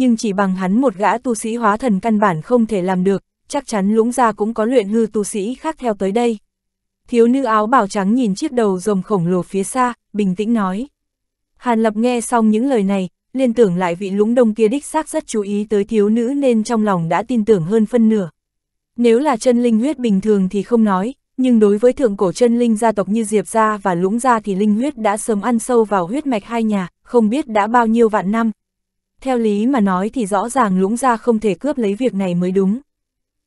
nhưng chỉ bằng hắn một gã tu sĩ hóa thần căn bản không thể làm được, chắc chắn lũng ra cũng có luyện hư tu sĩ khác theo tới đây. Thiếu nữ áo bảo trắng nhìn chiếc đầu rồng khổng lồ phía xa, bình tĩnh nói. Hàn Lập nghe xong những lời này, liên tưởng lại vị lũng đông kia đích xác rất chú ý tới thiếu nữ nên trong lòng đã tin tưởng hơn phân nửa. Nếu là chân linh huyết bình thường thì không nói, nhưng đối với thượng cổ chân linh gia tộc như Diệp Gia và Lũng Gia thì linh huyết đã sớm ăn sâu vào huyết mạch hai nhà, không biết đã bao nhiêu vạn năm theo lý mà nói thì rõ ràng lũng gia không thể cướp lấy việc này mới đúng.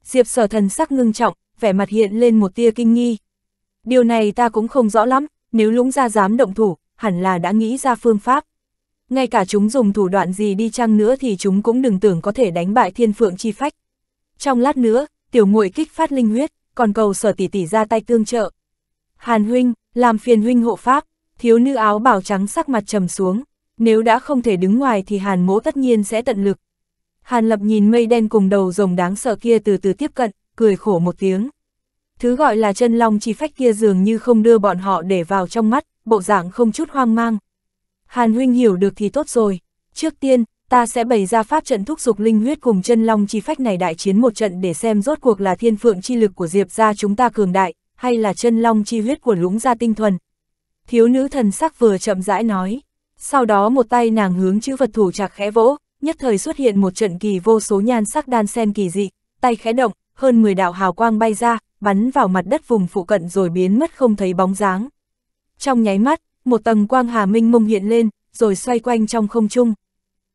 Diệp sở thần sắc ngưng trọng, vẻ mặt hiện lên một tia kinh nghi. Điều này ta cũng không rõ lắm, nếu lũng gia dám động thủ, hẳn là đã nghĩ ra phương pháp. Ngay cả chúng dùng thủ đoạn gì đi chăng nữa thì chúng cũng đừng tưởng có thể đánh bại thiên phượng chi phách. Trong lát nữa, tiểu muội kích phát linh huyết, còn cầu sở tỷ tỷ ra tay tương trợ. Hàn huynh, làm phiền huynh hộ pháp, thiếu nữ áo bảo trắng sắc mặt trầm xuống nếu đã không thể đứng ngoài thì Hàn mỗ tất nhiên sẽ tận lực. Hàn lập nhìn mây đen cùng đầu rồng đáng sợ kia từ từ tiếp cận, cười khổ một tiếng. Thứ gọi là chân long chi phách kia dường như không đưa bọn họ để vào trong mắt, bộ dạng không chút hoang mang. Hàn huynh hiểu được thì tốt rồi. Trước tiên, ta sẽ bày ra pháp trận thúc giục linh huyết cùng chân long chi phách này đại chiến một trận để xem rốt cuộc là thiên phượng chi lực của Diệp gia chúng ta cường đại, hay là chân long chi huyết của lũng gia tinh thuần. Thiếu nữ thần sắc vừa chậm rãi nói sau đó một tay nàng hướng chữ vật thủ chạc khẽ vỗ, nhất thời xuất hiện một trận kỳ vô số nhan sắc đan sen kỳ dị, tay khẽ động, hơn 10 đạo hào quang bay ra, bắn vào mặt đất vùng phụ cận rồi biến mất không thấy bóng dáng. Trong nháy mắt, một tầng quang hà minh mông hiện lên, rồi xoay quanh trong không trung.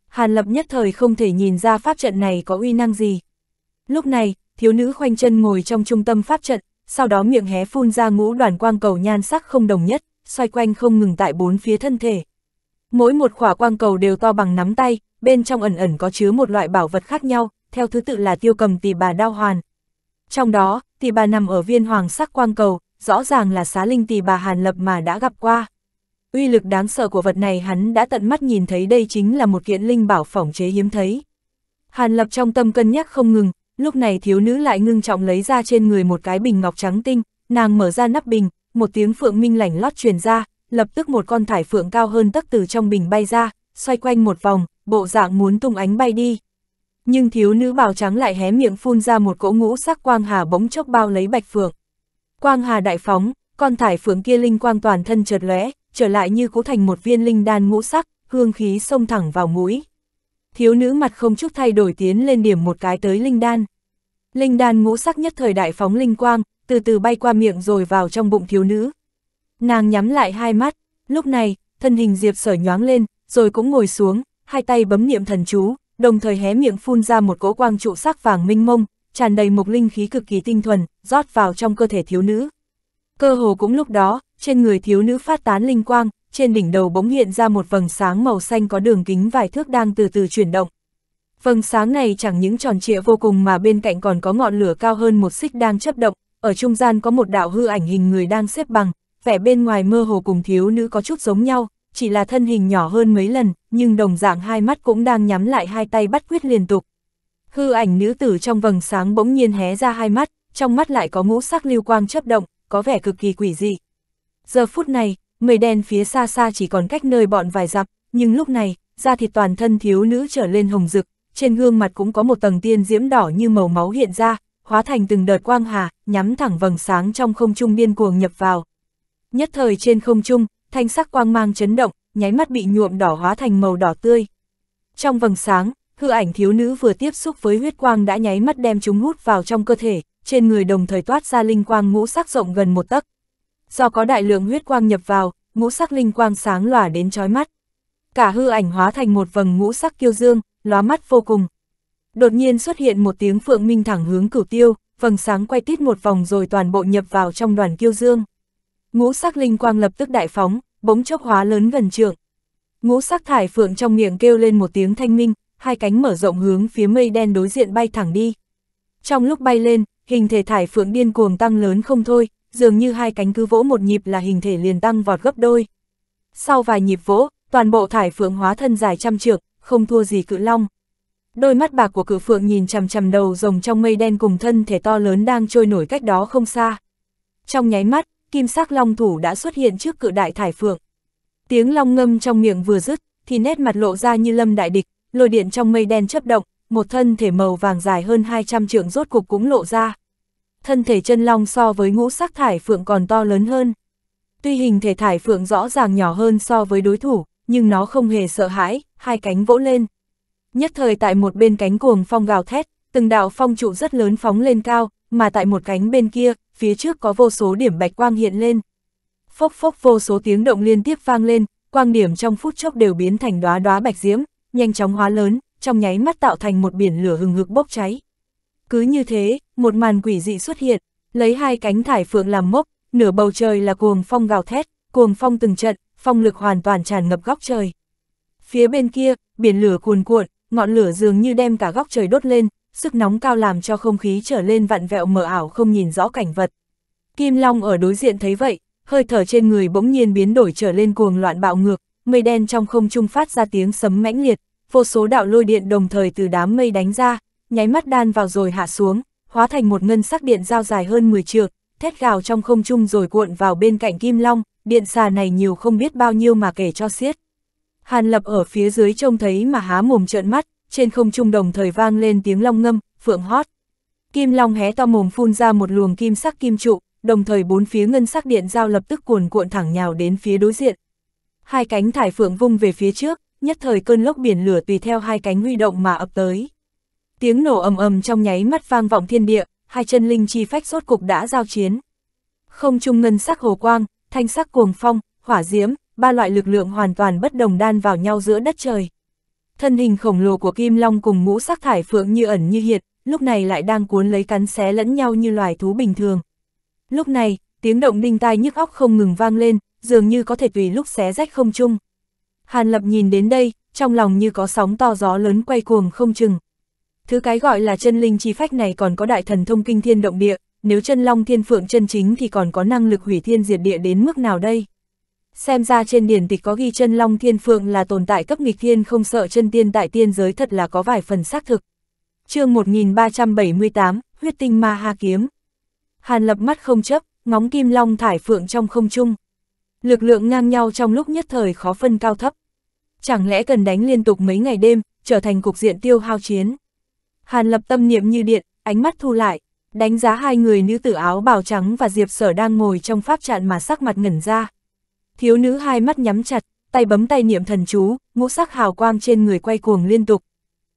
Hàn Lập nhất thời không thể nhìn ra pháp trận này có uy năng gì. Lúc này, thiếu nữ khoanh chân ngồi trong trung tâm pháp trận, sau đó miệng hé phun ra ngũ đoàn quang cầu nhan sắc không đồng nhất, xoay quanh không ngừng tại bốn phía thân thể. Mỗi một khỏa quang cầu đều to bằng nắm tay, bên trong ẩn ẩn có chứa một loại bảo vật khác nhau, theo thứ tự là tiêu cầm tỷ bà đao hoàn. Trong đó, tỷ bà nằm ở viên hoàng sắc quang cầu, rõ ràng là xá linh tỷ bà Hàn Lập mà đã gặp qua. Uy lực đáng sợ của vật này hắn đã tận mắt nhìn thấy đây chính là một kiện linh bảo phỏng chế hiếm thấy. Hàn Lập trong tâm cân nhắc không ngừng, lúc này thiếu nữ lại ngưng trọng lấy ra trên người một cái bình ngọc trắng tinh, nàng mở ra nắp bình, một tiếng phượng minh lảnh lót truyền ra, lập tức một con thải phượng cao hơn tấc từ trong bình bay ra, xoay quanh một vòng, bộ dạng muốn tung ánh bay đi. Nhưng thiếu nữ bào trắng lại hé miệng phun ra một cỗ ngũ sắc quang hà bỗng chốc bao lấy bạch phượng. Quang hà đại phóng, con thải phượng kia linh quang toàn thân chợt lóe, trở lại như cũ thành một viên linh đan ngũ sắc, hương khí xông thẳng vào mũi. Thiếu nữ mặt không chút thay đổi tiến lên điểm một cái tới linh đan. Linh đan ngũ sắc nhất thời đại phóng linh quang, từ từ bay qua miệng rồi vào trong bụng thiếu nữ, Nàng nhắm lại hai mắt, lúc này, thân hình Diệp Sở nhoáng lên, rồi cũng ngồi xuống, hai tay bấm niệm thần chú, đồng thời hé miệng phun ra một cỗ quang trụ sắc vàng minh mông, tràn đầy một linh khí cực kỳ tinh thuần, rót vào trong cơ thể thiếu nữ. Cơ hồ cũng lúc đó, trên người thiếu nữ phát tán linh quang, trên đỉnh đầu bỗng hiện ra một vầng sáng màu xanh có đường kính vài thước đang từ từ chuyển động. Vầng sáng này chẳng những tròn trịa vô cùng mà bên cạnh còn có ngọn lửa cao hơn một xích đang chấp động, ở trung gian có một đạo hư ảnh hình người đang xếp bằng, vẻ bên ngoài mơ hồ cùng thiếu nữ có chút giống nhau, chỉ là thân hình nhỏ hơn mấy lần, nhưng đồng dạng hai mắt cũng đang nhắm lại hai tay bắt quyết liên tục. Hư ảnh nữ tử trong vầng sáng bỗng nhiên hé ra hai mắt, trong mắt lại có ngũ sắc lưu quang chấp động, có vẻ cực kỳ quỷ dị. Giờ phút này, mây đen phía xa xa chỉ còn cách nơi bọn vài dặm, nhưng lúc này, da thịt toàn thân thiếu nữ trở lên hồng rực, trên gương mặt cũng có một tầng tiên diễm đỏ như màu máu hiện ra, hóa thành từng đợt quang hà, nhắm thẳng vầng sáng trong không trung biên cuồng nhập vào. Nhất thời trên không trung, thanh sắc quang mang chấn động, nháy mắt bị nhuộm đỏ hóa thành màu đỏ tươi. Trong vầng sáng, hư ảnh thiếu nữ vừa tiếp xúc với huyết quang đã nháy mắt đem chúng hút vào trong cơ thể, trên người đồng thời toát ra linh quang ngũ sắc rộng gần một tấc. Do có đại lượng huyết quang nhập vào, ngũ sắc linh quang sáng lòa đến chói mắt. Cả hư ảnh hóa thành một vầng ngũ sắc kiêu dương, lóa mắt vô cùng. Đột nhiên xuất hiện một tiếng phượng minh thẳng hướng cửu tiêu, vầng sáng quay tít một vòng rồi toàn bộ nhập vào trong đoàn kiêu dương. Ngũ sắc linh quang lập tức đại phóng, bỗng chốc hóa lớn gần trượng. Ngũ sắc thải phượng trong miệng kêu lên một tiếng thanh minh, hai cánh mở rộng hướng phía mây đen đối diện bay thẳng đi. Trong lúc bay lên, hình thể thải phượng điên cuồng tăng lớn không thôi, dường như hai cánh cứ vỗ một nhịp là hình thể liền tăng vọt gấp đôi. Sau vài nhịp vỗ, toàn bộ thải phượng hóa thân dài trăm trượng, không thua gì cự long. Đôi mắt bạc của cự phượng nhìn chằm chằm đầu rồng trong mây đen cùng thân thể to lớn đang trôi nổi cách đó không xa. Trong nháy mắt, kim sắc long thủ đã xuất hiện trước cự đại thải phượng. Tiếng long ngâm trong miệng vừa dứt, thì nét mặt lộ ra như lâm đại địch, lôi điện trong mây đen chấp động, một thân thể màu vàng dài hơn 200 trượng rốt cục cũng lộ ra. Thân thể chân long so với ngũ sắc thải phượng còn to lớn hơn. Tuy hình thể thải phượng rõ ràng nhỏ hơn so với đối thủ, nhưng nó không hề sợ hãi, hai cánh vỗ lên. Nhất thời tại một bên cánh cuồng phong gào thét, từng đạo phong trụ rất lớn phóng lên cao, mà tại một cánh bên kia, phía trước có vô số điểm bạch quang hiện lên. Phốc phốc vô số tiếng động liên tiếp vang lên, quang điểm trong phút chốc đều biến thành đóa đóa bạch diễm, nhanh chóng hóa lớn, trong nháy mắt tạo thành một biển lửa hừng hực bốc cháy. Cứ như thế, một màn quỷ dị xuất hiện, lấy hai cánh thải phượng làm mốc, nửa bầu trời là cuồng phong gào thét, cuồng phong từng trận, phong lực hoàn toàn tràn ngập góc trời. Phía bên kia, biển lửa cuồn cuộn, ngọn lửa dường như đem cả góc trời đốt lên, sức nóng cao làm cho không khí trở lên vặn vẹo mờ ảo không nhìn rõ cảnh vật. Kim Long ở đối diện thấy vậy, hơi thở trên người bỗng nhiên biến đổi trở lên cuồng loạn bạo ngược, mây đen trong không trung phát ra tiếng sấm mãnh liệt, vô số đạo lôi điện đồng thời từ đám mây đánh ra, nháy mắt đan vào rồi hạ xuống, hóa thành một ngân sắc điện dao dài hơn 10 trượng, thét gào trong không trung rồi cuộn vào bên cạnh Kim Long, điện xà này nhiều không biết bao nhiêu mà kể cho xiết. Hàn Lập ở phía dưới trông thấy mà há mồm trợn mắt, trên không trung đồng thời vang lên tiếng long ngâm, phượng hót. Kim long hé to mồm phun ra một luồng kim sắc kim trụ, đồng thời bốn phía ngân sắc điện giao lập tức cuồn cuộn thẳng nhào đến phía đối diện. Hai cánh thải phượng vung về phía trước, nhất thời cơn lốc biển lửa tùy theo hai cánh huy động mà ập tới. Tiếng nổ ầm ầm trong nháy mắt vang vọng thiên địa, hai chân linh chi phách rốt cục đã giao chiến. Không trung ngân sắc hồ quang, thanh sắc cuồng phong, hỏa diễm, ba loại lực lượng hoàn toàn bất đồng đan vào nhau giữa đất trời thân hình khổng lồ của Kim Long cùng ngũ sắc thải phượng như ẩn như hiện, lúc này lại đang cuốn lấy cắn xé lẫn nhau như loài thú bình thường. Lúc này, tiếng động đinh tai nhức óc không ngừng vang lên, dường như có thể tùy lúc xé rách không trung. Hàn Lập nhìn đến đây, trong lòng như có sóng to gió lớn quay cuồng không chừng. Thứ cái gọi là chân linh chi phách này còn có đại thần thông kinh thiên động địa, nếu chân long thiên phượng chân chính thì còn có năng lực hủy thiên diệt địa đến mức nào đây? xem ra trên điển tịch có ghi chân long thiên phượng là tồn tại cấp nghịch thiên không sợ chân tiên tại tiên giới thật là có vài phần xác thực. chương 1378, huyết tinh ma ha kiếm. Hàn lập mắt không chấp, ngóng kim long thải phượng trong không trung. Lực lượng ngang nhau trong lúc nhất thời khó phân cao thấp. Chẳng lẽ cần đánh liên tục mấy ngày đêm, trở thành cục diện tiêu hao chiến. Hàn lập tâm niệm như điện, ánh mắt thu lại, đánh giá hai người nữ tử áo bào trắng và Diệp Sở đang ngồi trong pháp trạn mà sắc mặt ngẩn ra. Thiếu nữ hai mắt nhắm chặt, tay bấm tay niệm thần chú, ngũ sắc hào quang trên người quay cuồng liên tục.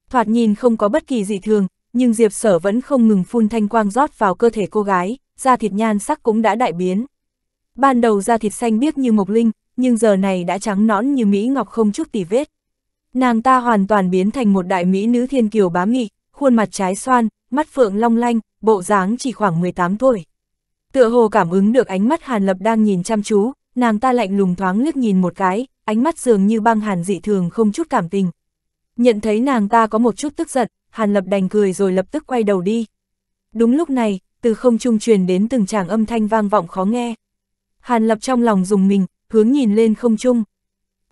Thoạt nhìn không có bất kỳ dị thường, nhưng Diệp Sở vẫn không ngừng phun thanh quang rót vào cơ thể cô gái, da thịt nhan sắc cũng đã đại biến. Ban đầu da thịt xanh biếc như mộc linh, nhưng giờ này đã trắng nõn như Mỹ Ngọc không chút tỉ vết. Nàng ta hoàn toàn biến thành một đại Mỹ nữ thiên kiều bá mị, khuôn mặt trái xoan, mắt phượng long lanh, bộ dáng chỉ khoảng 18 tuổi. Tựa hồ cảm ứng được ánh mắt Hàn Lập đang nhìn chăm chú, nàng ta lạnh lùng thoáng liếc nhìn một cái, ánh mắt dường như băng hàn dị thường không chút cảm tình. Nhận thấy nàng ta có một chút tức giận, hàn lập đành cười rồi lập tức quay đầu đi. Đúng lúc này, từ không trung truyền đến từng tràng âm thanh vang vọng khó nghe. Hàn lập trong lòng dùng mình, hướng nhìn lên không trung.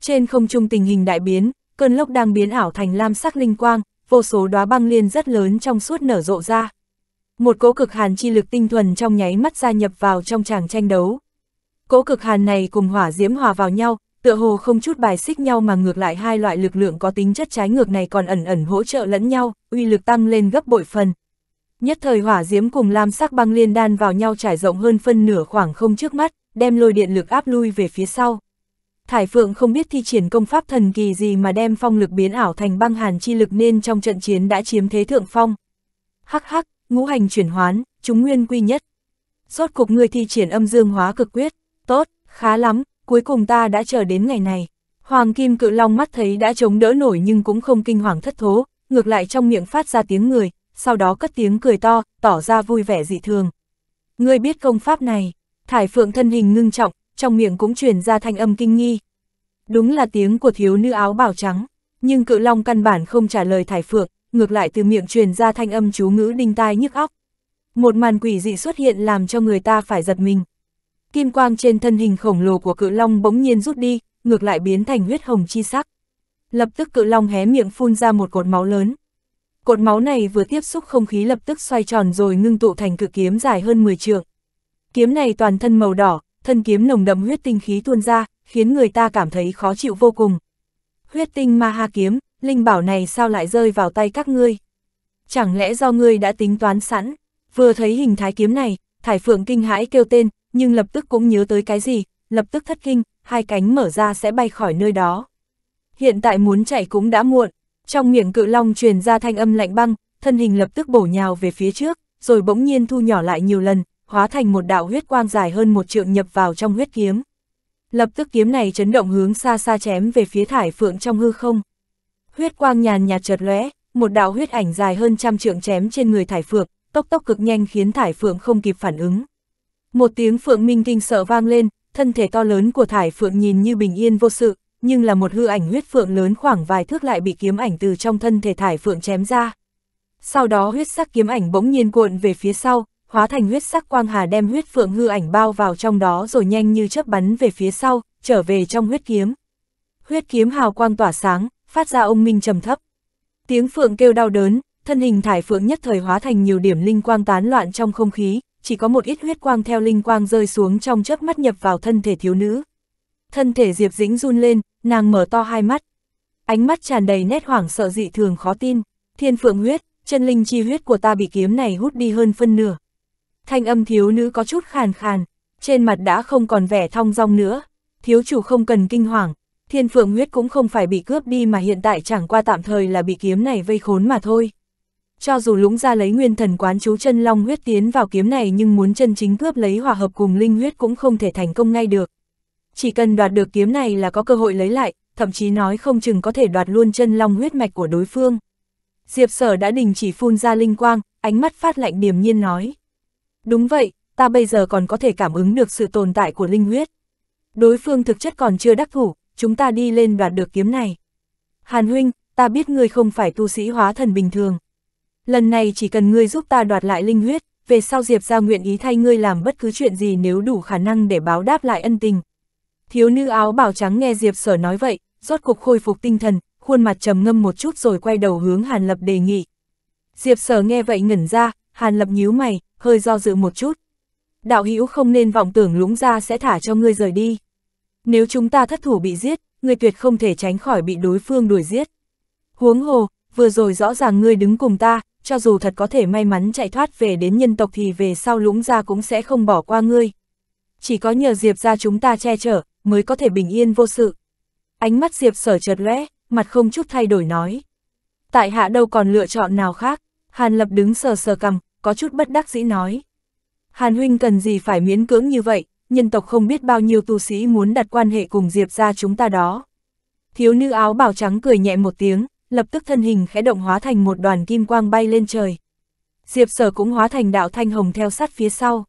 Trên không trung tình hình đại biến, cơn lốc đang biến ảo thành lam sắc linh quang, vô số đóa băng liên rất lớn trong suốt nở rộ ra. Một cỗ cực hàn chi lực tinh thuần trong nháy mắt gia nhập vào trong tràng tranh đấu. Cỗ cực hàn này cùng hỏa diễm hòa vào nhau, tựa hồ không chút bài xích nhau mà ngược lại hai loại lực lượng có tính chất trái ngược này còn ẩn ẩn hỗ trợ lẫn nhau, uy lực tăng lên gấp bội phần. Nhất thời hỏa diễm cùng lam sắc băng liên đan vào nhau trải rộng hơn phân nửa khoảng không trước mắt, đem lôi điện lực áp lui về phía sau. Thải Phượng không biết thi triển công pháp thần kỳ gì mà đem phong lực biến ảo thành băng hàn chi lực nên trong trận chiến đã chiếm thế thượng phong. Hắc hắc, ngũ hành chuyển hoán, chúng nguyên quy nhất. Rốt cục người thi triển âm dương hóa cực quyết. Tốt, khá lắm, cuối cùng ta đã chờ đến ngày này. Hoàng Kim Cự Long mắt thấy đã chống đỡ nổi nhưng cũng không kinh hoàng thất thố, ngược lại trong miệng phát ra tiếng người, sau đó cất tiếng cười to, tỏ ra vui vẻ dị thường. Ngươi biết công pháp này, Thải Phượng thân hình ngưng trọng, trong miệng cũng truyền ra thanh âm kinh nghi. Đúng là tiếng của thiếu nữ áo bảo trắng, nhưng Cự Long căn bản không trả lời Thải Phượng, ngược lại từ miệng truyền ra thanh âm chú ngữ đinh tai nhức óc. Một màn quỷ dị xuất hiện làm cho người ta phải giật mình kim quang trên thân hình khổng lồ của cự long bỗng nhiên rút đi, ngược lại biến thành huyết hồng chi sắc. Lập tức cự long hé miệng phun ra một cột máu lớn. Cột máu này vừa tiếp xúc không khí lập tức xoay tròn rồi ngưng tụ thành cự kiếm dài hơn 10 trượng. Kiếm này toàn thân màu đỏ, thân kiếm nồng đậm huyết tinh khí tuôn ra, khiến người ta cảm thấy khó chịu vô cùng. Huyết tinh ma ha kiếm, linh bảo này sao lại rơi vào tay các ngươi? Chẳng lẽ do ngươi đã tính toán sẵn? Vừa thấy hình thái kiếm này, Thải Phượng kinh hãi kêu tên, nhưng lập tức cũng nhớ tới cái gì, lập tức thất kinh, hai cánh mở ra sẽ bay khỏi nơi đó. Hiện tại muốn chạy cũng đã muộn, trong miệng cự long truyền ra thanh âm lạnh băng, thân hình lập tức bổ nhào về phía trước, rồi bỗng nhiên thu nhỏ lại nhiều lần, hóa thành một đạo huyết quang dài hơn một trượng nhập vào trong huyết kiếm. Lập tức kiếm này chấn động hướng xa xa chém về phía thải phượng trong hư không. Huyết quang nhàn nhạt chợt lóe, một đạo huyết ảnh dài hơn trăm trượng chém trên người thải phượng, tốc tốc cực nhanh khiến Thải Phượng không kịp phản ứng. Một tiếng Phượng Minh kinh sợ vang lên, thân thể to lớn của Thải Phượng nhìn như bình yên vô sự, nhưng là một hư ảnh huyết phượng lớn khoảng vài thước lại bị kiếm ảnh từ trong thân thể Thải Phượng chém ra. Sau đó huyết sắc kiếm ảnh bỗng nhiên cuộn về phía sau, hóa thành huyết sắc quang hà đem huyết phượng hư ảnh bao vào trong đó rồi nhanh như chớp bắn về phía sau, trở về trong huyết kiếm. Huyết kiếm hào quang tỏa sáng, phát ra ông minh trầm thấp. Tiếng phượng kêu đau đớn, thân hình thải phượng nhất thời hóa thành nhiều điểm linh quang tán loạn trong không khí, chỉ có một ít huyết quang theo linh quang rơi xuống trong chớp mắt nhập vào thân thể thiếu nữ. Thân thể Diệp Dĩnh run lên, nàng mở to hai mắt. Ánh mắt tràn đầy nét hoảng sợ dị thường khó tin, thiên phượng huyết, chân linh chi huyết của ta bị kiếm này hút đi hơn phân nửa. Thanh âm thiếu nữ có chút khàn khàn, trên mặt đã không còn vẻ thong dong nữa, thiếu chủ không cần kinh hoàng, thiên phượng huyết cũng không phải bị cướp đi mà hiện tại chẳng qua tạm thời là bị kiếm này vây khốn mà thôi cho dù lũng ra lấy nguyên thần quán chú chân long huyết tiến vào kiếm này nhưng muốn chân chính cướp lấy hòa hợp cùng linh huyết cũng không thể thành công ngay được. Chỉ cần đoạt được kiếm này là có cơ hội lấy lại, thậm chí nói không chừng có thể đoạt luôn chân long huyết mạch của đối phương. Diệp sở đã đình chỉ phun ra linh quang, ánh mắt phát lạnh điềm nhiên nói. Đúng vậy, ta bây giờ còn có thể cảm ứng được sự tồn tại của linh huyết. Đối phương thực chất còn chưa đắc thủ, chúng ta đi lên đoạt được kiếm này. Hàn huynh, ta biết ngươi không phải tu sĩ hóa thần bình thường, lần này chỉ cần ngươi giúp ta đoạt lại linh huyết, về sau Diệp ra nguyện ý thay ngươi làm bất cứ chuyện gì nếu đủ khả năng để báo đáp lại ân tình. Thiếu nữ áo bảo trắng nghe Diệp sở nói vậy, rốt cuộc khôi phục tinh thần, khuôn mặt trầm ngâm một chút rồi quay đầu hướng Hàn Lập đề nghị. Diệp sở nghe vậy ngẩn ra, Hàn Lập nhíu mày, hơi do dự một chút. Đạo hữu không nên vọng tưởng lũng ra sẽ thả cho ngươi rời đi. Nếu chúng ta thất thủ bị giết, ngươi tuyệt không thể tránh khỏi bị đối phương đuổi giết. Huống hồ, vừa rồi rõ ràng ngươi đứng cùng ta, cho dù thật có thể may mắn chạy thoát về đến nhân tộc thì về sau lũng gia cũng sẽ không bỏ qua ngươi. Chỉ có nhờ Diệp gia chúng ta che chở, mới có thể bình yên vô sự. Ánh mắt Diệp sở chợt lóe, mặt không chút thay đổi nói. Tại hạ đâu còn lựa chọn nào khác, Hàn Lập đứng sờ sờ cầm, có chút bất đắc dĩ nói. Hàn huynh cần gì phải miễn cưỡng như vậy, nhân tộc không biết bao nhiêu tu sĩ muốn đặt quan hệ cùng Diệp gia chúng ta đó. Thiếu nữ áo bào trắng cười nhẹ một tiếng, lập tức thân hình khẽ động hóa thành một đoàn kim quang bay lên trời. Diệp sở cũng hóa thành đạo thanh hồng theo sát phía sau.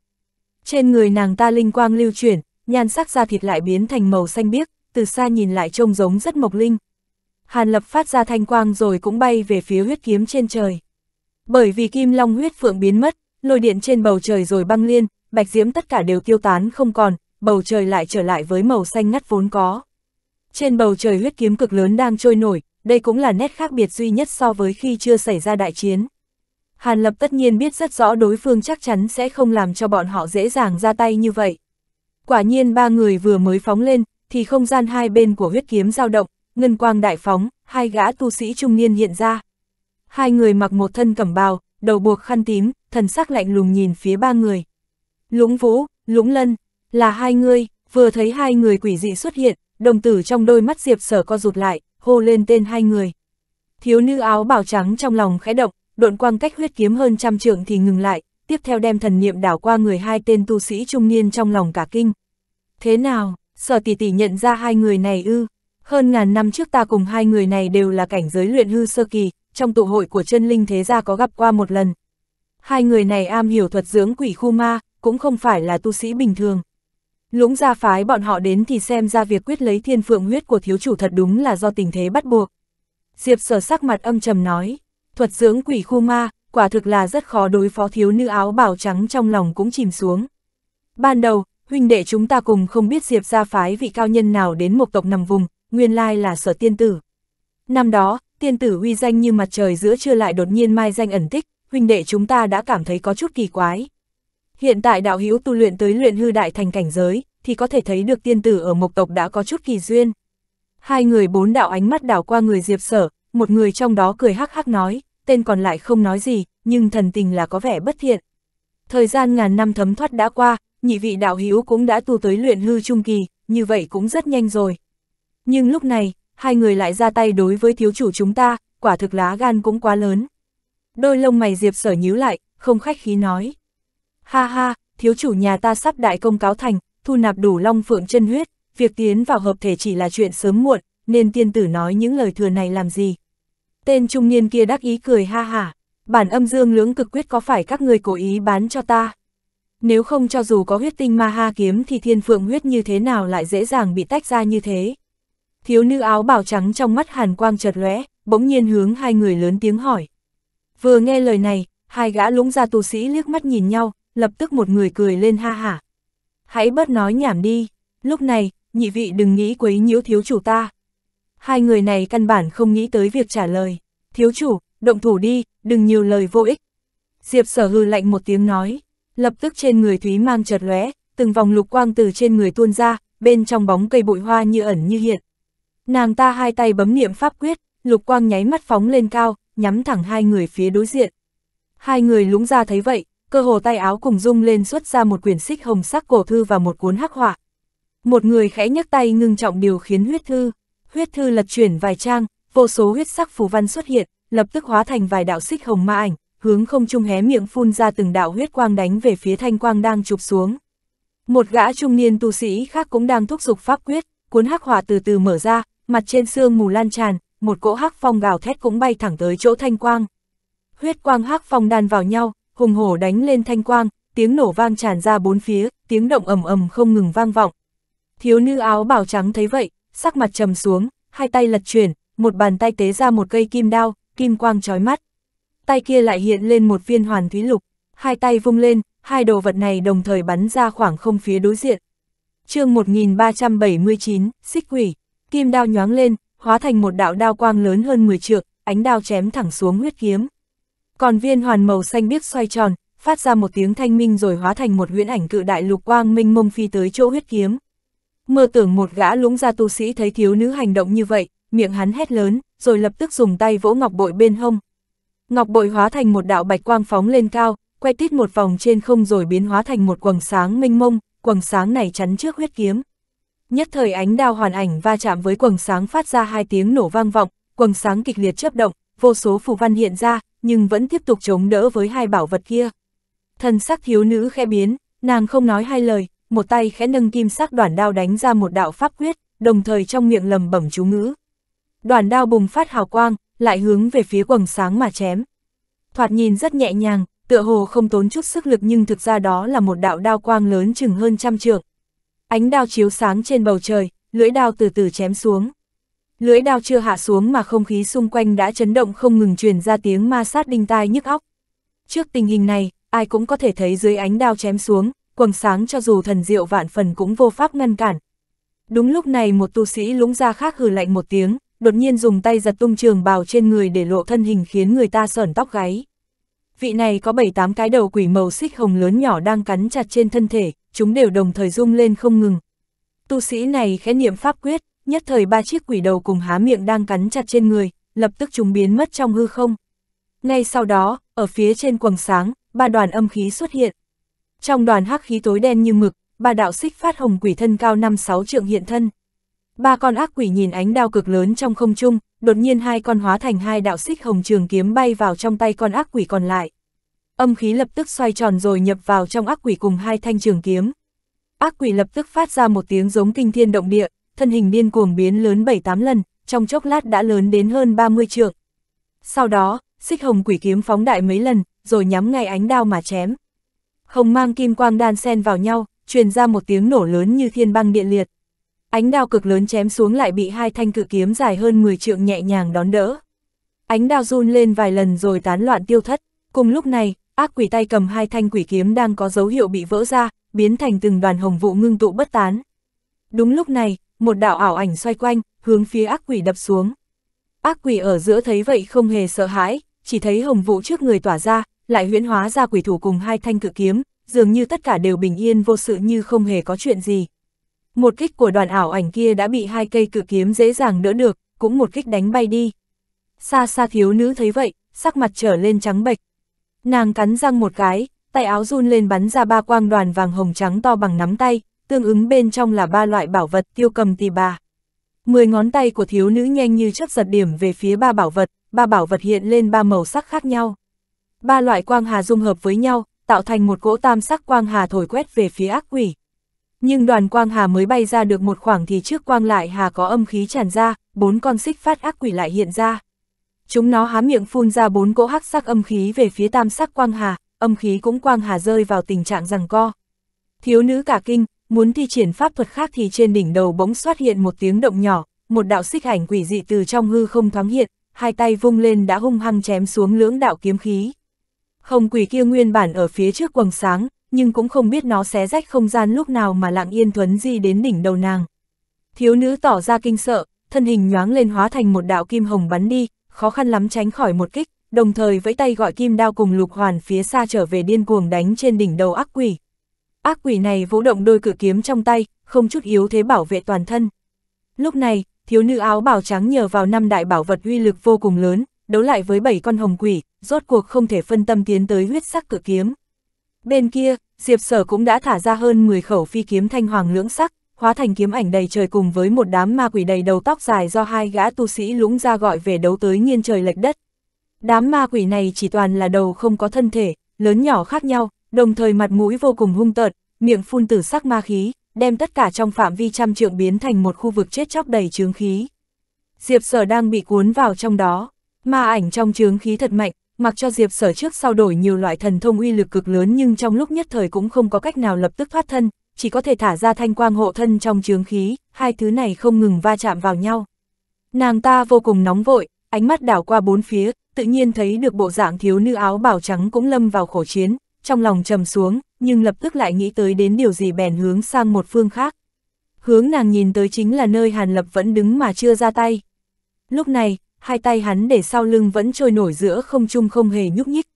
Trên người nàng ta linh quang lưu chuyển, nhan sắc da thịt lại biến thành màu xanh biếc, từ xa nhìn lại trông giống rất mộc linh. Hàn lập phát ra thanh quang rồi cũng bay về phía huyết kiếm trên trời. Bởi vì kim long huyết phượng biến mất, lôi điện trên bầu trời rồi băng liên, bạch diễm tất cả đều tiêu tán không còn, bầu trời lại trở lại với màu xanh ngắt vốn có. Trên bầu trời huyết kiếm cực lớn đang trôi nổi, đây cũng là nét khác biệt duy nhất so với khi chưa xảy ra đại chiến. Hàn Lập tất nhiên biết rất rõ đối phương chắc chắn sẽ không làm cho bọn họ dễ dàng ra tay như vậy. Quả nhiên ba người vừa mới phóng lên, thì không gian hai bên của huyết kiếm dao động, ngân quang đại phóng, hai gã tu sĩ trung niên hiện ra. Hai người mặc một thân cẩm bào, đầu buộc khăn tím, thần sắc lạnh lùng nhìn phía ba người. Lũng Vũ, Lũng Lân, là hai người, vừa thấy hai người quỷ dị xuất hiện, đồng tử trong đôi mắt Diệp Sở co rụt lại, hô lên tên hai người. Thiếu nữ áo bảo trắng trong lòng khẽ động, độn quang cách huyết kiếm hơn trăm trượng thì ngừng lại, tiếp theo đem thần niệm đảo qua người hai tên tu sĩ trung niên trong lòng cả kinh. Thế nào, sở tỷ tỷ nhận ra hai người này ư? Hơn ngàn năm trước ta cùng hai người này đều là cảnh giới luyện hư sơ kỳ, trong tụ hội của chân linh thế gia có gặp qua một lần. Hai người này am hiểu thuật dưỡng quỷ khu ma, cũng không phải là tu sĩ bình thường. Lũng gia phái bọn họ đến thì xem ra việc quyết lấy thiên phượng huyết của thiếu chủ thật đúng là do tình thế bắt buộc. Diệp sở sắc mặt âm trầm nói, thuật dưỡng quỷ khu ma, quả thực là rất khó đối phó thiếu nữ áo bảo trắng trong lòng cũng chìm xuống. Ban đầu, huynh đệ chúng ta cùng không biết Diệp gia phái vị cao nhân nào đến một tộc nằm vùng, nguyên lai là sở tiên tử. Năm đó, tiên tử uy danh như mặt trời giữa trưa lại đột nhiên mai danh ẩn tích, huynh đệ chúng ta đã cảm thấy có chút kỳ quái, Hiện tại đạo hữu tu luyện tới luyện hư đại thành cảnh giới, thì có thể thấy được tiên tử ở mộc tộc đã có chút kỳ duyên. Hai người bốn đạo ánh mắt đảo qua người diệp sở, một người trong đó cười hắc hắc nói, tên còn lại không nói gì, nhưng thần tình là có vẻ bất thiện. Thời gian ngàn năm thấm thoát đã qua, nhị vị đạo hữu cũng đã tu tới luyện hư trung kỳ, như vậy cũng rất nhanh rồi. Nhưng lúc này, hai người lại ra tay đối với thiếu chủ chúng ta, quả thực lá gan cũng quá lớn. Đôi lông mày diệp sở nhíu lại, không khách khí nói. Ha ha, thiếu chủ nhà ta sắp đại công cáo thành, thu nạp đủ long phượng chân huyết, việc tiến vào hợp thể chỉ là chuyện sớm muộn, nên tiên tử nói những lời thừa này làm gì. Tên trung niên kia đắc ý cười ha hả, bản âm dương lưỡng cực quyết có phải các người cố ý bán cho ta? Nếu không cho dù có huyết tinh ma ha kiếm thì thiên phượng huyết như thế nào lại dễ dàng bị tách ra như thế? Thiếu nữ áo bào trắng trong mắt hàn quang chợt lóe, bỗng nhiên hướng hai người lớn tiếng hỏi. Vừa nghe lời này, hai gã lũng gia tu sĩ liếc mắt nhìn nhau, lập tức một người cười lên ha hả. Hãy bớt nói nhảm đi, lúc này, nhị vị đừng nghĩ quấy nhiễu thiếu chủ ta. Hai người này căn bản không nghĩ tới việc trả lời. Thiếu chủ, động thủ đi, đừng nhiều lời vô ích. Diệp sở hư lạnh một tiếng nói, lập tức trên người Thúy mang chợt lóe, từng vòng lục quang từ trên người tuôn ra, bên trong bóng cây bụi hoa như ẩn như hiện. Nàng ta hai tay bấm niệm pháp quyết, lục quang nháy mắt phóng lên cao, nhắm thẳng hai người phía đối diện. Hai người lúng ra thấy vậy, cơ hồ tay áo cùng rung lên xuất ra một quyển xích hồng sắc cổ thư và một cuốn hắc họa. Một người khẽ nhấc tay ngưng trọng điều khiến huyết thư, huyết thư lật chuyển vài trang, vô số huyết sắc phù văn xuất hiện, lập tức hóa thành vài đạo xích hồng ma ảnh, hướng không trung hé miệng phun ra từng đạo huyết quang đánh về phía thanh quang đang chụp xuống. Một gã trung niên tu sĩ khác cũng đang thúc giục pháp quyết, cuốn hắc hỏa từ từ mở ra, mặt trên xương mù lan tràn, một cỗ hắc phong gào thét cũng bay thẳng tới chỗ thanh quang. Huyết quang hắc phong đan vào nhau, hùng hổ đánh lên thanh quang, tiếng nổ vang tràn ra bốn phía, tiếng động ầm ầm không ngừng vang vọng. Thiếu nữ áo bào trắng thấy vậy, sắc mặt trầm xuống, hai tay lật chuyển, một bàn tay tế ra một cây kim đao, kim quang chói mắt. Tay kia lại hiện lên một viên hoàn thúy lục, hai tay vung lên, hai đồ vật này đồng thời bắn ra khoảng không phía đối diện. chương 1379, xích quỷ, kim đao nhoáng lên, hóa thành một đạo đao quang lớn hơn 10 trượng, ánh đao chém thẳng xuống huyết kiếm. Còn viên hoàn màu xanh biếc xoay tròn, phát ra một tiếng thanh minh rồi hóa thành một huyễn ảnh cự đại lục quang minh mông phi tới chỗ huyết kiếm. Mơ tưởng một gã lũng gia tu sĩ thấy thiếu nữ hành động như vậy, miệng hắn hét lớn, rồi lập tức dùng tay vỗ ngọc bội bên hông. Ngọc bội hóa thành một đạo bạch quang phóng lên cao, quay tít một vòng trên không rồi biến hóa thành một quầng sáng minh mông, quầng sáng này chắn trước huyết kiếm. Nhất thời ánh đao hoàn ảnh va chạm với quầng sáng phát ra hai tiếng nổ vang vọng, quầng sáng kịch liệt chớp động, vô số phù văn hiện ra, nhưng vẫn tiếp tục chống đỡ với hai bảo vật kia. Thần sắc thiếu nữ khẽ biến, nàng không nói hai lời, một tay khẽ nâng kim sắc đoàn đao đánh ra một đạo pháp quyết, đồng thời trong miệng lầm bẩm chú ngữ. Đoàn đao bùng phát hào quang, lại hướng về phía quầng sáng mà chém. Thoạt nhìn rất nhẹ nhàng, tựa hồ không tốn chút sức lực nhưng thực ra đó là một đạo đao quang lớn chừng hơn trăm trượng. Ánh đao chiếu sáng trên bầu trời, lưỡi đao từ từ chém xuống. Lưỡi đao chưa hạ xuống mà không khí xung quanh đã chấn động không ngừng truyền ra tiếng ma sát đinh tai nhức óc. Trước tình hình này, ai cũng có thể thấy dưới ánh đao chém xuống, quầng sáng cho dù thần diệu vạn phần cũng vô pháp ngăn cản. Đúng lúc này một tu sĩ lũng ra khác hừ lạnh một tiếng, đột nhiên dùng tay giật tung trường bào trên người để lộ thân hình khiến người ta sởn tóc gáy. Vị này có 7-8 cái đầu quỷ màu xích hồng lớn nhỏ đang cắn chặt trên thân thể, chúng đều đồng thời rung lên không ngừng. Tu sĩ này khẽ niệm pháp quyết, nhất thời ba chiếc quỷ đầu cùng há miệng đang cắn chặt trên người, lập tức chúng biến mất trong hư không. Ngay sau đó, ở phía trên quầng sáng, ba đoàn âm khí xuất hiện. Trong đoàn hắc khí tối đen như mực, ba đạo xích phát hồng quỷ thân cao 5-6 trượng hiện thân. Ba con ác quỷ nhìn ánh đao cực lớn trong không trung, đột nhiên hai con hóa thành hai đạo xích hồng trường kiếm bay vào trong tay con ác quỷ còn lại. Âm khí lập tức xoay tròn rồi nhập vào trong ác quỷ cùng hai thanh trường kiếm. Ác quỷ lập tức phát ra một tiếng giống kinh thiên động địa, thân hình điên cuồng biến lớn 7-8 lần, trong chốc lát đã lớn đến hơn 30 trượng. Sau đó, xích hồng quỷ kiếm phóng đại mấy lần, rồi nhắm ngay ánh đao mà chém. Hồng mang kim quang đan xen vào nhau, truyền ra một tiếng nổ lớn như thiên băng điện liệt. Ánh đao cực lớn chém xuống lại bị hai thanh cự kiếm dài hơn 10 trượng nhẹ nhàng đón đỡ. Ánh đao run lên vài lần rồi tán loạn tiêu thất. Cùng lúc này, ác quỷ tay cầm hai thanh quỷ kiếm đang có dấu hiệu bị vỡ ra, biến thành từng đoàn hồng vụ ngưng tụ bất tán. Đúng lúc này, một đạo ảo ảnh xoay quanh, hướng phía ác quỷ đập xuống. Ác quỷ ở giữa thấy vậy không hề sợ hãi, chỉ thấy hồng vụ trước người tỏa ra, lại huyễn hóa ra quỷ thủ cùng hai thanh cự kiếm, dường như tất cả đều bình yên vô sự như không hề có chuyện gì. Một kích của đoàn ảo ảnh kia đã bị hai cây cự kiếm dễ dàng đỡ được, cũng một kích đánh bay đi. Xa xa thiếu nữ thấy vậy, sắc mặt trở lên trắng bệch. Nàng cắn răng một cái, tay áo run lên bắn ra ba quang đoàn vàng hồng trắng to bằng nắm tay, tương ứng bên trong là ba loại bảo vật tiêu cầm tì bà. Mười ngón tay của thiếu nữ nhanh như chất giật điểm về phía ba bảo vật, ba bảo vật hiện lên ba màu sắc khác nhau. Ba loại quang hà dung hợp với nhau, tạo thành một cỗ tam sắc quang hà thổi quét về phía ác quỷ. Nhưng đoàn quang hà mới bay ra được một khoảng thì trước quang lại hà có âm khí tràn ra, bốn con xích phát ác quỷ lại hiện ra. Chúng nó há miệng phun ra bốn cỗ hắc sắc âm khí về phía tam sắc quang hà, âm khí cũng quang hà rơi vào tình trạng rằng co. Thiếu nữ cả kinh, muốn thi triển pháp thuật khác thì trên đỉnh đầu bỗng xuất hiện một tiếng động nhỏ, một đạo xích ảnh quỷ dị từ trong hư không thoáng hiện, hai tay vung lên đã hung hăng chém xuống lưỡng đạo kiếm khí. Không quỷ kia nguyên bản ở phía trước quầng sáng, nhưng cũng không biết nó xé rách không gian lúc nào mà lặng yên thuấn di đến đỉnh đầu nàng. Thiếu nữ tỏ ra kinh sợ, thân hình nhoáng lên hóa thành một đạo kim hồng bắn đi, khó khăn lắm tránh khỏi một kích, đồng thời vẫy tay gọi kim đao cùng lục hoàn phía xa trở về điên cuồng đánh trên đỉnh đầu ác quỷ. Ác quỷ này vũ động đôi cử kiếm trong tay, không chút yếu thế bảo vệ toàn thân. Lúc này, thiếu nữ áo bào trắng nhờ vào năm đại bảo vật uy lực vô cùng lớn, đấu lại với bảy con hồng quỷ, rốt cuộc không thể phân tâm tiến tới huyết sắc cử kiếm. Bên kia, Diệp Sở cũng đã thả ra hơn 10 khẩu phi kiếm thanh hoàng lưỡng sắc, hóa thành kiếm ảnh đầy trời cùng với một đám ma quỷ đầy đầu tóc dài do hai gã tu sĩ lũng ra gọi về đấu tới nghiên trời lệch đất. Đám ma quỷ này chỉ toàn là đầu không có thân thể, lớn nhỏ khác nhau, đồng thời mặt mũi vô cùng hung tợn, miệng phun tử sắc ma khí, đem tất cả trong phạm vi trăm trượng biến thành một khu vực chết chóc đầy chướng khí. Diệp sở đang bị cuốn vào trong đó, ma ảnh trong chướng khí thật mạnh, mặc cho Diệp sở trước sau đổi nhiều loại thần thông uy lực cực lớn nhưng trong lúc nhất thời cũng không có cách nào lập tức thoát thân, chỉ có thể thả ra thanh quang hộ thân trong chướng khí, hai thứ này không ngừng va chạm vào nhau. Nàng ta vô cùng nóng vội, ánh mắt đảo qua bốn phía, tự nhiên thấy được bộ dạng thiếu nữ áo bảo trắng cũng lâm vào khổ chiến, trong lòng trầm xuống, nhưng lập tức lại nghĩ tới đến điều gì bèn hướng sang một phương khác. Hướng nàng nhìn tới chính là nơi Hàn Lập vẫn đứng mà chưa ra tay. Lúc này, hai tay hắn để sau lưng vẫn trôi nổi giữa không trung không hề nhúc nhích.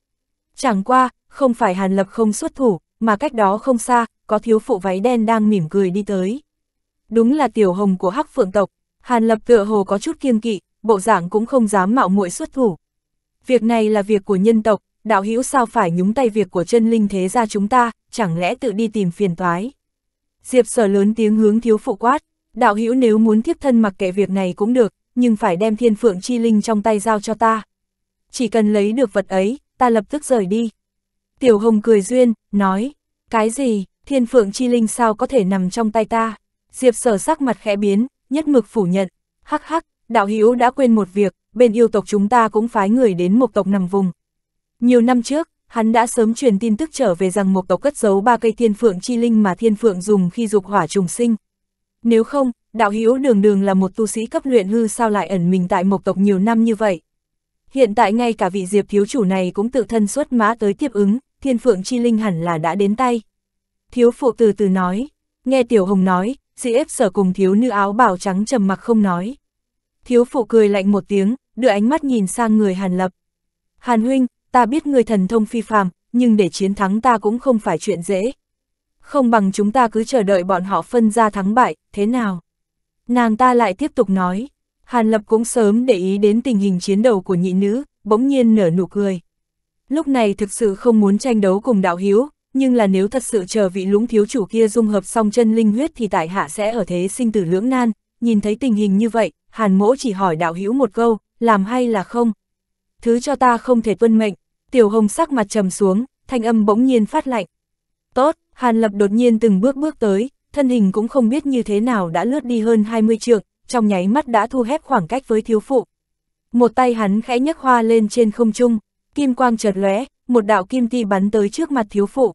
Chẳng qua, không phải Hàn Lập không xuất thủ, mà cách đó không xa, có thiếu phụ váy đen đang mỉm cười đi tới. Đúng là tiểu hồng của Hắc Phượng tộc, Hàn Lập tựa hồ có chút kiêng kỵ, bộ dạng cũng không dám mạo muội xuất thủ. Việc này là việc của nhân tộc, đạo hữu sao phải nhúng tay việc của chân linh thế gia chúng ta, chẳng lẽ tự đi tìm phiền toái. Diệp sở lớn tiếng hướng thiếu phụ quát, đạo hữu nếu muốn thiếp thân mặc kệ việc này cũng được, nhưng phải đem thiên phượng chi linh trong tay giao cho ta. Chỉ cần lấy được vật ấy, ta lập tức rời đi. Tiểu Hồng cười duyên, nói, cái gì, thiên phượng chi linh sao có thể nằm trong tay ta. Diệp sở sắc mặt khẽ biến, nhất mực phủ nhận, hắc hắc, đạo hữu đã quên một việc, bên yêu tộc chúng ta cũng phái người đến một tộc nằm vùng, nhiều năm trước, hắn đã sớm truyền tin tức trở về rằng một tộc cất giấu ba cây thiên phượng chi linh mà thiên phượng dùng khi dục hỏa trùng sinh. Nếu không, đạo hữu đường đường là một tu sĩ cấp luyện hư sao lại ẩn mình tại một tộc nhiều năm như vậy. Hiện tại ngay cả vị diệp thiếu chủ này cũng tự thân xuất mã tới tiếp ứng, thiên phượng chi linh hẳn là đã đến tay. Thiếu phụ từ từ nói, nghe tiểu hồng nói, dị ép sở cùng thiếu nữ áo bào trắng trầm mặc không nói. Thiếu phụ cười lạnh một tiếng, đưa ánh mắt nhìn sang người Hàn Lập. Hàn huynh, ta biết người thần thông phi phàm, nhưng để chiến thắng ta cũng không phải chuyện dễ. Không bằng chúng ta cứ chờ đợi bọn họ phân ra thắng bại, thế nào? Nàng ta lại tiếp tục nói, Hàn Lập cũng sớm để ý đến tình hình chiến đấu của nhị nữ, bỗng nhiên nở nụ cười. Lúc này thực sự không muốn tranh đấu cùng đạo hiếu, nhưng là nếu thật sự chờ vị lũng thiếu chủ kia dung hợp xong chân linh huyết thì tại hạ sẽ ở thế sinh tử lưỡng nan, nhìn thấy tình hình như vậy, Hàn mỗ chỉ hỏi đạo hiếu một câu, làm hay là không? Thứ cho ta không thể tuân mệnh, Tiểu Hồng sắc mặt trầm xuống, thanh âm bỗng nhiên phát lạnh. Tốt, Hàn Lập đột nhiên từng bước bước tới, thân hình cũng không biết như thế nào đã lướt đi hơn 20 trượng, trong nháy mắt đã thu hẹp khoảng cách với thiếu phụ. Một tay hắn khẽ nhấc hoa lên trên không trung, kim quang chợt lóe, một đạo kim ti bắn tới trước mặt thiếu phụ.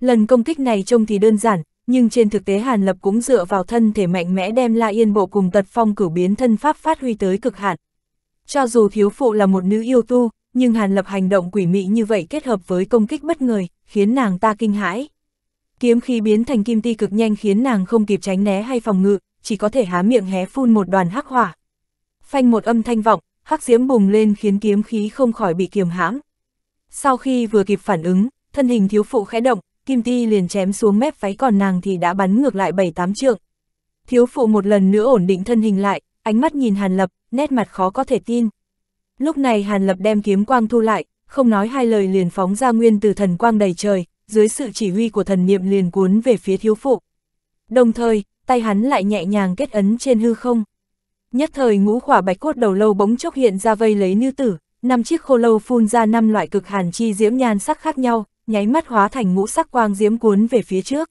Lần công kích này trông thì đơn giản, nhưng trên thực tế Hàn Lập cũng dựa vào thân thể mạnh mẽ đem La Yên Bộ cùng tật phong cử biến thân pháp phát huy tới cực hạn. Cho dù thiếu phụ là một nữ yêu tu, nhưng Hàn Lập hành động quỷ mị như vậy kết hợp với công kích bất ngờ, khiến nàng ta kinh hãi. Kiếm khí biến thành kim ti cực nhanh khiến nàng không kịp tránh né hay phòng ngự, chỉ có thể há miệng hé phun một đoàn hắc hỏa. Phanh một âm thanh vọng, hắc diễm bùng lên khiến kiếm khí không khỏi bị kiềm hãm. Sau khi vừa kịp phản ứng, thân hình thiếu phụ khẽ động, kim ti liền chém xuống mép váy còn nàng thì đã bắn ngược lại bảy tám trượng. Thiếu phụ một lần nữa ổn định thân hình lại, ánh mắt nhìn Hàn Lập, nét mặt khó có thể tin. Lúc này Hàn Lập đem kiếm quang thu lại, không nói hai lời liền phóng ra nguyên từ thần quang đầy trời, dưới sự chỉ huy của thần niệm liền cuốn về phía thiếu phụ. Đồng thời, tay hắn lại nhẹ nhàng kết ấn trên hư không. Nhất thời ngũ khỏa bạch cốt đầu lâu bỗng chốc hiện ra vây lấy nữ tử, năm chiếc khô lâu phun ra năm loại cực hàn chi diễm nhan sắc khác nhau, nháy mắt hóa thành ngũ sắc quang diễm cuốn về phía trước.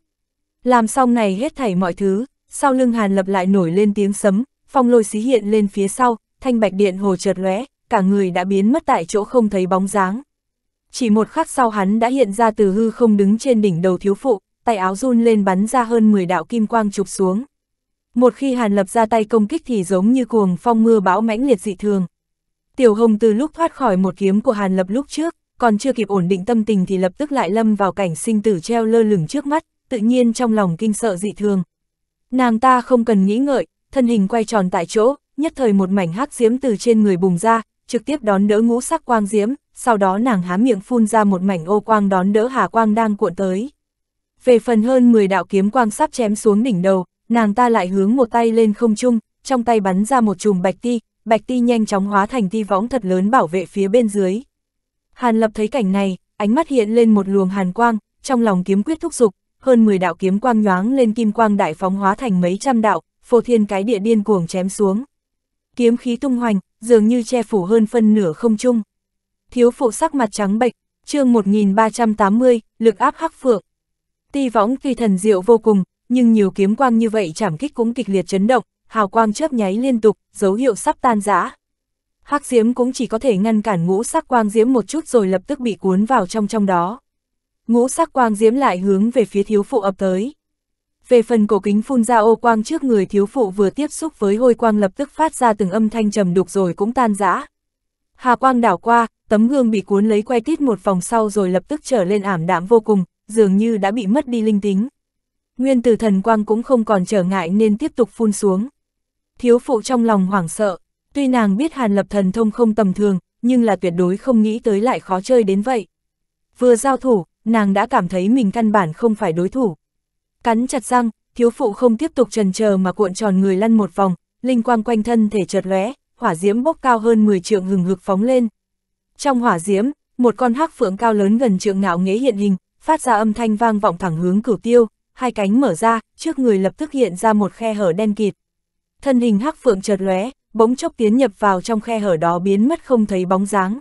Làm xong này hết thảy mọi thứ, sau lưng Hàn Lập lại nổi lên tiếng sấm, phong lôi xí hiện lên phía sau, thanh bạch điện hồ chợt lóe, cả người đã biến mất tại chỗ không thấy bóng dáng. Chỉ một khắc sau hắn đã hiện ra từ hư không đứng trên đỉnh đầu thiếu phụ, tay áo run lên bắn ra hơn 10 đạo kim quang chụp xuống. Một khi Hàn Lập ra tay công kích thì giống như cuồng phong mưa bão mãnh liệt dị thường. Tiểu Hồng từ lúc thoát khỏi một kiếm của Hàn Lập lúc trước, còn chưa kịp ổn định tâm tình thì lập tức lại lâm vào cảnh sinh tử treo lơ lửng trước mắt, tự nhiên trong lòng kinh sợ dị thường. Nàng ta không cần nghĩ ngợi, thân hình quay tròn tại chỗ, nhất thời một mảnh hắc diễm từ trên người bùng ra, trực tiếp đón đỡ ngũ sắc quang diễm, sau đó nàng há miệng phun ra một mảnh ô quang đón đỡ hà quang đang cuộn tới. Về phần hơn 10 đạo kiếm quang sắp chém xuống đỉnh đầu, nàng ta lại hướng một tay lên không trung, trong tay bắn ra một chùm bạch ti, bạch ti nhanh chóng hóa thành ti võng thật lớn bảo vệ phía bên dưới. Hàn Lập thấy cảnh này, ánh mắt hiện lên một luồng hàn quang, trong lòng kiếm quyết thúc dục, hơn 10 đạo kiếm quang nhoáng lên kim quang đại phóng hóa thành mấy trăm đạo, phô thiên cái địa điên cuồng chém xuống. Kiếm khí tung hoành, dường như che phủ hơn phân nửa không trung. Thiếu phụ sắc mặt trắng bệch, chương 1380, lực áp hắc phượng. Ti võng kỳ thần diệu vô cùng, nhưng nhiều kiếm quang như vậy chảm kích cũng kịch liệt chấn động, hào quang chớp nháy liên tục, dấu hiệu sắp tan rã. Hắc diễm cũng chỉ có thể ngăn cản ngũ sắc quang diễm một chút rồi lập tức bị cuốn vào trong trong đó. Ngũ sắc quang diễm lại hướng về phía thiếu phụ ập tới về phần cổ kính phun ra ô quang trước người thiếu phụ vừa tiếp xúc với hôi quang lập tức phát ra từng âm thanh trầm đục rồi cũng tan rã. Hà quang đảo qua, tấm gương bị cuốn lấy quay tít một vòng sau rồi lập tức trở lên ảm đạm vô cùng, dường như đã bị mất đi linh tính. Nguyên tử thần quang cũng không còn trở ngại nên tiếp tục phun xuống. Thiếu phụ trong lòng hoảng sợ, tuy nàng biết hàn lập thần thông không tầm thường, nhưng là tuyệt đối không nghĩ tới lại khó chơi đến vậy. Vừa giao thủ, nàng đã cảm thấy mình căn bản không phải đối thủ. Cắn chặt răng, thiếu phụ không tiếp tục trần chờ mà cuộn tròn người lăn một vòng, linh quang quanh thân thể chợt lóe, hỏa diễm bốc cao hơn 10 trượng hừng hực phóng lên. Trong hỏa diễm, một con hắc phượng cao lớn gần trượng ngạo nghễ hiện hình, phát ra âm thanh vang vọng thẳng hướng cửu tiêu, hai cánh mở ra, trước người lập tức hiện ra một khe hở đen kịt. Thân hình hắc phượng chợt lóe, bỗng chốc tiến nhập vào trong khe hở đó biến mất không thấy bóng dáng.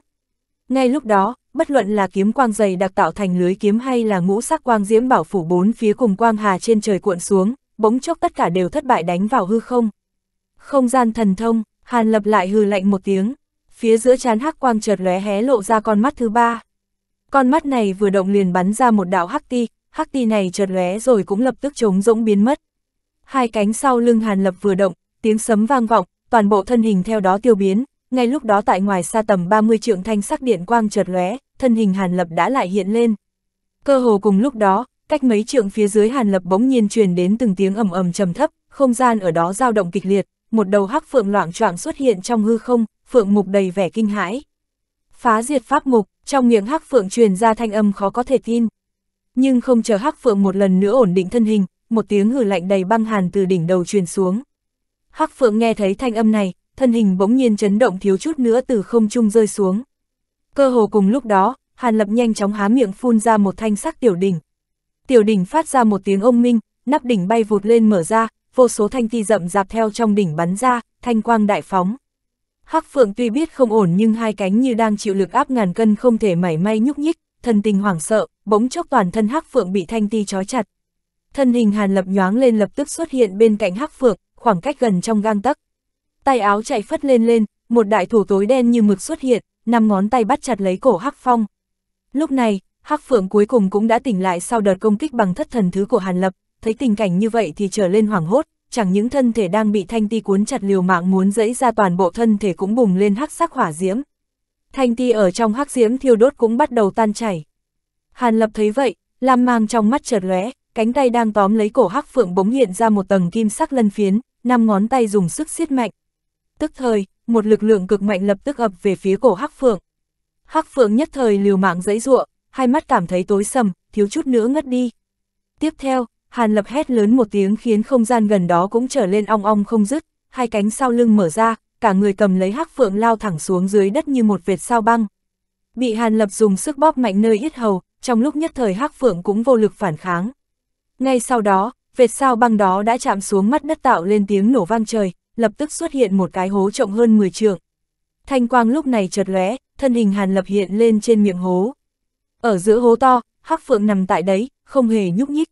Ngay lúc đó, bất luận là kiếm quang dày đặc tạo thành lưới kiếm hay là ngũ sắc quang diễm bảo phủ bốn phía cùng quang hà trên trời cuộn xuống, bỗng chốc tất cả đều thất bại đánh vào hư không. Không gian thần thông, Hàn lập lại hừ lạnh một tiếng, phía giữa chán hắc quang chợt lóe hé lộ ra con mắt thứ ba. Con mắt này vừa động liền bắn ra một đạo hắc ti, hắc ti này chợt lóe rồi cũng lập tức trống rỗng biến mất. Hai cánh sau lưng Hàn lập vừa động, tiếng sấm vang vọng, toàn bộ thân hình theo đó tiêu biến, ngay lúc đó tại ngoài xa tầm 30 trượng thanh sắc điện quang chợt lóe, thân hình Hàn Lập đã lại hiện lên. Cơ hồ cùng lúc đó, cách mấy trượng phía dưới Hàn Lập bỗng nhiên truyền đến từng tiếng ầm ầm trầm thấp, không gian ở đó dao động kịch liệt, một đầu hắc phượng loạn choạng xuất hiện trong hư không, phượng mục đầy vẻ kinh hãi. Phá diệt pháp mục, trong miệng hắc phượng truyền ra thanh âm khó có thể tin. Nhưng không chờ hắc phượng một lần nữa ổn định thân hình, một tiếng hử lạnh đầy băng hàn từ đỉnh đầu truyền xuống. Hắc phượng nghe thấy thanh âm này, thân hình bỗng nhiên chấn động thiếu chút nữa từ không trung rơi xuống. Cơ hồ cùng lúc đó, Hàn Lập nhanh chóng há miệng phun ra một thanh sắc tiểu đỉnh. Tiểu đỉnh phát ra một tiếng ông minh, nắp đỉnh bay vụt lên mở ra, vô số thanh ti rậm rạp theo trong đỉnh bắn ra, thanh quang đại phóng. Hắc Phượng tuy biết không ổn nhưng hai cánh như đang chịu lực áp ngàn cân không thể mảy may nhúc nhích, thần tình hoảng sợ, bỗng chốc toàn thân Hắc Phượng bị thanh ti trói chặt. Thân hình Hàn Lập nhoáng lên lập tức xuất hiện bên cạnh Hắc Phượng, khoảng cách gần trong gang tấc tay áo chạy phất lên lên, một đại thủ tối đen như mực xuất hiện, năm ngón tay bắt chặt lấy cổ Hắc Phong. Lúc này, Hắc Phượng cuối cùng cũng đã tỉnh lại sau đợt công kích bằng thất thần thứ của Hàn Lập, thấy tình cảnh như vậy thì trở lên hoảng hốt, chẳng những thân thể đang bị thanh ti cuốn chặt liều mạng muốn dẫy ra toàn bộ thân thể cũng bùng lên hắc sắc hỏa diễm. Thanh ti ở trong hắc diễm thiêu đốt cũng bắt đầu tan chảy. Hàn Lập thấy vậy, lam mang trong mắt chợt lóe, cánh tay đang tóm lấy cổ hắc phượng bỗng hiện ra một tầng kim sắc lân phiến, năm ngón tay dùng sức siết mạnh, Tức thời, một lực lượng cực mạnh lập tức ập về phía cổ Hắc Phượng. Hắc Phượng nhất thời liều mạng dãy giụa, hai mắt cảm thấy tối sầm, thiếu chút nữa ngất đi. Tiếp theo, Hàn Lập hét lớn một tiếng khiến không gian gần đó cũng trở lên ong ong không dứt, hai cánh sau lưng mở ra, cả người cầm lấy Hắc Phượng lao thẳng xuống dưới đất như một vệt sao băng. Bị Hàn Lập dùng sức bóp mạnh nơi yết hầu, trong lúc nhất thời Hắc Phượng cũng vô lực phản kháng. Ngay sau đó, vệt sao băng đó đã chạm xuống mắt đất tạo lên tiếng nổ vang trời, lập tức xuất hiện một cái hố trọng hơn 10 trượng. Thanh quang lúc này chợt lóe, thân hình Hàn Lập hiện lên trên miệng hố. Ở giữa hố to, Hắc Phượng nằm tại đấy, không hề nhúc nhích.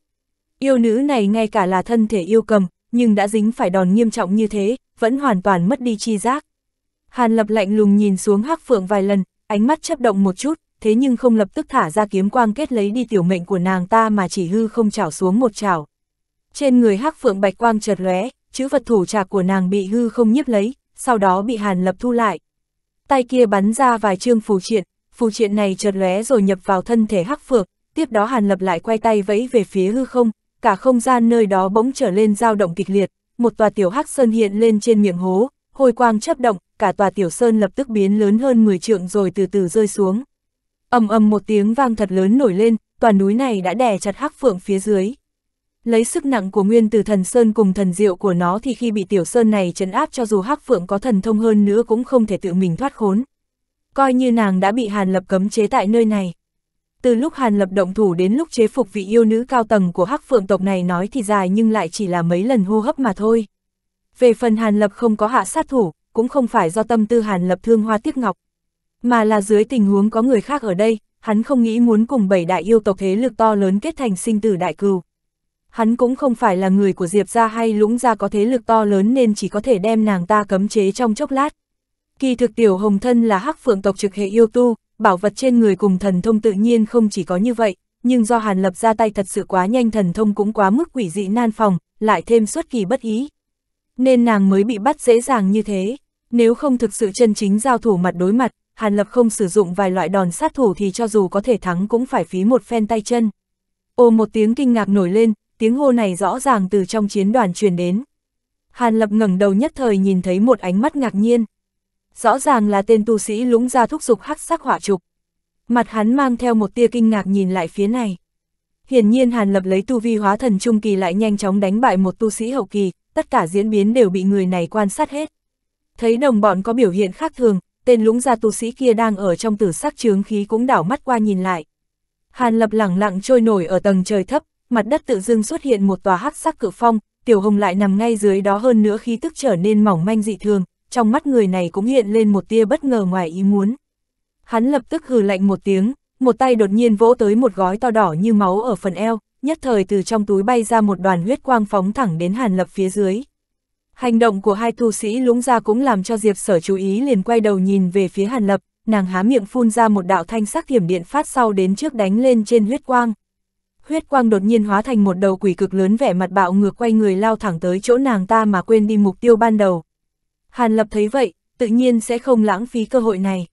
Yêu nữ này ngay cả là thân thể yêu cầm, nhưng đã dính phải đòn nghiêm trọng như thế, vẫn hoàn toàn mất đi chi giác. Hàn Lập lạnh lùng nhìn xuống Hắc Phượng vài lần, ánh mắt chấp động một chút, thế nhưng không lập tức thả ra kiếm quang kết lấy đi tiểu mệnh của nàng ta mà chỉ hư không chảo xuống một chảo. Trên người Hắc Phượng bạch quang chợt lóe, chữ vật thủ trạc của nàng bị hư không nhiếp lấy, sau đó bị Hàn Lập thu lại. Tay kia bắn ra vài chương phù triện, phù triện này chợt lóe rồi nhập vào thân thể Hắc Phược, tiếp đó Hàn Lập lại quay tay vẫy về phía hư không, cả không gian nơi đó bỗng trở lên dao động kịch liệt, một tòa tiểu hắc sơn hiện lên trên miệng hố, hồi quang chớp động, cả tòa tiểu sơn lập tức biến lớn hơn 10 trượng rồi từ từ rơi xuống. Ầm ầm một tiếng vang thật lớn nổi lên, toàn núi này đã đè chặt Hắc Phượng phía dưới. Lấy sức nặng của nguyên từ thần Sơn cùng thần diệu của nó thì khi bị tiểu Sơn này trấn áp cho dù hắc phượng có thần thông hơn nữa cũng không thể tự mình thoát khốn. Coi như nàng đã bị Hàn Lập cấm chế tại nơi này. Từ lúc Hàn Lập động thủ đến lúc chế phục vị yêu nữ cao tầng của hắc phượng tộc này nói thì dài nhưng lại chỉ là mấy lần hô hấp mà thôi. Về phần Hàn Lập không có hạ sát thủ, cũng không phải do tâm tư Hàn Lập thương hoa tiếc ngọc. Mà là dưới tình huống có người khác ở đây, hắn không nghĩ muốn cùng bảy đại yêu tộc thế lực to lớn kết thành sinh tử đại cừu hắn cũng không phải là người của Diệp gia hay lũng gia có thế lực to lớn nên chỉ có thể đem nàng ta cấm chế trong chốc lát. Kỳ thực tiểu hồng thân là hắc phượng tộc trực hệ yêu tu, bảo vật trên người cùng thần thông tự nhiên không chỉ có như vậy, nhưng do Hàn Lập ra tay thật sự quá nhanh thần thông cũng quá mức quỷ dị nan phòng, lại thêm xuất kỳ bất ý. Nên nàng mới bị bắt dễ dàng như thế, nếu không thực sự chân chính giao thủ mặt đối mặt, Hàn Lập không sử dụng vài loại đòn sát thủ thì cho dù có thể thắng cũng phải phí một phen tay chân. Ô một tiếng kinh ngạc nổi lên, tiếng hô này rõ ràng từ trong chiến đoàn truyền đến. Hàn Lập ngẩng đầu nhất thời nhìn thấy một ánh mắt ngạc nhiên. Rõ ràng là tên tu sĩ lúng ra thúc giục hắc sắc hỏa trục. Mặt hắn mang theo một tia kinh ngạc nhìn lại phía này. Hiển nhiên Hàn Lập lấy tu vi hóa thần trung kỳ lại nhanh chóng đánh bại một tu sĩ hậu kỳ, tất cả diễn biến đều bị người này quan sát hết. Thấy đồng bọn có biểu hiện khác thường, tên lũng ra tu sĩ kia đang ở trong tử sắc chướng khí cũng đảo mắt qua nhìn lại. Hàn Lập lẳng lặng trôi nổi ở tầng trời thấp, mặt đất tự dưng xuất hiện một tòa hắc sắc cử phong, tiểu hồng lại nằm ngay dưới đó hơn nữa khí tức trở nên mỏng manh dị thường, trong mắt người này cũng hiện lên một tia bất ngờ ngoài ý muốn. Hắn lập tức hừ lạnh một tiếng, một tay đột nhiên vỗ tới một gói to đỏ như máu ở phần eo, nhất thời từ trong túi bay ra một đoàn huyết quang phóng thẳng đến Hàn Lập phía dưới. Hành động của hai tu sĩ lũng ra cũng làm cho Diệp Sở chú ý liền quay đầu nhìn về phía Hàn Lập, nàng há miệng phun ra một đạo thanh sắc thiểm điện phát sau đến trước đánh lên trên huyết quang huyết quang đột nhiên hóa thành một đầu quỷ cực lớn vẻ mặt bạo ngược quay người lao thẳng tới chỗ nàng ta mà quên đi mục tiêu ban đầu. Hàn Lập thấy vậy, tự nhiên sẽ không lãng phí cơ hội này.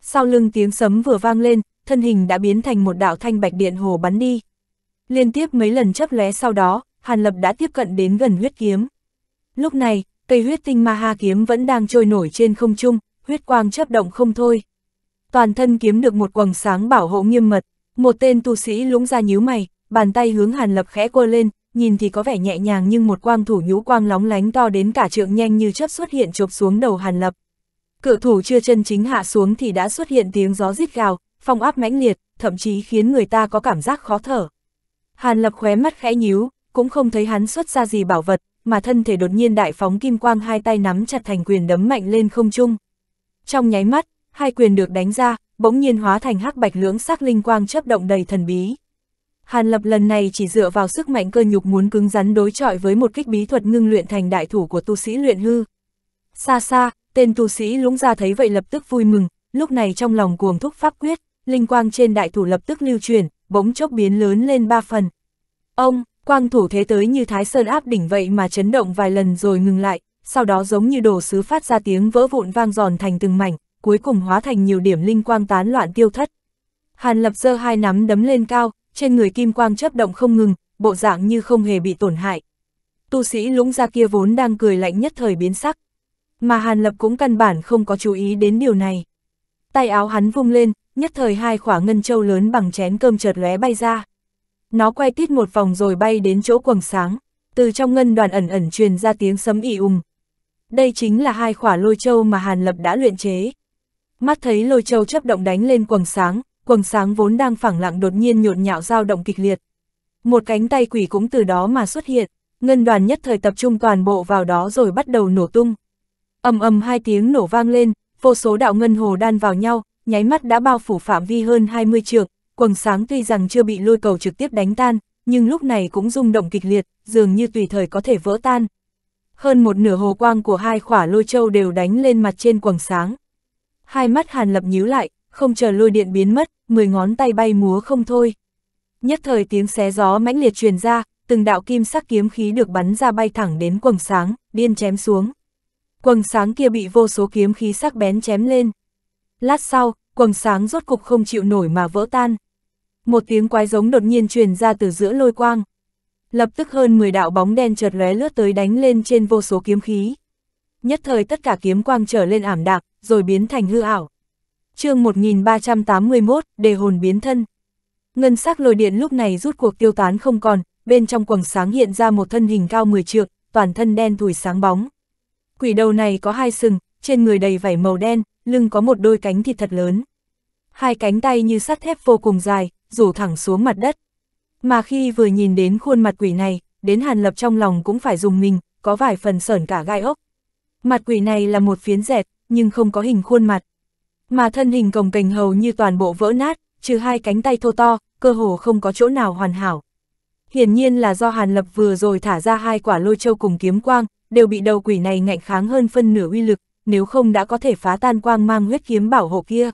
Sau lưng tiếng sấm vừa vang lên, thân hình đã biến thành một đạo thanh bạch điện hồ bắn đi. Liên tiếp mấy lần chấp lóe sau đó, Hàn Lập đã tiếp cận đến gần huyết kiếm. Lúc này, cây huyết tinh ma ha kiếm vẫn đang trôi nổi trên không trung, huyết quang chấp động không thôi. Toàn thân kiếm được một quầng sáng bảo hộ nghiêm mật, một tên tu sĩ lũng ra nhíu mày, bàn tay hướng Hàn Lập khẽ quơ lên, nhìn thì có vẻ nhẹ nhàng nhưng một quang thủ nhũ quang lóng lánh to đến cả trượng nhanh như chớp xuất hiện chụp xuống đầu Hàn Lập. Cự thủ chưa chân chính hạ xuống thì đã xuất hiện tiếng gió rít gào, phong áp mãnh liệt, thậm chí khiến người ta có cảm giác khó thở. Hàn Lập khóe mắt khẽ nhíu, cũng không thấy hắn xuất ra gì bảo vật, mà thân thể đột nhiên đại phóng kim quang hai tay nắm chặt thành quyền đấm mạnh lên không trung. Trong nháy mắt, hai quyền được đánh ra, bỗng nhiên hóa thành hắc bạch lưỡng sắc linh quang chớp động đầy thần bí. Hàn Lập lần này chỉ dựa vào sức mạnh cơ nhục muốn cứng rắn đối chọi với một kích bí thuật ngưng luyện thành đại thủ của tu sĩ luyện hư. Xa xa, tên tu sĩ lũng ra thấy vậy lập tức vui mừng, lúc này trong lòng cuồng thúc pháp quyết, linh quang trên đại thủ lập tức lưu truyền, bỗng chốc biến lớn lên ba phần. Ông, quang thủ thế tới như thái sơn áp đỉnh vậy mà chấn động vài lần rồi ngừng lại, sau đó giống như đồ sứ phát ra tiếng vỡ vụn vang giòn thành từng mảnh, cuối cùng hóa thành nhiều điểm linh quang tán loạn tiêu thất. Hàn lập giơ hai nắm đấm lên cao, trên người kim quang chấp động không ngừng, bộ dạng như không hề bị tổn hại. Tu sĩ lũng ra kia vốn đang cười lạnh nhất thời biến sắc. Mà Hàn Lập cũng căn bản không có chú ý đến điều này. Tay áo hắn vung lên, nhất thời hai khỏa ngân châu lớn bằng chén cơm chợt lóe bay ra. Nó quay tít một vòng rồi bay đến chỗ quầng sáng, từ trong ngân đoàn ẩn ẩn truyền ra tiếng sấm ỉ ùng. Đây chính là hai khỏa lôi châu mà Hàn Lập đã luyện chế. Mắt thấy lôi châu chấp động đánh lên quầng sáng, quầng sáng vốn đang phẳng lặng đột nhiên nhộn nhạo dao động kịch liệt. Một cánh tay quỷ cũng từ đó mà xuất hiện, ngân đoàn nhất thời tập trung toàn bộ vào đó rồi bắt đầu nổ tung. ầm ầm hai tiếng nổ vang lên, vô số đạo ngân hồ đan vào nhau, nháy mắt đã bao phủ phạm vi hơn 20 trượng, quầng sáng tuy rằng chưa bị lôi cầu trực tiếp đánh tan, nhưng lúc này cũng rung động kịch liệt, dường như tùy thời có thể vỡ tan. Hơn một nửa hồ quang của hai khỏa lôi châu đều đánh lên mặt trên quầng sáng hai mắt Hàn Lập nhíu lại, không chờ lôi điện biến mất, mười ngón tay bay múa không thôi. Nhất thời tiếng xé gió mãnh liệt truyền ra, từng đạo kim sắc kiếm khí được bắn ra bay thẳng đến quầng sáng, điên chém xuống. Quầng sáng kia bị vô số kiếm khí sắc bén chém lên. Lát sau, quầng sáng rốt cục không chịu nổi mà vỡ tan. Một tiếng quái giống đột nhiên truyền ra từ giữa lôi quang. Lập tức hơn 10 đạo bóng đen chợt lóe lướt tới đánh lên trên vô số kiếm khí nhất thời tất cả kiếm quang trở lên ảm đạm rồi biến thành hư ảo. chương 1381, đề hồn biến thân. Ngân sắc lồi điện lúc này rút cuộc tiêu tán không còn, bên trong quầng sáng hiện ra một thân hình cao 10 trượng, toàn thân đen thủi sáng bóng. Quỷ đầu này có hai sừng, trên người đầy vảy màu đen, lưng có một đôi cánh thịt thật lớn. Hai cánh tay như sắt thép vô cùng dài, rủ thẳng xuống mặt đất. Mà khi vừa nhìn đến khuôn mặt quỷ này, đến Hàn Lập trong lòng cũng phải dùng mình, có vài phần sởn cả gai ốc. Mặt quỷ này là một phiến dẹt, nhưng không có hình khuôn mặt. Mà thân hình cồng cành hầu như toàn bộ vỡ nát, trừ hai cánh tay thô to, cơ hồ không có chỗ nào hoàn hảo. Hiển nhiên là do Hàn Lập vừa rồi thả ra hai quả lôi châu cùng kiếm quang, đều bị đầu quỷ này ngạnh kháng hơn phân nửa uy lực, nếu không đã có thể phá tan quang mang huyết kiếm bảo hộ kia.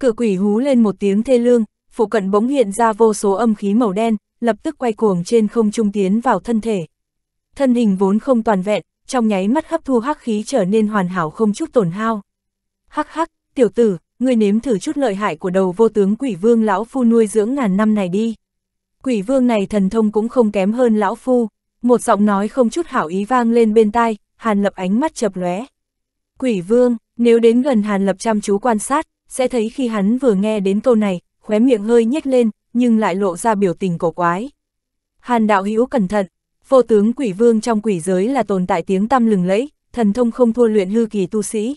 Cửa quỷ hú lên một tiếng thê lương, phụ cận bỗng hiện ra vô số âm khí màu đen, lập tức quay cuồng trên không trung tiến vào thân thể. Thân hình vốn không toàn vẹn, trong nháy mắt hấp thu hắc khí trở nên hoàn hảo không chút tổn hao. Hắc hắc, tiểu tử, ngươi nếm thử chút lợi hại của đầu vô tướng quỷ vương lão phu nuôi dưỡng ngàn năm này đi. Quỷ vương này thần thông cũng không kém hơn lão phu, một giọng nói không chút hảo ý vang lên bên tai, Hàn Lập ánh mắt chập lóe. Quỷ vương, nếu đến gần Hàn Lập chăm chú quan sát, sẽ thấy khi hắn vừa nghe đến câu này, khóe miệng hơi nhếch lên, nhưng lại lộ ra biểu tình cổ quái. Hàn đạo hữu cẩn thận, Vô tướng quỷ vương trong quỷ giới là tồn tại tiếng tăm lừng lẫy, thần thông không thua luyện hư kỳ tu sĩ.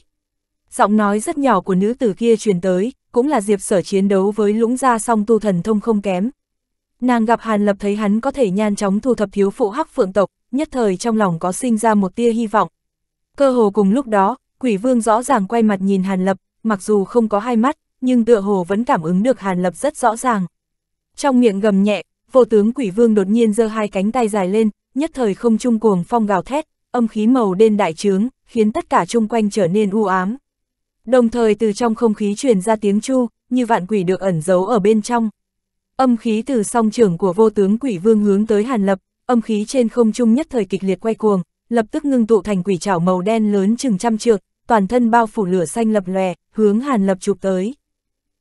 Giọng nói rất nhỏ của nữ tử kia truyền tới, cũng là diệp sở chiến đấu với lũng gia song tu thần thông không kém. Nàng gặp Hàn Lập thấy hắn có thể nhan chóng thu thập thiếu phụ hắc phượng tộc, nhất thời trong lòng có sinh ra một tia hy vọng. Cơ hồ cùng lúc đó, quỷ vương rõ ràng quay mặt nhìn Hàn Lập, mặc dù không có hai mắt, nhưng tựa hồ vẫn cảm ứng được Hàn Lập rất rõ ràng. Trong miệng gầm nhẹ, vô tướng quỷ vương đột nhiên giơ hai cánh tay dài lên, nhất thời không trung cuồng phong gào thét, âm khí màu đen đại trướng, khiến tất cả chung quanh trở nên u ám. Đồng thời từ trong không khí truyền ra tiếng chu, như vạn quỷ được ẩn giấu ở bên trong. Âm khí từ song trưởng của vô tướng quỷ vương hướng tới Hàn Lập, âm khí trên không trung nhất thời kịch liệt quay cuồng, lập tức ngưng tụ thành quỷ chảo màu đen lớn chừng trăm trượng, toàn thân bao phủ lửa xanh lập lòe, hướng Hàn Lập chụp tới.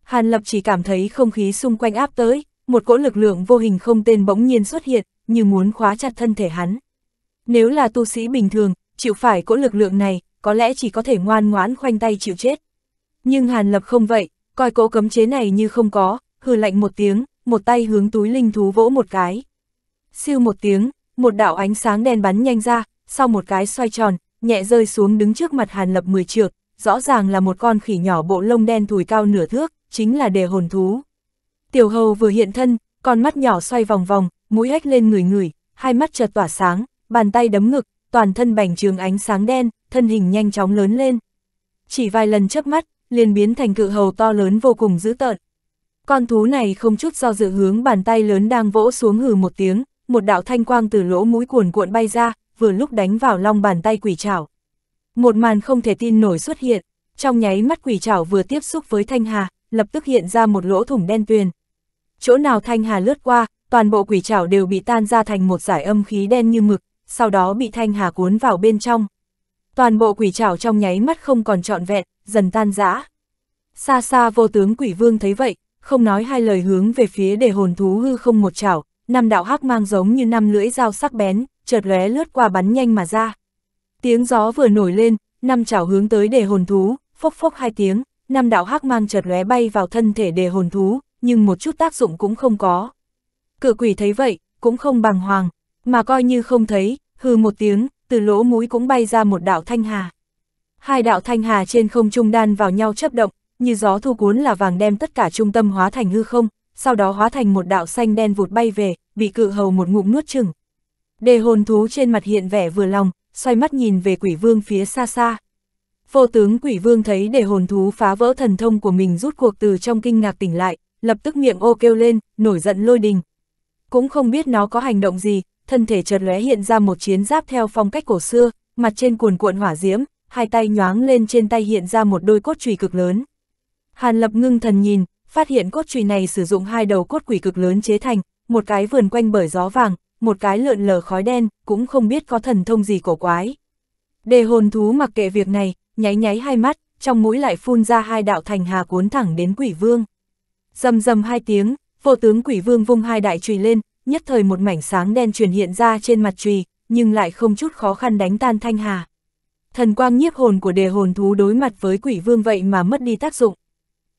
Hàn Lập chỉ cảm thấy không khí xung quanh áp tới, một cỗ lực lượng vô hình không tên bỗng nhiên xuất hiện, như muốn khóa chặt thân thể hắn. Nếu là tu sĩ bình thường, chịu phải cỗ lực lượng này, có lẽ chỉ có thể ngoan ngoãn khoanh tay chịu chết. Nhưng Hàn Lập không vậy, coi cỗ cấm chế này như không có, hừ lạnh một tiếng, một tay hướng túi linh thú vỗ một cái. Siêu một tiếng, một đạo ánh sáng đen bắn nhanh ra, sau một cái xoay tròn, nhẹ rơi xuống đứng trước mặt Hàn Lập mười trượt, rõ ràng là một con khỉ nhỏ bộ lông đen thùi cao nửa thước, chính là đề hồn thú. Tiểu hầu vừa hiện thân, con mắt nhỏ xoay vòng vòng, mũi hách lên người người, hai mắt chợt tỏa sáng, bàn tay đấm ngực, toàn thân bành trường ánh sáng đen, thân hình nhanh chóng lớn lên. Chỉ vài lần chớp mắt, liền biến thành cự hầu to lớn vô cùng dữ tợn. Con thú này không chút do dự hướng bàn tay lớn đang vỗ xuống hừ một tiếng, một đạo thanh quang từ lỗ mũi cuồn cuộn bay ra, vừa lúc đánh vào long bàn tay quỷ trảo. Một màn không thể tin nổi xuất hiện, trong nháy mắt quỷ trảo vừa tiếp xúc với thanh hà, lập tức hiện ra một lỗ thủng đen tuyền chỗ nào thanh hà lướt qua, toàn bộ quỷ trảo đều bị tan ra thành một giải âm khí đen như mực, sau đó bị thanh hà cuốn vào bên trong. Toàn bộ quỷ trảo trong nháy mắt không còn trọn vẹn, dần tan rã. Xa xa vô tướng quỷ vương thấy vậy, không nói hai lời hướng về phía để hồn thú hư không một chảo, năm đạo hắc mang giống như năm lưỡi dao sắc bén, chợt lóe lướt qua bắn nhanh mà ra. Tiếng gió vừa nổi lên, năm chảo hướng tới để hồn thú, phốc phốc hai tiếng, năm đạo hắc mang chợt lóe bay vào thân thể để hồn thú, nhưng một chút tác dụng cũng không có. Cửa quỷ thấy vậy, cũng không bằng hoàng, mà coi như không thấy, hừ một tiếng, từ lỗ mũi cũng bay ra một đạo thanh hà. Hai đạo thanh hà trên không trung đan vào nhau chấp động, như gió thu cuốn là vàng đem tất cả trung tâm hóa thành hư không, sau đó hóa thành một đạo xanh đen vụt bay về, bị cự hầu một ngụm nuốt chừng. Đề hồn thú trên mặt hiện vẻ vừa lòng, xoay mắt nhìn về quỷ vương phía xa xa. Vô tướng quỷ vương thấy đề hồn thú phá vỡ thần thông của mình rút cuộc từ trong kinh ngạc tỉnh lại, lập tức miệng ô kêu lên, nổi giận lôi đình. Cũng không biết nó có hành động gì, thân thể chợt lóe hiện ra một chiến giáp theo phong cách cổ xưa, mặt trên cuồn cuộn hỏa diễm, hai tay nhoáng lên trên tay hiện ra một đôi cốt chùy cực lớn. Hàn Lập ngưng thần nhìn, phát hiện cốt chùy này sử dụng hai đầu cốt quỷ cực lớn chế thành, một cái vườn quanh bởi gió vàng, một cái lượn lờ khói đen, cũng không biết có thần thông gì cổ quái. Đề hồn thú mặc kệ việc này, nháy nháy hai mắt, trong mũi lại phun ra hai đạo thành hà cuốn thẳng đến quỷ vương. Dầm dầm hai tiếng, vô tướng quỷ vương vung hai đại chùy lên, nhất thời một mảnh sáng đen truyền hiện ra trên mặt chùy, nhưng lại không chút khó khăn đánh tan thanh hà. Thần quang nhiếp hồn của đề hồn thú đối mặt với quỷ vương vậy mà mất đi tác dụng.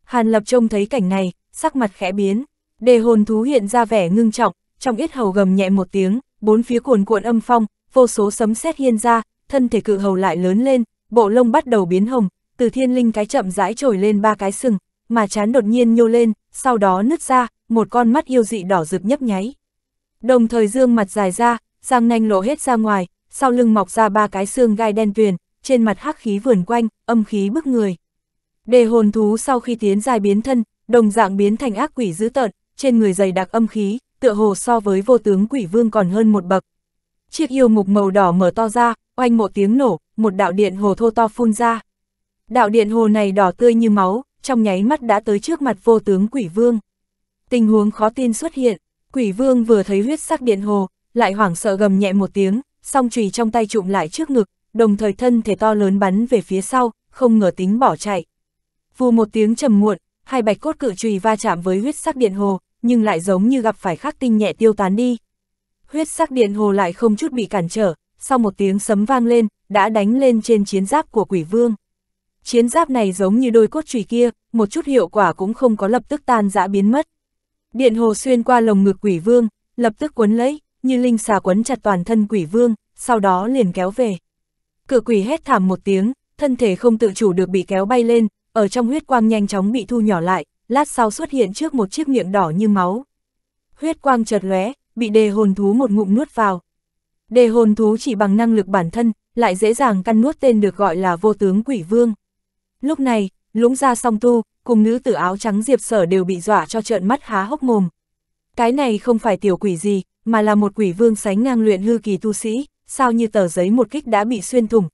Hàn Lập trông thấy cảnh này, sắc mặt khẽ biến, đề hồn thú hiện ra vẻ ngưng trọng, trong ít hầu gầm nhẹ một tiếng, bốn phía cuồn cuộn âm phong, vô số sấm sét hiên ra, thân thể cự hầu lại lớn lên, bộ lông bắt đầu biến hồng, từ thiên linh cái chậm rãi trồi lên ba cái sừng, mà chán đột nhiên nhô lên, sau đó nứt ra, một con mắt yêu dị đỏ rực nhấp nháy. Đồng thời dương mặt dài ra, răng nanh lộ hết ra ngoài, sau lưng mọc ra ba cái xương gai đen tuyền, trên mặt hắc khí vườn quanh, âm khí bức người. Đề hồn thú sau khi tiến dài biến thân, đồng dạng biến thành ác quỷ dữ tợn, trên người dày đặc âm khí, tựa hồ so với vô tướng quỷ vương còn hơn một bậc. Chiếc yêu mục màu đỏ mở to ra, oanh một tiếng nổ, một đạo điện hồ thô to phun ra. Đạo điện hồ này đỏ tươi như máu, trong nháy mắt đã tới trước mặt vô tướng quỷ vương. Tình huống khó tin xuất hiện, quỷ vương vừa thấy huyết sắc điện hồ, lại hoảng sợ gầm nhẹ một tiếng, song chùy trong tay trụm lại trước ngực, đồng thời thân thể to lớn bắn về phía sau, không ngờ tính bỏ chạy. Vù một tiếng trầm muộn, hai bạch cốt cự chùy va chạm với huyết sắc điện hồ, nhưng lại giống như gặp phải khắc tinh nhẹ tiêu tán đi. Huyết sắc điện hồ lại không chút bị cản trở, sau một tiếng sấm vang lên, đã đánh lên trên chiến giáp của quỷ vương chiến giáp này giống như đôi cốt chùy kia, một chút hiệu quả cũng không có lập tức tan dã biến mất. Điện hồ xuyên qua lồng ngực quỷ vương, lập tức quấn lấy, như linh xà quấn chặt toàn thân quỷ vương, sau đó liền kéo về. cửa quỷ hét thảm một tiếng, thân thể không tự chủ được bị kéo bay lên, ở trong huyết quang nhanh chóng bị thu nhỏ lại, lát sau xuất hiện trước một chiếc miệng đỏ như máu. Huyết quang chợt lóe, bị đề hồn thú một ngụm nuốt vào. Đề hồn thú chỉ bằng năng lực bản thân, lại dễ dàng căn nuốt tên được gọi là vô tướng quỷ vương. Lúc này, lũng ra song tu, cùng nữ tử áo trắng diệp sở đều bị dọa cho trợn mắt há hốc mồm. Cái này không phải tiểu quỷ gì, mà là một quỷ vương sánh ngang luyện hư kỳ tu sĩ, sao như tờ giấy một kích đã bị xuyên thủng.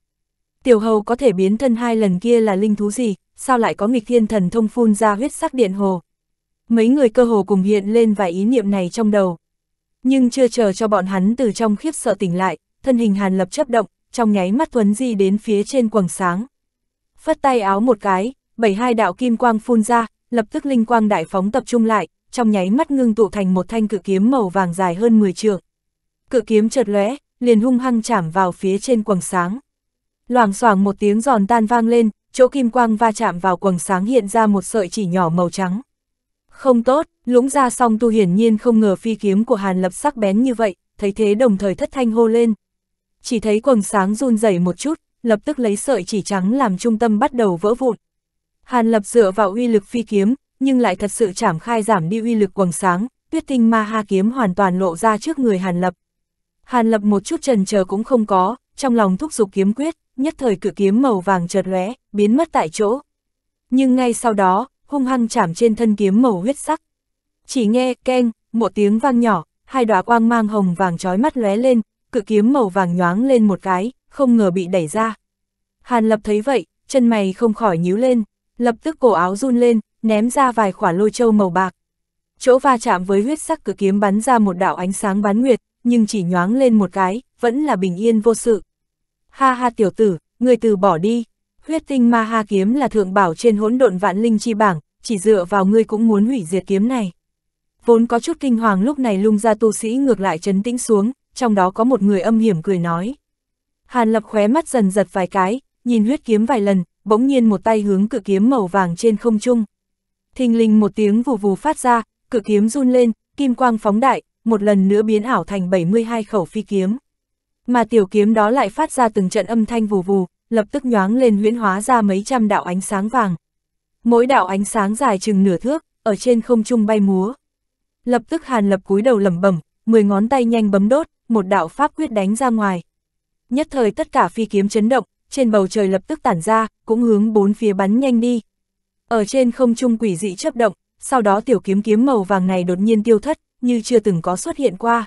Tiểu hầu có thể biến thân hai lần kia là linh thú gì, sao lại có nghịch thiên thần thông phun ra huyết sắc điện hồ. Mấy người cơ hồ cùng hiện lên vài ý niệm này trong đầu. Nhưng chưa chờ cho bọn hắn từ trong khiếp sợ tỉnh lại, thân hình hàn lập chấp động, trong nháy mắt thuấn di đến phía trên quầng sáng phất tay áo một cái, bảy hai đạo kim quang phun ra, lập tức linh quang đại phóng tập trung lại, trong nháy mắt ngưng tụ thành một thanh cự kiếm màu vàng dài hơn 10 trượng. Cự kiếm chợt lóe, liền hung hăng chạm vào phía trên quầng sáng. Loảng xoảng một tiếng giòn tan vang lên, chỗ kim quang va chạm vào quầng sáng hiện ra một sợi chỉ nhỏ màu trắng. Không tốt, lũng ra song tu hiển nhiên không ngờ phi kiếm của Hàn Lập sắc bén như vậy, thấy thế đồng thời thất thanh hô lên. Chỉ thấy quầng sáng run rẩy một chút, lập tức lấy sợi chỉ trắng làm trung tâm bắt đầu vỡ vụn. Hàn lập dựa vào uy lực phi kiếm, nhưng lại thật sự chảm khai giảm đi uy lực quầng sáng, tuyết tinh ma ha kiếm hoàn toàn lộ ra trước người Hàn lập. Hàn lập một chút trần chờ cũng không có, trong lòng thúc giục kiếm quyết, nhất thời cự kiếm màu vàng chợt lóe, biến mất tại chỗ. Nhưng ngay sau đó, hung hăng chạm trên thân kiếm màu huyết sắc. Chỉ nghe keng, một tiếng vang nhỏ, hai đóa quang mang hồng vàng trói mắt lóe lên, cự kiếm màu vàng nhoáng lên một cái, không ngờ bị đẩy ra. Hàn Lập thấy vậy, chân mày không khỏi nhíu lên, lập tức cổ áo run lên, ném ra vài khỏa lôi châu màu bạc. Chỗ va chạm với huyết sắc cử kiếm bắn ra một đạo ánh sáng bán nguyệt, nhưng chỉ nhoáng lên một cái, vẫn là bình yên vô sự. Ha ha tiểu tử, người từ bỏ đi. Huyết tinh ma ha kiếm là thượng bảo trên hỗn độn vạn linh chi bảng, chỉ dựa vào ngươi cũng muốn hủy diệt kiếm này. Vốn có chút kinh hoàng lúc này lung ra tu sĩ ngược lại chấn tĩnh xuống, trong đó có một người âm hiểm cười nói. Hàn Lập khóe mắt dần giật vài cái, nhìn huyết kiếm vài lần, bỗng nhiên một tay hướng cự kiếm màu vàng trên không trung. Thình lình một tiếng vù vù phát ra, cự kiếm run lên, kim quang phóng đại, một lần nữa biến ảo thành 72 khẩu phi kiếm. Mà tiểu kiếm đó lại phát ra từng trận âm thanh vù vù, lập tức nhoáng lên huyễn hóa ra mấy trăm đạo ánh sáng vàng. Mỗi đạo ánh sáng dài chừng nửa thước, ở trên không trung bay múa. Lập tức Hàn Lập cúi đầu lẩm bẩm, 10 ngón tay nhanh bấm đốt, một đạo pháp quyết đánh ra ngoài nhất thời tất cả phi kiếm chấn động, trên bầu trời lập tức tản ra, cũng hướng bốn phía bắn nhanh đi. Ở trên không trung quỷ dị chấp động, sau đó tiểu kiếm kiếm màu vàng này đột nhiên tiêu thất, như chưa từng có xuất hiện qua.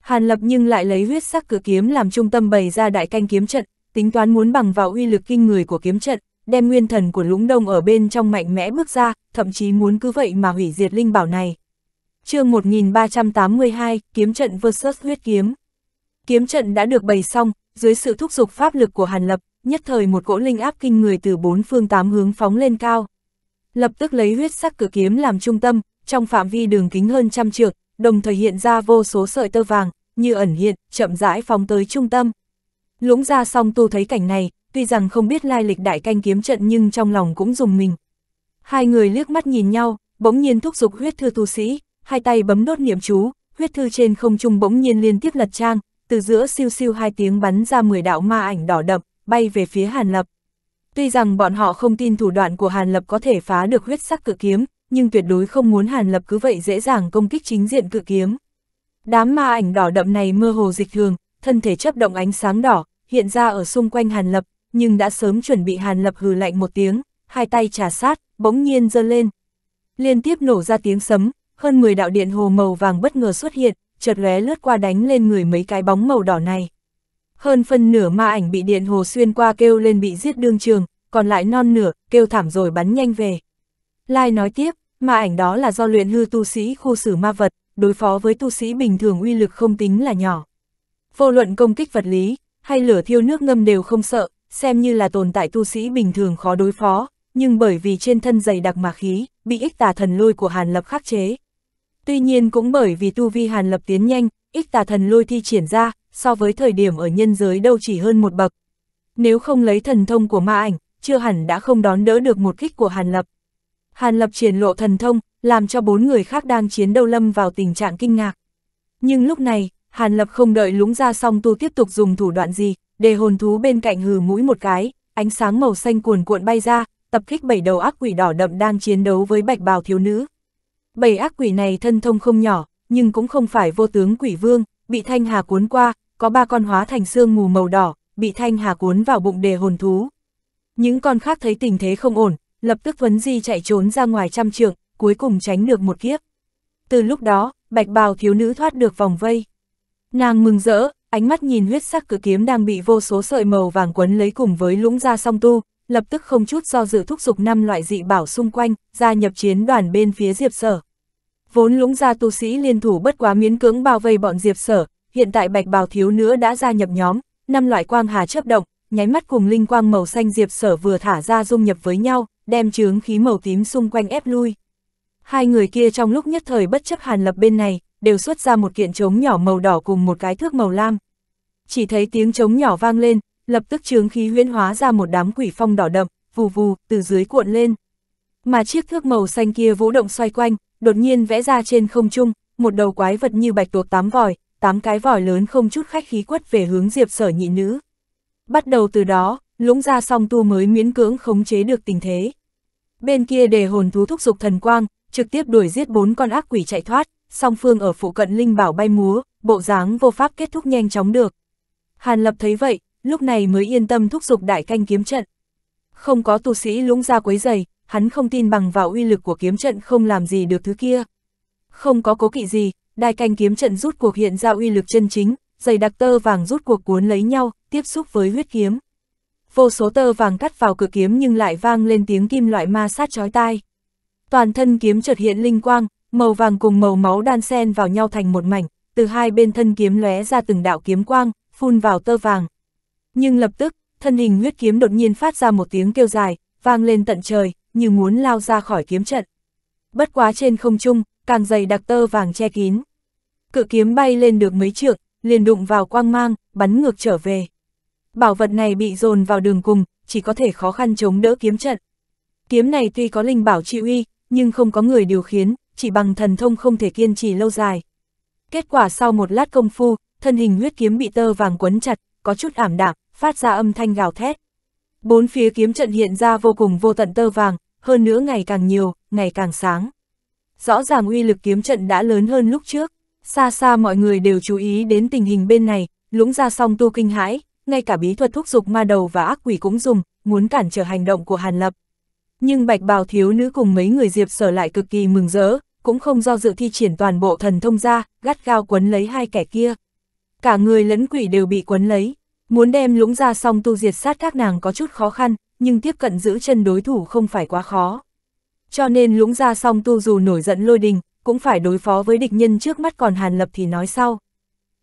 Hàn Lập nhưng lại lấy huyết sắc cử kiếm làm trung tâm bày ra đại canh kiếm trận, tính toán muốn bằng vào uy lực kinh người của kiếm trận, đem nguyên thần của lũng đông ở bên trong mạnh mẽ bước ra, thậm chí muốn cứ vậy mà hủy diệt linh bảo này. chương 1382, kiếm trận vs huyết kiếm. Kiếm trận đã được bày xong, dưới sự thúc giục pháp lực của Hàn Lập, nhất thời một cỗ linh áp kinh người từ bốn phương tám hướng phóng lên cao. Lập tức lấy huyết sắc cửa kiếm làm trung tâm, trong phạm vi đường kính hơn trăm trượng, đồng thời hiện ra vô số sợi tơ vàng, như ẩn hiện, chậm rãi phóng tới trung tâm. Lũng ra song tu thấy cảnh này, tuy rằng không biết lai lịch đại canh kiếm trận nhưng trong lòng cũng dùng mình. Hai người liếc mắt nhìn nhau, bỗng nhiên thúc giục huyết thư tu sĩ, hai tay bấm đốt niệm chú, huyết thư trên không trung bỗng nhiên liên tiếp lật trang, từ giữa siêu siêu hai tiếng bắn ra 10 đạo ma ảnh đỏ đậm, bay về phía Hàn Lập. Tuy rằng bọn họ không tin thủ đoạn của Hàn Lập có thể phá được huyết sắc cự kiếm, nhưng tuyệt đối không muốn Hàn Lập cứ vậy dễ dàng công kích chính diện cự kiếm. Đám ma ảnh đỏ đậm này mơ hồ dịch thường, thân thể chấp động ánh sáng đỏ, hiện ra ở xung quanh Hàn Lập, nhưng đã sớm chuẩn bị Hàn Lập hừ lạnh một tiếng, hai tay trà sát, bỗng nhiên giơ lên. Liên tiếp nổ ra tiếng sấm, hơn 10 đạo điện hồ màu vàng bất ngờ xuất hiện, chợt lóe lướt qua đánh lên người mấy cái bóng màu đỏ này. Hơn phân nửa ma ảnh bị điện hồ xuyên qua kêu lên bị giết đương trường, còn lại non nửa, kêu thảm rồi bắn nhanh về. Lai nói tiếp, ma ảnh đó là do luyện hư tu sĩ khu xử ma vật, đối phó với tu sĩ bình thường uy lực không tính là nhỏ. Vô luận công kích vật lý, hay lửa thiêu nước ngâm đều không sợ, xem như là tồn tại tu sĩ bình thường khó đối phó, nhưng bởi vì trên thân dày đặc mà khí, bị ích tà thần lôi của Hàn Lập khắc chế, Tuy nhiên cũng bởi vì tu vi Hàn Lập tiến nhanh, ít tà thần lôi thi triển ra, so với thời điểm ở nhân giới đâu chỉ hơn một bậc. Nếu không lấy thần thông của ma ảnh, chưa hẳn đã không đón đỡ được một kích của Hàn Lập. Hàn Lập triển lộ thần thông, làm cho bốn người khác đang chiến đấu lâm vào tình trạng kinh ngạc. Nhưng lúc này, Hàn Lập không đợi lúng ra xong tu tiếp tục dùng thủ đoạn gì, để hồn thú bên cạnh hừ mũi một cái, ánh sáng màu xanh cuồn cuộn bay ra, tập kích bảy đầu ác quỷ đỏ đậm đang chiến đấu với bạch bào thiếu nữ. Bảy ác quỷ này thân thông không nhỏ, nhưng cũng không phải vô tướng quỷ vương, bị thanh hà cuốn qua, có ba con hóa thành xương mù màu đỏ, bị thanh hà cuốn vào bụng đề hồn thú. Những con khác thấy tình thế không ổn, lập tức vấn di chạy trốn ra ngoài trăm trượng, cuối cùng tránh được một kiếp. Từ lúc đó, bạch bào thiếu nữ thoát được vòng vây. Nàng mừng rỡ, ánh mắt nhìn huyết sắc cử kiếm đang bị vô số sợi màu vàng quấn lấy cùng với lũng ra song tu, lập tức không chút do dự thúc giục năm loại dị bảo xung quanh, gia nhập chiến đoàn bên phía Diệp Sở. Vốn lũng gia tu sĩ liên thủ bất quá miễn cưỡng bao vây bọn Diệp Sở, hiện tại Bạch Bào thiếu nữa đã gia nhập nhóm, năm loại quang hà chớp động, nháy mắt cùng linh quang màu xanh Diệp Sở vừa thả ra dung nhập với nhau, đem chướng khí màu tím xung quanh ép lui. Hai người kia trong lúc nhất thời bất chấp Hàn Lập bên này, đều xuất ra một kiện trống nhỏ màu đỏ cùng một cái thước màu lam. Chỉ thấy tiếng trống nhỏ vang lên, lập tức trướng khí huyễn hóa ra một đám quỷ phong đỏ đậm, vù vù, từ dưới cuộn lên. Mà chiếc thước màu xanh kia vũ động xoay quanh, đột nhiên vẽ ra trên không trung, một đầu quái vật như bạch tuộc tám vòi, tám cái vòi lớn không chút khách khí quất về hướng diệp sở nhị nữ. Bắt đầu từ đó, lũng ra song tu mới miễn cưỡng khống chế được tình thế. Bên kia đề hồn thú thúc dục thần quang, trực tiếp đuổi giết bốn con ác quỷ chạy thoát, song phương ở phụ cận linh bảo bay múa, bộ dáng vô pháp kết thúc nhanh chóng được. Hàn Lập thấy vậy, lúc này mới yên tâm thúc giục đại canh kiếm trận. Không có tu sĩ lũng ra quấy giày, hắn không tin bằng vào uy lực của kiếm trận không làm gì được thứ kia. Không có cố kỵ gì, đại canh kiếm trận rút cuộc hiện ra uy lực chân chính, giày đặc tơ vàng rút cuộc cuốn lấy nhau, tiếp xúc với huyết kiếm. Vô số tơ vàng cắt vào cửa kiếm nhưng lại vang lên tiếng kim loại ma sát chói tai. Toàn thân kiếm chợt hiện linh quang, màu vàng cùng màu máu đan xen vào nhau thành một mảnh, từ hai bên thân kiếm lóe ra từng đạo kiếm quang, phun vào tơ vàng. Nhưng lập tức, thân hình huyết kiếm đột nhiên phát ra một tiếng kêu dài, vang lên tận trời, như muốn lao ra khỏi kiếm trận. Bất quá trên không trung, càng dày đặc tơ vàng che kín. Cự kiếm bay lên được mấy trượng, liền đụng vào quang mang, bắn ngược trở về. Bảo vật này bị dồn vào đường cùng, chỉ có thể khó khăn chống đỡ kiếm trận. Kiếm này tuy có linh bảo trị uy, nhưng không có người điều khiến, chỉ bằng thần thông không thể kiên trì lâu dài. Kết quả sau một lát công phu, thân hình huyết kiếm bị tơ vàng quấn chặt, có chút ảm đạm, phát ra âm thanh gào thét. Bốn phía kiếm trận hiện ra vô cùng vô tận tơ vàng, hơn nữa ngày càng nhiều, ngày càng sáng. Rõ ràng uy lực kiếm trận đã lớn hơn lúc trước, xa xa mọi người đều chú ý đến tình hình bên này, lũng ra song tu kinh hãi, ngay cả bí thuật thúc dục ma đầu và ác quỷ cũng dùng, muốn cản trở hành động của Hàn Lập. Nhưng bạch bào thiếu nữ cùng mấy người diệp sở lại cực kỳ mừng rỡ, cũng không do dự thi triển toàn bộ thần thông ra, gắt gao quấn lấy hai kẻ kia. Cả người lẫn quỷ đều bị quấn lấy, Muốn đem lũng ra xong tu diệt sát các nàng có chút khó khăn, nhưng tiếp cận giữ chân đối thủ không phải quá khó. Cho nên lũng ra xong tu dù nổi giận lôi đình, cũng phải đối phó với địch nhân trước mắt còn hàn lập thì nói sau.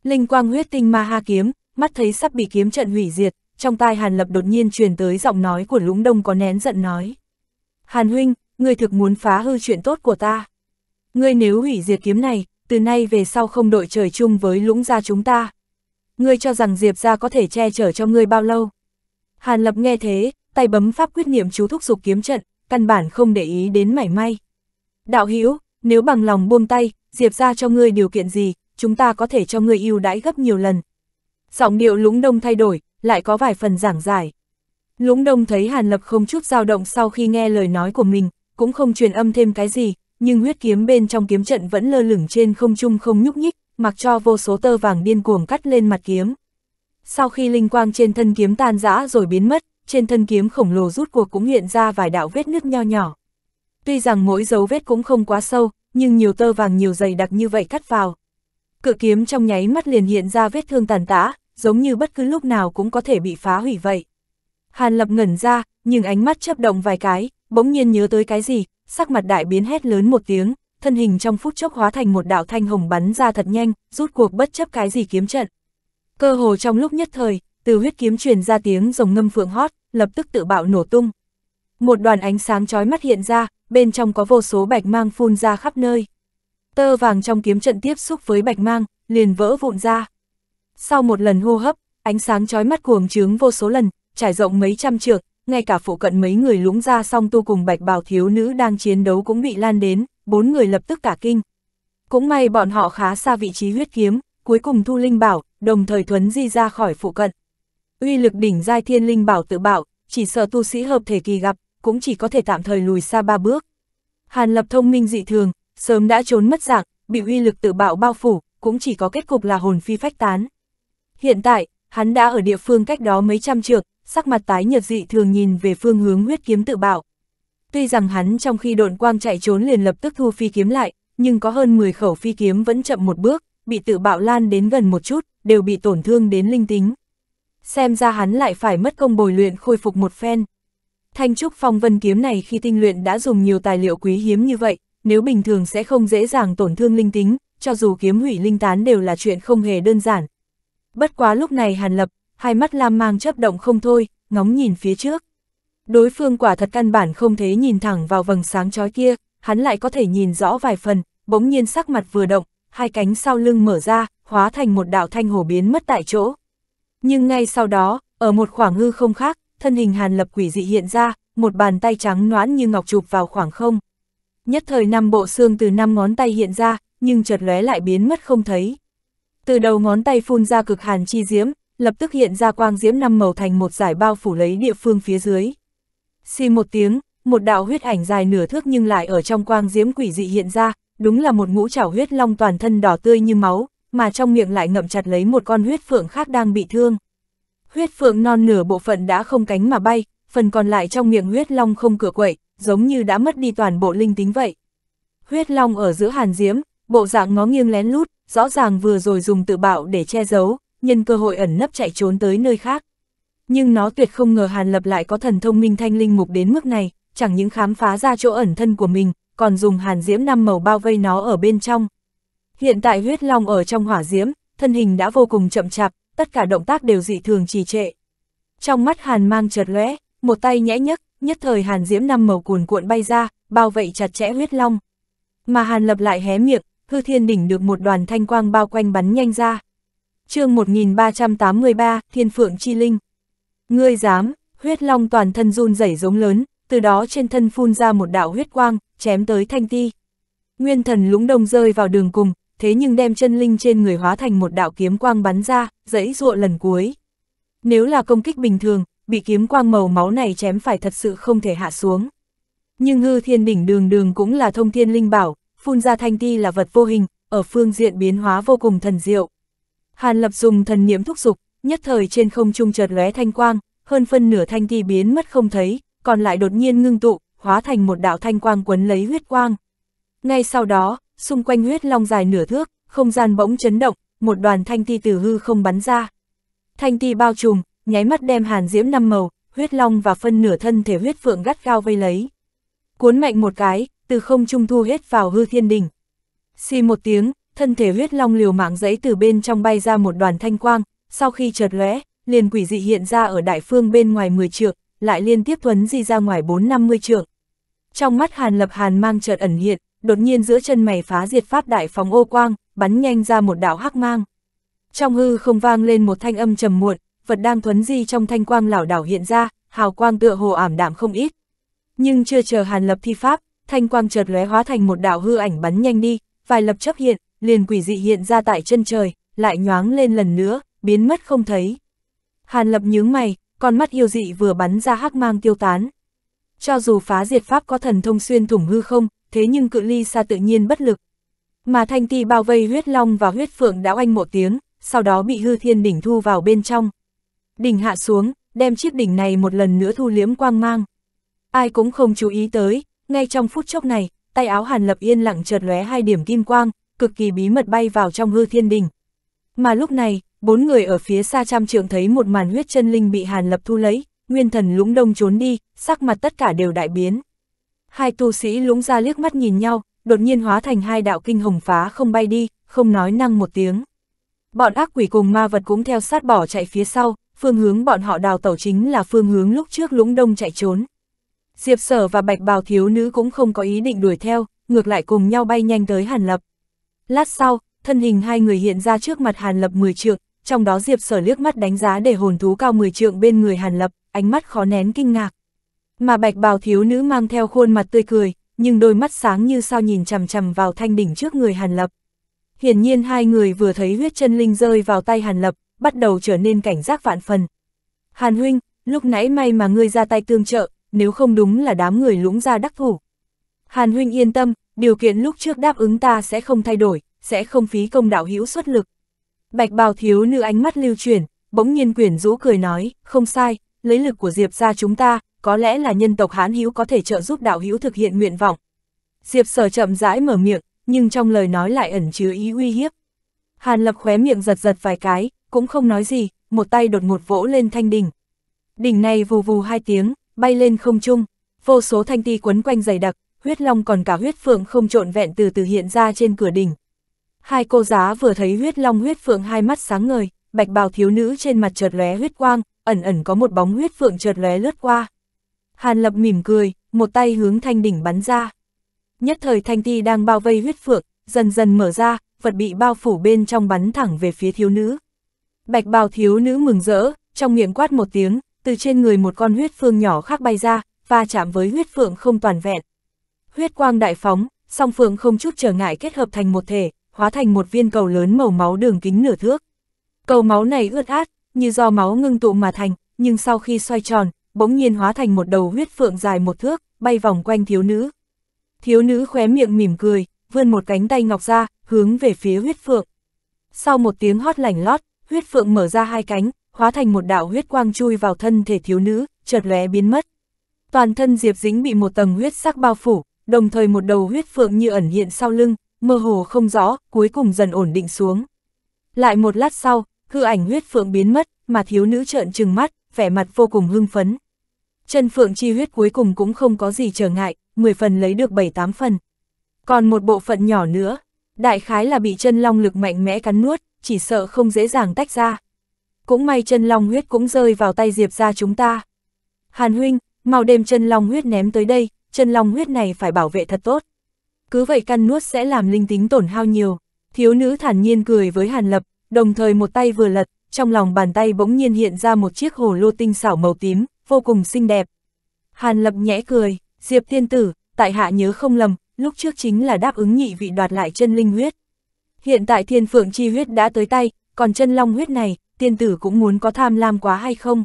Linh quang huyết tinh ma ha kiếm, mắt thấy sắp bị kiếm trận hủy diệt, trong tai hàn lập đột nhiên truyền tới giọng nói của lũng đông có nén giận nói. Hàn huynh, ngươi thực muốn phá hư chuyện tốt của ta. Ngươi nếu hủy diệt kiếm này, từ nay về sau không đội trời chung với lũng gia chúng ta ngươi cho rằng Diệp ra có thể che chở cho ngươi bao lâu. Hàn Lập nghe thế, tay bấm pháp quyết niệm chú thúc dục kiếm trận, căn bản không để ý đến mảy may. Đạo Hữu nếu bằng lòng buông tay, Diệp ra cho ngươi điều kiện gì, chúng ta có thể cho ngươi ưu đãi gấp nhiều lần. Giọng điệu lũng đông thay đổi, lại có vài phần giảng giải. Lũng đông thấy Hàn Lập không chút dao động sau khi nghe lời nói của mình, cũng không truyền âm thêm cái gì, nhưng huyết kiếm bên trong kiếm trận vẫn lơ lửng trên không trung không nhúc nhích, mặc cho vô số tơ vàng điên cuồng cắt lên mặt kiếm. Sau khi linh quang trên thân kiếm tan rã rồi biến mất, trên thân kiếm khổng lồ rút cuộc cũng hiện ra vài đạo vết nước nho nhỏ. Tuy rằng mỗi dấu vết cũng không quá sâu, nhưng nhiều tơ vàng nhiều dày đặc như vậy cắt vào. Cự kiếm trong nháy mắt liền hiện ra vết thương tàn tã, giống như bất cứ lúc nào cũng có thể bị phá hủy vậy. Hàn Lập ngẩn ra, nhưng ánh mắt chấp động vài cái, bỗng nhiên nhớ tới cái gì, sắc mặt đại biến hét lớn một tiếng, thân hình trong phút chốc hóa thành một đạo thanh hồng bắn ra thật nhanh, rút cuộc bất chấp cái gì kiếm trận. Cơ hồ trong lúc nhất thời, từ huyết kiếm truyền ra tiếng rồng ngâm phượng hót, lập tức tự bạo nổ tung. Một đoàn ánh sáng chói mắt hiện ra, bên trong có vô số bạch mang phun ra khắp nơi. Tơ vàng trong kiếm trận tiếp xúc với bạch mang, liền vỡ vụn ra. Sau một lần hô hấp, ánh sáng chói mắt cuồng trướng vô số lần, trải rộng mấy trăm trượng, ngay cả phụ cận mấy người lũng ra song tu cùng bạch bào thiếu nữ đang chiến đấu cũng bị lan đến, bốn người lập tức cả kinh. Cũng may bọn họ khá xa vị trí huyết kiếm, cuối cùng thu linh bảo, đồng thời thuấn di ra khỏi phụ cận. Uy lực đỉnh giai thiên linh bảo tự bảo, chỉ sợ tu sĩ hợp thể kỳ gặp, cũng chỉ có thể tạm thời lùi xa ba bước. Hàn lập thông minh dị thường, sớm đã trốn mất dạng, bị uy lực tự bảo bao phủ, cũng chỉ có kết cục là hồn phi phách tán. Hiện tại, hắn đã ở địa phương cách đó mấy trăm trượng, sắc mặt tái nhợt dị thường nhìn về phương hướng huyết kiếm tự bảo Tuy rằng hắn trong khi độn quang chạy trốn liền lập tức thu phi kiếm lại, nhưng có hơn 10 khẩu phi kiếm vẫn chậm một bước, bị tự bạo lan đến gần một chút, đều bị tổn thương đến linh tính. Xem ra hắn lại phải mất công bồi luyện khôi phục một phen. Thanh trúc phong vân kiếm này khi tinh luyện đã dùng nhiều tài liệu quý hiếm như vậy, nếu bình thường sẽ không dễ dàng tổn thương linh tính, cho dù kiếm hủy linh tán đều là chuyện không hề đơn giản. Bất quá lúc này Hàn Lập, hai mắt lam mang chấp động không thôi, ngóng nhìn phía trước. Đối phương quả thật căn bản không thế nhìn thẳng vào vầng sáng chói kia, hắn lại có thể nhìn rõ vài phần, bỗng nhiên sắc mặt vừa động, hai cánh sau lưng mở ra, hóa thành một đạo thanh hổ biến mất tại chỗ. Nhưng ngay sau đó, ở một khoảng hư không khác, thân hình hàn lập quỷ dị hiện ra, một bàn tay trắng noãn như ngọc chụp vào khoảng không. Nhất thời năm bộ xương từ năm ngón tay hiện ra, nhưng chợt lóe lại biến mất không thấy. Từ đầu ngón tay phun ra cực hàn chi diễm, lập tức hiện ra quang diễm năm màu thành một giải bao phủ lấy địa phương phía dưới. Xì một tiếng, một đạo huyết ảnh dài nửa thước nhưng lại ở trong quang diễm quỷ dị hiện ra, đúng là một ngũ trảo huyết long toàn thân đỏ tươi như máu, mà trong miệng lại ngậm chặt lấy một con huyết phượng khác đang bị thương. Huyết phượng non nửa bộ phận đã không cánh mà bay, phần còn lại trong miệng huyết long không cửa quậy, giống như đã mất đi toàn bộ linh tính vậy. Huyết long ở giữa hàn diễm, bộ dạng ngó nghiêng lén lút, rõ ràng vừa rồi dùng tự bạo để che giấu, nhân cơ hội ẩn nấp chạy trốn tới nơi khác. Nhưng nó tuyệt không ngờ Hàn Lập lại có thần thông minh thanh linh mục đến mức này, chẳng những khám phá ra chỗ ẩn thân của mình, còn dùng hàn diễm năm màu bao vây nó ở bên trong. Hiện tại huyết long ở trong hỏa diễm, thân hình đã vô cùng chậm chạp, tất cả động tác đều dị thường trì trệ. Trong mắt hàn mang chợt lóe, một tay nhẽ nhấc, nhất thời hàn diễm năm màu cuồn cuộn bay ra, bao vây chặt chẽ huyết long. Mà hàn lập lại hé miệng, hư thiên đỉnh được một đoàn thanh quang bao quanh bắn nhanh ra. chương 1383, Thiên Phượng Chi Linh Ngươi dám, huyết long toàn thân run rẩy giống lớn, từ đó trên thân phun ra một đạo huyết quang, chém tới thanh ti. Nguyên thần lũng đông rơi vào đường cùng, thế nhưng đem chân linh trên người hóa thành một đạo kiếm quang bắn ra, dẫy dụa lần cuối. Nếu là công kích bình thường, bị kiếm quang màu máu này chém phải thật sự không thể hạ xuống. Nhưng ngư thiên đỉnh đường đường cũng là thông thiên linh bảo, phun ra thanh ti là vật vô hình, ở phương diện biến hóa vô cùng thần diệu. Hàn lập dùng thần niệm thúc giục nhất thời trên không trung chợt lóe thanh quang, hơn phân nửa thanh thi biến mất không thấy, còn lại đột nhiên ngưng tụ, hóa thành một đạo thanh quang quấn lấy huyết quang. Ngay sau đó, xung quanh huyết long dài nửa thước, không gian bỗng chấn động, một đoàn thanh ti từ hư không bắn ra. Thanh ti bao trùm, nháy mắt đem hàn diễm năm màu, huyết long và phân nửa thân thể huyết phượng gắt gao vây lấy. Cuốn mạnh một cái, từ không trung thu hết vào hư thiên đỉnh. Xì một tiếng, thân thể huyết long liều mạng dẫy từ bên trong bay ra một đoàn thanh quang, sau khi chợt lóe, liền quỷ dị hiện ra ở đại phương bên ngoài 10 trượng, lại liên tiếp thuấn di ra ngoài 450 trượng. Trong mắt Hàn Lập Hàn mang chợt ẩn hiện, đột nhiên giữa chân mày phá diệt pháp đại phóng ô quang, bắn nhanh ra một đạo hắc mang. Trong hư không vang lên một thanh âm trầm muộn, vật đang thuấn di trong thanh quang lảo đảo hiện ra, hào quang tựa hồ ảm đạm không ít. Nhưng chưa chờ Hàn Lập thi pháp, thanh quang chợt lóe hóa thành một đạo hư ảnh bắn nhanh đi, vài lập chấp hiện, liền quỷ dị hiện ra tại chân trời, lại nhoáng lên lần nữa, biến mất không thấy. Hàn lập nhướng mày, con mắt yêu dị vừa bắn ra hắc mang tiêu tán. Cho dù phá diệt pháp có thần thông xuyên thủng hư không, thế nhưng cự ly xa tự nhiên bất lực. Mà thanh ti bao vây huyết long và huyết phượng đã oanh một tiếng, sau đó bị hư thiên đỉnh thu vào bên trong. Đỉnh hạ xuống, đem chiếc đỉnh này một lần nữa thu liếm quang mang. Ai cũng không chú ý tới, ngay trong phút chốc này, tay áo hàn lập yên lặng chợt lóe hai điểm kim quang, cực kỳ bí mật bay vào trong hư thiên đỉnh. Mà lúc này, Bốn người ở phía xa trăm trượng thấy một màn huyết chân linh bị Hàn Lập thu lấy, nguyên thần lũng đông trốn đi, sắc mặt tất cả đều đại biến. Hai tu sĩ lũng ra liếc mắt nhìn nhau, đột nhiên hóa thành hai đạo kinh hồng phá không bay đi, không nói năng một tiếng. Bọn ác quỷ cùng ma vật cũng theo sát bỏ chạy phía sau, phương hướng bọn họ đào tẩu chính là phương hướng lúc trước lũng đông chạy trốn. Diệp sở và bạch bào thiếu nữ cũng không có ý định đuổi theo, ngược lại cùng nhau bay nhanh tới Hàn Lập. Lát sau, thân hình hai người hiện ra trước mặt Hàn Lập 10 trượng, trong đó Diệp Sở liếc mắt đánh giá để hồn thú cao 10 trượng bên người Hàn Lập, ánh mắt khó nén kinh ngạc. Mà bạch bào thiếu nữ mang theo khuôn mặt tươi cười, nhưng đôi mắt sáng như sao nhìn chằm chằm vào thanh đỉnh trước người Hàn Lập. Hiển nhiên hai người vừa thấy huyết chân linh rơi vào tay Hàn Lập, bắt đầu trở nên cảnh giác vạn phần. Hàn huynh, lúc nãy may mà ngươi ra tay tương trợ, nếu không đúng là đám người lũng ra đắc thủ. Hàn huynh yên tâm, điều kiện lúc trước đáp ứng ta sẽ không thay đổi, sẽ không phí công đạo hữu xuất lực. Bạch bào thiếu nữ ánh mắt lưu chuyển, bỗng nhiên quyển rũ cười nói, không sai, lấy lực của Diệp ra chúng ta, có lẽ là nhân tộc Hán Hữu có thể trợ giúp đạo Hữu thực hiện nguyện vọng. Diệp sở chậm rãi mở miệng, nhưng trong lời nói lại ẩn chứa ý uy hiếp. Hàn lập khóe miệng giật giật vài cái, cũng không nói gì, một tay đột ngột vỗ lên thanh đỉnh. Đỉnh này vù vù hai tiếng, bay lên không trung, vô số thanh ti quấn quanh dày đặc, huyết long còn cả huyết phượng không trộn vẹn từ từ hiện ra trên cửa đỉnh. Hai cô giá vừa thấy huyết long huyết phượng hai mắt sáng ngời, bạch bào thiếu nữ trên mặt chợt lóe huyết quang, ẩn ẩn có một bóng huyết phượng chợt lóe lướt qua. Hàn Lập mỉm cười, một tay hướng thanh đỉnh bắn ra. Nhất thời thanh ti đang bao vây huyết phượng, dần dần mở ra, vật bị bao phủ bên trong bắn thẳng về phía thiếu nữ. Bạch bào thiếu nữ mừng rỡ, trong miệng quát một tiếng, từ trên người một con huyết phương nhỏ khác bay ra, va chạm với huyết phượng không toàn vẹn. Huyết quang đại phóng, song phượng không chút trở ngại kết hợp thành một thể, hóa thành một viên cầu lớn màu máu đường kính nửa thước. Cầu máu này ướt át, như do máu ngưng tụ mà thành, nhưng sau khi xoay tròn, bỗng nhiên hóa thành một đầu huyết phượng dài một thước, bay vòng quanh thiếu nữ. Thiếu nữ khóe miệng mỉm cười, vươn một cánh tay ngọc ra, hướng về phía huyết phượng. Sau một tiếng hót lảnh lót, huyết phượng mở ra hai cánh, hóa thành một đạo huyết quang chui vào thân thể thiếu nữ, chợt lóe biến mất. Toàn thân Diệp Dĩnh bị một tầng huyết sắc bao phủ, đồng thời một đầu huyết phượng như ẩn hiện sau lưng, mơ hồ không rõ, cuối cùng dần ổn định xuống. Lại một lát sau, hư ảnh huyết phượng biến mất, mà thiếu nữ trợn trừng mắt, vẻ mặt vô cùng hưng phấn. Chân phượng chi huyết cuối cùng cũng không có gì trở ngại, 10 phần lấy được 7-8 phần. Còn một bộ phận nhỏ nữa, đại khái là bị chân long lực mạnh mẽ cắn nuốt, chỉ sợ không dễ dàng tách ra. Cũng may chân long huyết cũng rơi vào tay diệp ra chúng ta. Hàn huynh, mau đem chân long huyết ném tới đây, chân long huyết này phải bảo vệ thật tốt cứ vậy căn nuốt sẽ làm linh tính tổn hao nhiều. Thiếu nữ thản nhiên cười với Hàn Lập, đồng thời một tay vừa lật, trong lòng bàn tay bỗng nhiên hiện ra một chiếc hồ lô tinh xảo màu tím, vô cùng xinh đẹp. Hàn Lập nhẽ cười, Diệp Tiên Tử, tại hạ nhớ không lầm, lúc trước chính là đáp ứng nhị vị đoạt lại chân linh huyết. Hiện tại thiên phượng chi huyết đã tới tay, còn chân long huyết này, tiên tử cũng muốn có tham lam quá hay không?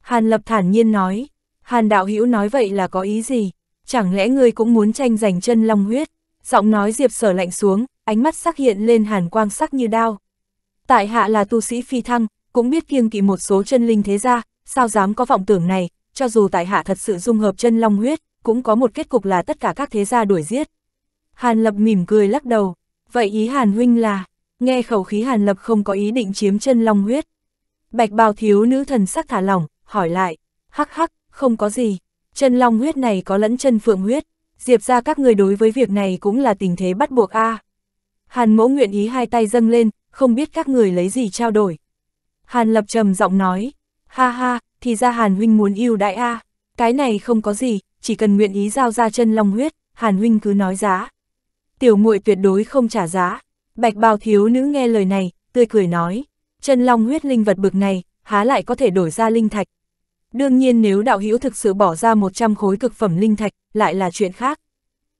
Hàn Lập thản nhiên nói, Hàn Đạo Hữu nói vậy là có ý gì? chẳng lẽ ngươi cũng muốn tranh giành chân long huyết? Giọng nói Diệp Sở lạnh xuống, ánh mắt sắc hiện lên hàn quang sắc như đao. Tại hạ là tu sĩ phi thăng, cũng biết kiêng kỵ một số chân linh thế gia, sao dám có vọng tưởng này, cho dù tại hạ thật sự dung hợp chân long huyết, cũng có một kết cục là tất cả các thế gia đuổi giết. Hàn Lập mỉm cười lắc đầu, vậy ý Hàn huynh là, nghe khẩu khí Hàn Lập không có ý định chiếm chân long huyết. Bạch bào thiếu nữ thần sắc thả lỏng, hỏi lại, hắc hắc, không có gì, Chân long huyết này có lẫn chân phượng huyết, diệp ra các người đối với việc này cũng là tình thế bắt buộc a. Hàn Mỗ nguyện ý hai tay dâng lên, không biết các người lấy gì trao đổi. Hàn lập trầm giọng nói, ha ha, thì ra Hàn huynh muốn yêu đại a, cái này không có gì, chỉ cần nguyện ý giao ra chân long huyết, Hàn huynh cứ nói giá. Tiểu muội tuyệt đối không trả giá. Bạch bào thiếu nữ nghe lời này, tươi cười nói, chân long huyết linh vật bực này, há lại có thể đổi ra linh thạch, Đương nhiên nếu đạo hữu thực sự bỏ ra 100 khối cực phẩm linh thạch, lại là chuyện khác.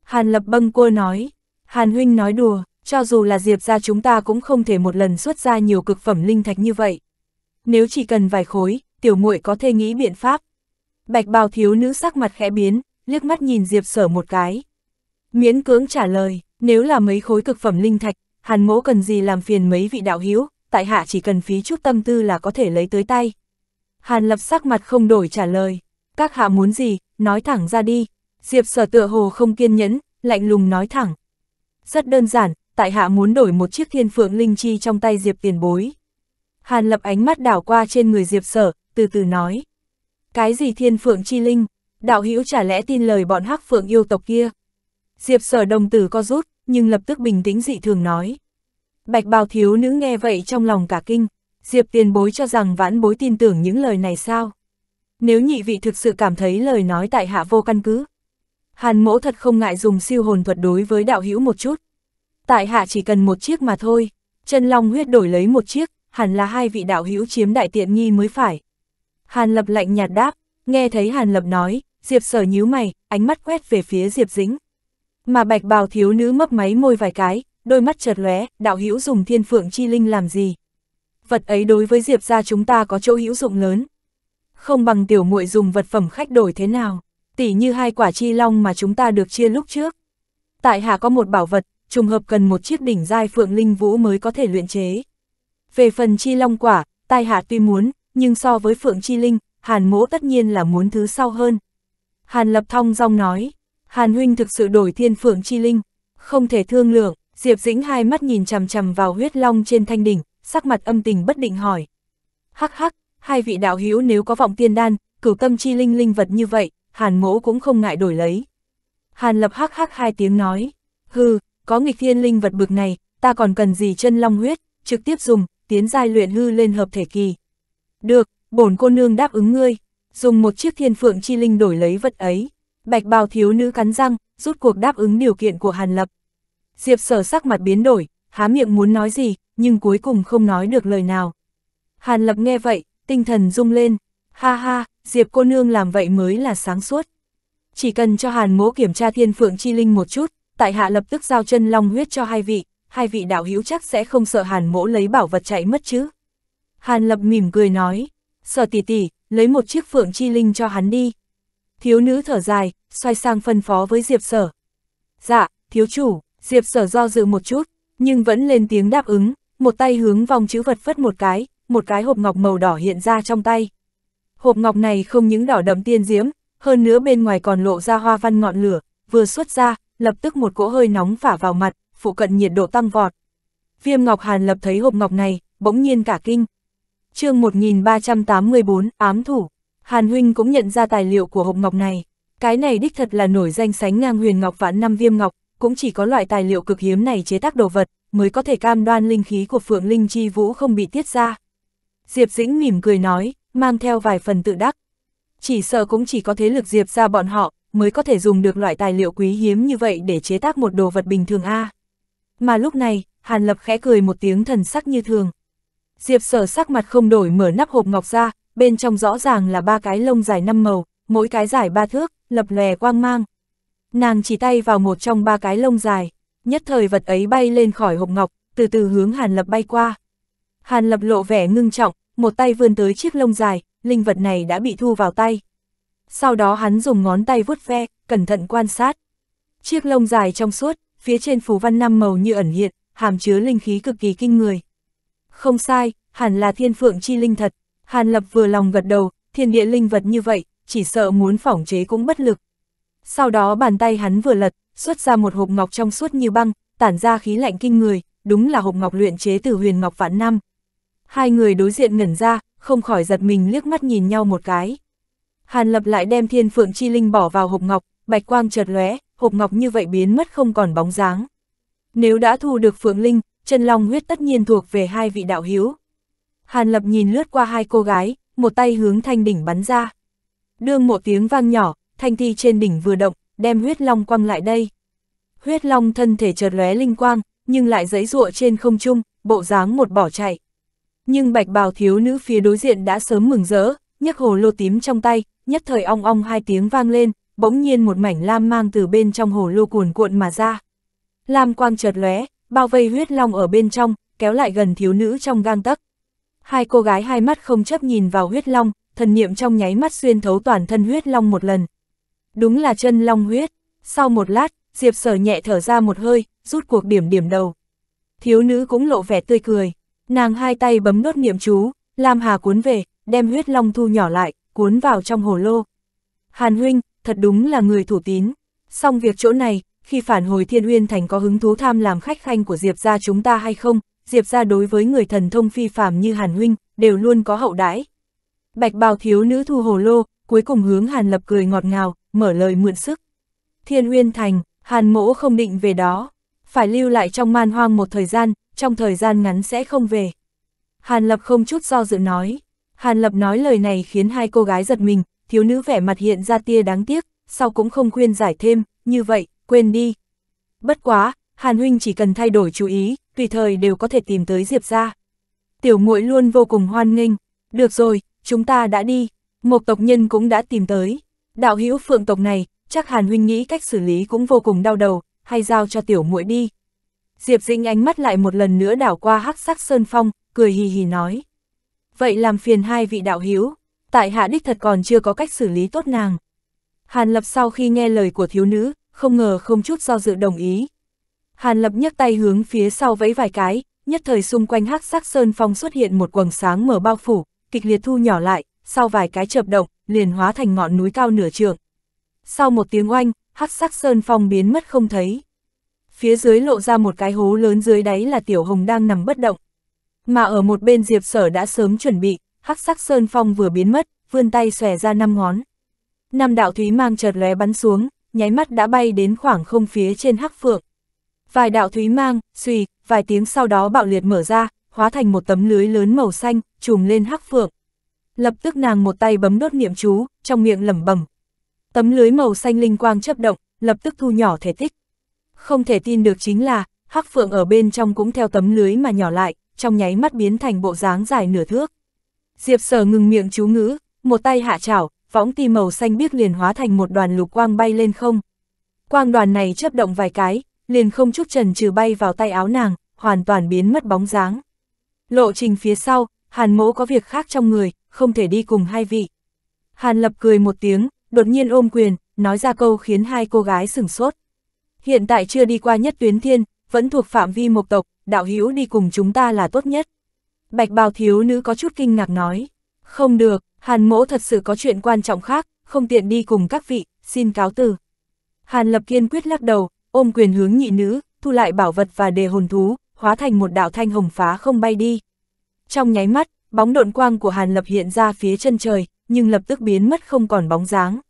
Hàn Lập bâng cua nói, Hàn Huynh nói đùa, cho dù là Diệp ra chúng ta cũng không thể một lần xuất ra nhiều cực phẩm linh thạch như vậy. Nếu chỉ cần vài khối, tiểu muội có thể nghĩ biện pháp. Bạch bào thiếu nữ sắc mặt khẽ biến, liếc mắt nhìn Diệp sở một cái. Miễn cưỡng trả lời, nếu là mấy khối cực phẩm linh thạch, hàn mỗ cần gì làm phiền mấy vị đạo hữu tại hạ chỉ cần phí chút tâm tư là có thể lấy tới tay, Hàn lập sắc mặt không đổi trả lời. Các hạ muốn gì, nói thẳng ra đi. Diệp sở tựa hồ không kiên nhẫn, lạnh lùng nói thẳng. Rất đơn giản, tại hạ muốn đổi một chiếc thiên phượng linh chi trong tay Diệp tiền bối. Hàn lập ánh mắt đảo qua trên người Diệp sở, từ từ nói. Cái gì thiên phượng chi linh? Đạo hữu trả lẽ tin lời bọn hắc phượng yêu tộc kia? Diệp sở đồng tử co rút, nhưng lập tức bình tĩnh dị thường nói. Bạch bào thiếu nữ nghe vậy trong lòng cả kinh, Diệp tiền bối cho rằng vãn bối tin tưởng những lời này sao? Nếu nhị vị thực sự cảm thấy lời nói tại hạ vô căn cứ. Hàn mỗ thật không ngại dùng siêu hồn thuật đối với đạo hữu một chút. Tại hạ chỉ cần một chiếc mà thôi, chân long huyết đổi lấy một chiếc, hẳn là hai vị đạo hữu chiếm đại tiện nghi mới phải. Hàn lập lạnh nhạt đáp, nghe thấy hàn lập nói, Diệp sở nhíu mày, ánh mắt quét về phía Diệp dĩnh. Mà bạch bào thiếu nữ mấp máy môi vài cái, đôi mắt chợt lóe, đạo hữu dùng thiên phượng chi linh làm gì? vật ấy đối với Diệp gia chúng ta có chỗ hữu dụng lớn. Không bằng tiểu muội dùng vật phẩm khách đổi thế nào, tỉ như hai quả chi long mà chúng ta được chia lúc trước. Tại hạ có một bảo vật, trùng hợp cần một chiếc đỉnh giai phượng linh vũ mới có thể luyện chế. Về phần chi long quả, tai hạ tuy muốn, nhưng so với phượng chi linh, hàn mỗ tất nhiên là muốn thứ sau hơn. Hàn lập thong rong nói, hàn huynh thực sự đổi thiên phượng chi linh, không thể thương lượng, Diệp Dĩnh hai mắt nhìn chằm chằm vào huyết long trên thanh đỉnh, sắc mặt âm tình bất định hỏi. Hắc hắc, hai vị đạo hữu nếu có vọng tiên đan, cửu tâm chi linh linh vật như vậy, hàn mỗ cũng không ngại đổi lấy. Hàn lập hắc hắc hai tiếng nói, hừ, có nghịch thiên linh vật bực này, ta còn cần gì chân long huyết, trực tiếp dùng, tiến giai luyện hư lên hợp thể kỳ. Được, bổn cô nương đáp ứng ngươi, dùng một chiếc thiên phượng chi linh đổi lấy vật ấy. Bạch bào thiếu nữ cắn răng, rút cuộc đáp ứng điều kiện của Hàn Lập. Diệp sở sắc mặt biến đổi, há miệng muốn nói gì, nhưng cuối cùng không nói được lời nào. Hàn Lập nghe vậy, tinh thần rung lên, ha ha, Diệp cô nương làm vậy mới là sáng suốt. Chỉ cần cho Hàn mỗ kiểm tra thiên phượng chi linh một chút, tại hạ lập tức giao chân long huyết cho hai vị, hai vị đạo hữu chắc sẽ không sợ Hàn mỗ lấy bảo vật chạy mất chứ. Hàn Lập mỉm cười nói, sở tỷ tỷ, lấy một chiếc phượng chi linh cho hắn đi. Thiếu nữ thở dài, xoay sang phân phó với Diệp sở. Dạ, thiếu chủ, Diệp sở do dự một chút, nhưng vẫn lên tiếng đáp ứng, một tay hướng vòng chữ vật phất một cái, một cái hộp ngọc màu đỏ hiện ra trong tay. Hộp ngọc này không những đỏ đậm tiên diễm, hơn nữa bên ngoài còn lộ ra hoa văn ngọn lửa, vừa xuất ra, lập tức một cỗ hơi nóng phả vào mặt, phụ cận nhiệt độ tăng vọt. Viêm Ngọc Hàn lập thấy hộp ngọc này, bỗng nhiên cả kinh. chương 1384, ám thủ, Hàn Huynh cũng nhận ra tài liệu của hộp ngọc này. Cái này đích thật là nổi danh sánh ngang huyền ngọc vạn năm viêm ngọc, cũng chỉ có loại tài liệu cực hiếm này chế tác đồ vật, mới có thể cam đoan linh khí của Phượng Linh Chi Vũ không bị tiết ra. Diệp Dĩnh mỉm cười nói, mang theo vài phần tự đắc. Chỉ sợ cũng chỉ có thế lực Diệp ra bọn họ, mới có thể dùng được loại tài liệu quý hiếm như vậy để chế tác một đồ vật bình thường a. Mà lúc này, Hàn Lập khẽ cười một tiếng thần sắc như thường. Diệp sở sắc mặt không đổi mở nắp hộp ngọc ra, bên trong rõ ràng là ba cái lông dài năm màu, mỗi cái dài ba thước, lập lòe quang mang, Nàng chỉ tay vào một trong ba cái lông dài, nhất thời vật ấy bay lên khỏi hộp ngọc, từ từ hướng Hàn Lập bay qua. Hàn Lập lộ vẻ ngưng trọng, một tay vươn tới chiếc lông dài, linh vật này đã bị thu vào tay. Sau đó hắn dùng ngón tay vuốt ve, cẩn thận quan sát. Chiếc lông dài trong suốt, phía trên phù văn năm màu như ẩn hiện, hàm chứa linh khí cực kỳ kinh người. Không sai, hẳn là thiên phượng chi linh thật. Hàn Lập vừa lòng gật đầu, thiên địa linh vật như vậy, chỉ sợ muốn phỏng chế cũng bất lực. Sau đó bàn tay hắn vừa lật, xuất ra một hộp ngọc trong suốt như băng, tản ra khí lạnh kinh người, đúng là hộp ngọc luyện chế từ huyền ngọc vạn năm. Hai người đối diện ngẩn ra, không khỏi giật mình liếc mắt nhìn nhau một cái. Hàn Lập lại đem thiên phượng chi linh bỏ vào hộp ngọc, bạch quang chợt lóe, hộp ngọc như vậy biến mất không còn bóng dáng. Nếu đã thu được phượng linh, chân long huyết tất nhiên thuộc về hai vị đạo hiếu. Hàn Lập nhìn lướt qua hai cô gái, một tay hướng thanh đỉnh bắn ra. Đương một tiếng vang nhỏ, thanh thi trên đỉnh vừa động, đem huyết long quăng lại đây. Huyết long thân thể chợt lóe linh quang, nhưng lại giãy giụa trên không trung, bộ dáng một bỏ chạy. Nhưng bạch bào thiếu nữ phía đối diện đã sớm mừng rỡ, nhấc hồ lô tím trong tay, nhất thời ong ong hai tiếng vang lên, bỗng nhiên một mảnh lam mang từ bên trong hồ lô cuồn cuộn mà ra. Lam quang chợt lóe, bao vây huyết long ở bên trong, kéo lại gần thiếu nữ trong gang tấc. Hai cô gái hai mắt không chấp nhìn vào huyết long, thần niệm trong nháy mắt xuyên thấu toàn thân huyết long một lần, đúng là chân long huyết. Sau một lát, Diệp sở nhẹ thở ra một hơi, rút cuộc điểm điểm đầu. Thiếu nữ cũng lộ vẻ tươi cười, nàng hai tay bấm nốt niệm chú, Lam Hà cuốn về, đem huyết long thu nhỏ lại, cuốn vào trong hồ lô. Hàn huynh, thật đúng là người thủ tín. Xong việc chỗ này, khi phản hồi thiên uyên thành có hứng thú tham làm khách khanh của Diệp gia chúng ta hay không, Diệp gia đối với người thần thông phi phàm như Hàn huynh, đều luôn có hậu đãi. Bạch bào thiếu nữ thu hồ lô, cuối cùng hướng Hàn Lập cười ngọt ngào, mở lời mượn sức. Thiên Uyên Thành, Hàn Mỗ không định về đó, phải lưu lại trong man hoang một thời gian, trong thời gian ngắn sẽ không về. Hàn Lập không chút do dự nói. Hàn Lập nói lời này khiến hai cô gái giật mình, thiếu nữ vẻ mặt hiện ra tia đáng tiếc, sau cũng không khuyên giải thêm, như vậy, quên đi. Bất quá, Hàn Huynh chỉ cần thay đổi chú ý, tùy thời đều có thể tìm tới Diệp ra. Tiểu muội luôn vô cùng hoan nghênh, được rồi, chúng ta đã đi, một tộc nhân cũng đã tìm tới. Đạo hữu phượng tộc này, chắc Hàn Huynh nghĩ cách xử lý cũng vô cùng đau đầu, hay giao cho tiểu muội đi. Diệp Dĩnh ánh mắt lại một lần nữa đảo qua hắc sắc sơn phong, cười hì hì nói. Vậy làm phiền hai vị đạo hữu, tại hạ đích thật còn chưa có cách xử lý tốt nàng. Hàn Lập sau khi nghe lời của thiếu nữ, không ngờ không chút do dự đồng ý. Hàn Lập nhấc tay hướng phía sau vẫy vài cái, nhất thời xung quanh hắc sắc sơn phong xuất hiện một quầng sáng mở bao phủ, kịch liệt thu nhỏ lại, sau vài cái chập động, liền hóa thành ngọn núi cao nửa trượng. Sau một tiếng oanh, hắc sắc sơn phong biến mất không thấy. Phía dưới lộ ra một cái hố lớn dưới đáy là tiểu hồng đang nằm bất động. Mà ở một bên diệp sở đã sớm chuẩn bị, hắc sắc sơn phong vừa biến mất, vươn tay xòe ra năm ngón. Năm đạo thúy mang chợt lóe bắn xuống, nháy mắt đã bay đến khoảng không phía trên hắc phượng. Vài đạo thúy mang, suy, vài tiếng sau đó bạo liệt mở ra, hóa thành một tấm lưới lớn màu xanh, trùm lên hắc phượng. Lập tức nàng một tay bấm đốt niệm chú, trong miệng lẩm bẩm. Tấm lưới màu xanh linh quang chấp động, lập tức thu nhỏ thể tích. Không thể tin được chính là, hắc phượng ở bên trong cũng theo tấm lưới mà nhỏ lại, trong nháy mắt biến thành bộ dáng dài nửa thước. Diệp sở ngừng miệng chú ngữ, một tay hạ chảo, võng ti màu xanh biếc liền hóa thành một đoàn lục quang bay lên không. Quang đoàn này chấp động vài cái, liền không chút trần trừ bay vào tay áo nàng, hoàn toàn biến mất bóng dáng. Lộ trình phía sau, hàn mỗ có việc khác trong người, không thể đi cùng hai vị. Hàn Lập cười một tiếng, đột nhiên ôm quyền, nói ra câu khiến hai cô gái sửng sốt. Hiện tại chưa đi qua nhất tuyến thiên, vẫn thuộc phạm vi một tộc, đạo hữu đi cùng chúng ta là tốt nhất. Bạch bào thiếu nữ có chút kinh ngạc nói, không được, Hàn mỗ thật sự có chuyện quan trọng khác, không tiện đi cùng các vị, xin cáo từ. Hàn Lập kiên quyết lắc đầu, ôm quyền hướng nhị nữ, thu lại bảo vật và đề hồn thú, hóa thành một đạo thanh hồng phá không bay đi. Trong nháy mắt, Bóng độn quang của Hàn Lập hiện ra phía chân trời, nhưng lập tức biến mất không còn bóng dáng.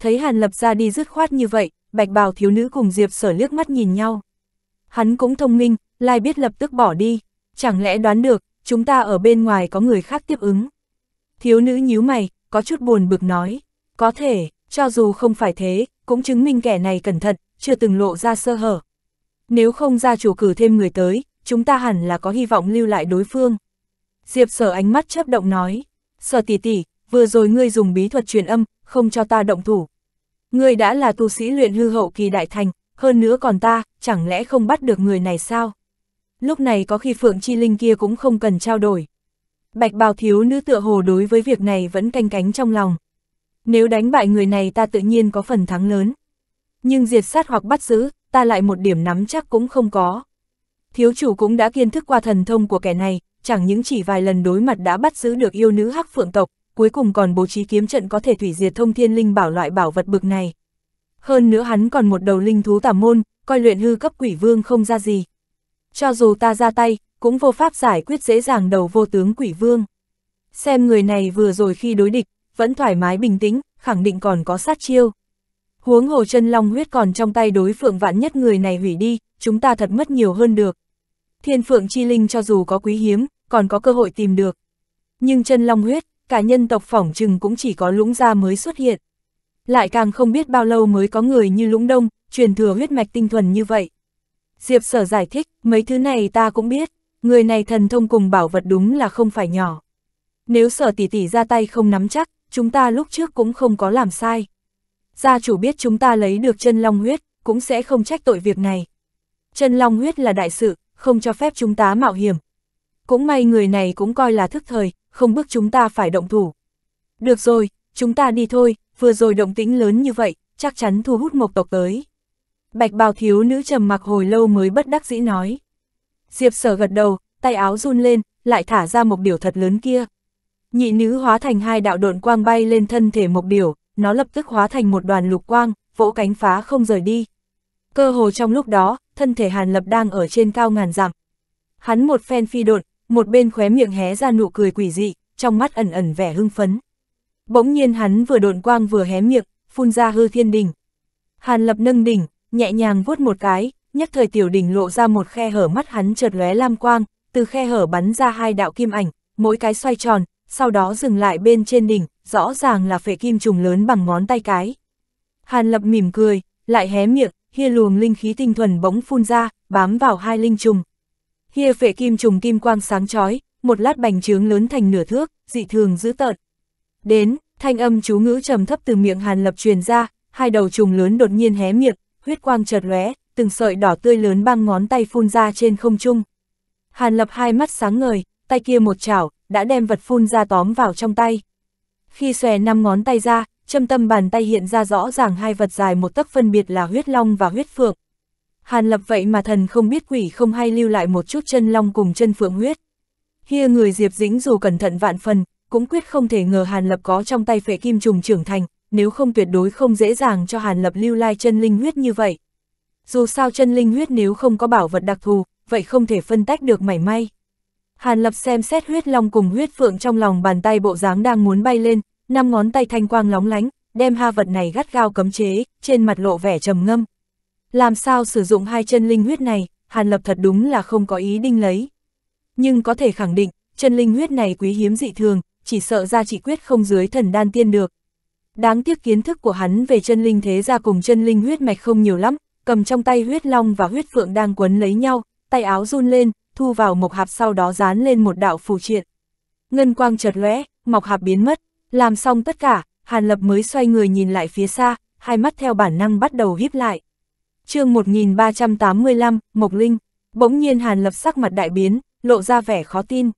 Thấy Hàn Lập ra đi dứt khoát như vậy, bạch bào thiếu nữ cùng Diệp sở liếc mắt nhìn nhau. Hắn cũng thông minh, lai biết lập tức bỏ đi, chẳng lẽ đoán được, chúng ta ở bên ngoài có người khác tiếp ứng. Thiếu nữ nhíu mày, có chút buồn bực nói, có thể, cho dù không phải thế, cũng chứng minh kẻ này cẩn thận, chưa từng lộ ra sơ hở. Nếu không ra chủ cử thêm người tới, chúng ta hẳn là có hy vọng lưu lại đối phương. Diệp sở ánh mắt chớp động nói, sở tỷ tỷ, vừa rồi ngươi dùng bí thuật truyền âm, không cho ta động thủ. Ngươi đã là tu sĩ luyện hư hậu kỳ đại thành, hơn nữa còn ta, chẳng lẽ không bắt được người này sao? Lúc này có khi Phượng Chi Linh kia cũng không cần trao đổi. Bạch bào thiếu nữ tựa hồ đối với việc này vẫn canh cánh trong lòng. Nếu đánh bại người này ta tự nhiên có phần thắng lớn. Nhưng diệt sát hoặc bắt giữ, ta lại một điểm nắm chắc cũng không có. Thiếu chủ cũng đã kiên thức qua thần thông của kẻ này, chẳng những chỉ vài lần đối mặt đã bắt giữ được yêu nữ hắc phượng tộc, cuối cùng còn bố trí kiếm trận có thể thủy diệt thông thiên linh bảo loại bảo vật bực này. Hơn nữa hắn còn một đầu linh thú tà môn, coi luyện hư cấp quỷ vương không ra gì. Cho dù ta ra tay, cũng vô pháp giải quyết dễ dàng đầu vô tướng quỷ vương. Xem người này vừa rồi khi đối địch, vẫn thoải mái bình tĩnh, khẳng định còn có sát chiêu. Huống hồ chân long huyết còn trong tay đối phượng vạn nhất người này hủy đi, chúng ta thật mất nhiều hơn được. Thiên phượng chi linh cho dù có quý hiếm, còn có cơ hội tìm được. Nhưng chân long huyết, cả nhân tộc phỏng chừng cũng chỉ có lũng gia mới xuất hiện. Lại càng không biết bao lâu mới có người như lũng đông, truyền thừa huyết mạch tinh thuần như vậy. Diệp sở giải thích, mấy thứ này ta cũng biết, người này thần thông cùng bảo vật đúng là không phải nhỏ. Nếu sở tỷ tỷ ra tay không nắm chắc, chúng ta lúc trước cũng không có làm sai. Gia chủ biết chúng ta lấy được chân long huyết, cũng sẽ không trách tội việc này. Chân long huyết là đại sự, không cho phép chúng ta mạo hiểm, cũng may người này cũng coi là thức thời, không bước chúng ta phải động thủ. Được rồi, chúng ta đi thôi, vừa rồi động tĩnh lớn như vậy, chắc chắn thu hút mộc tộc tới. Bạch bào thiếu nữ trầm mặc hồi lâu mới bất đắc dĩ nói. Diệp sở gật đầu, tay áo run lên, lại thả ra một điều thật lớn kia. Nhị nữ hóa thành hai đạo độn quang bay lên thân thể một biểu, nó lập tức hóa thành một đoàn lục quang, vỗ cánh phá không rời đi. Cơ hồ trong lúc đó, thân thể Hàn Lập đang ở trên cao ngàn dặm. Hắn một phen phi độn, một bên khóe miệng hé ra nụ cười quỷ dị, trong mắt ẩn ẩn vẻ hưng phấn. Bỗng nhiên hắn vừa độn quang vừa hé miệng, phun ra hư thiên đỉnh. Hàn lập nâng đỉnh, nhẹ nhàng vuốt một cái, nhất thời tiểu đỉnh lộ ra một khe hở mắt hắn chợt lóe lam quang, từ khe hở bắn ra hai đạo kim ảnh, mỗi cái xoay tròn, sau đó dừng lại bên trên đỉnh, rõ ràng là phệ kim trùng lớn bằng ngón tay cái. Hàn lập mỉm cười, lại hé miệng, hia luồng linh khí tinh thuần bỗng phun ra, bám vào hai linh trùng, hia phệ kim trùng kim quang sáng chói, một lát bành trướng lớn thành nửa thước, dị thường dữ tợn. Đến, thanh âm chú ngữ trầm thấp từ miệng Hàn Lập truyền ra, hai đầu trùng lớn đột nhiên hé miệng, huyết quang chợt lóe, từng sợi đỏ tươi lớn băng ngón tay phun ra trên không trung. Hàn Lập hai mắt sáng ngời, tay kia một chảo, đã đem vật phun ra tóm vào trong tay. Khi xòe năm ngón tay ra, châm tâm bàn tay hiện ra rõ ràng hai vật dài một tấc phân biệt là huyết long và huyết phượng. Hàn lập vậy mà thần không biết quỷ không hay lưu lại một chút chân long cùng chân phượng huyết. Hia người Diệp Dĩnh dù cẩn thận vạn phần, cũng quyết không thể ngờ Hàn Lập có trong tay phệ kim trùng trưởng thành, nếu không tuyệt đối không dễ dàng cho Hàn Lập lưu lại chân linh huyết như vậy. Dù sao chân linh huyết nếu không có bảo vật đặc thù, vậy không thể phân tách được mảy may. Hàn Lập xem xét huyết long cùng huyết phượng trong lòng bàn tay bộ dáng đang muốn bay lên, năm ngón tay thanh quang lóng lánh, đem ha vật này gắt gao cấm chế, trên mặt lộ vẻ trầm ngâm. Làm sao sử dụng hai chân linh huyết này, Hàn Lập thật đúng là không có ý đinh lấy. Nhưng có thể khẳng định, chân linh huyết này quý hiếm dị thường, chỉ sợ ra chỉ quyết không dưới thần đan tiên được. Đáng tiếc kiến thức của hắn về chân linh thế ra cùng chân linh huyết mạch không nhiều lắm, cầm trong tay huyết long và huyết phượng đang quấn lấy nhau, tay áo run lên, thu vào mộc hạp sau đó dán lên một đạo phù triện. Ngân quang chợt lóe, mộc hạp biến mất, làm xong tất cả, Hàn Lập mới xoay người nhìn lại phía xa, hai mắt theo bản năng bắt đầu híp lại chương 1385, Mộc Linh, bỗng nhiên Hàn Lập sắc mặt đại biến, lộ ra vẻ khó tin.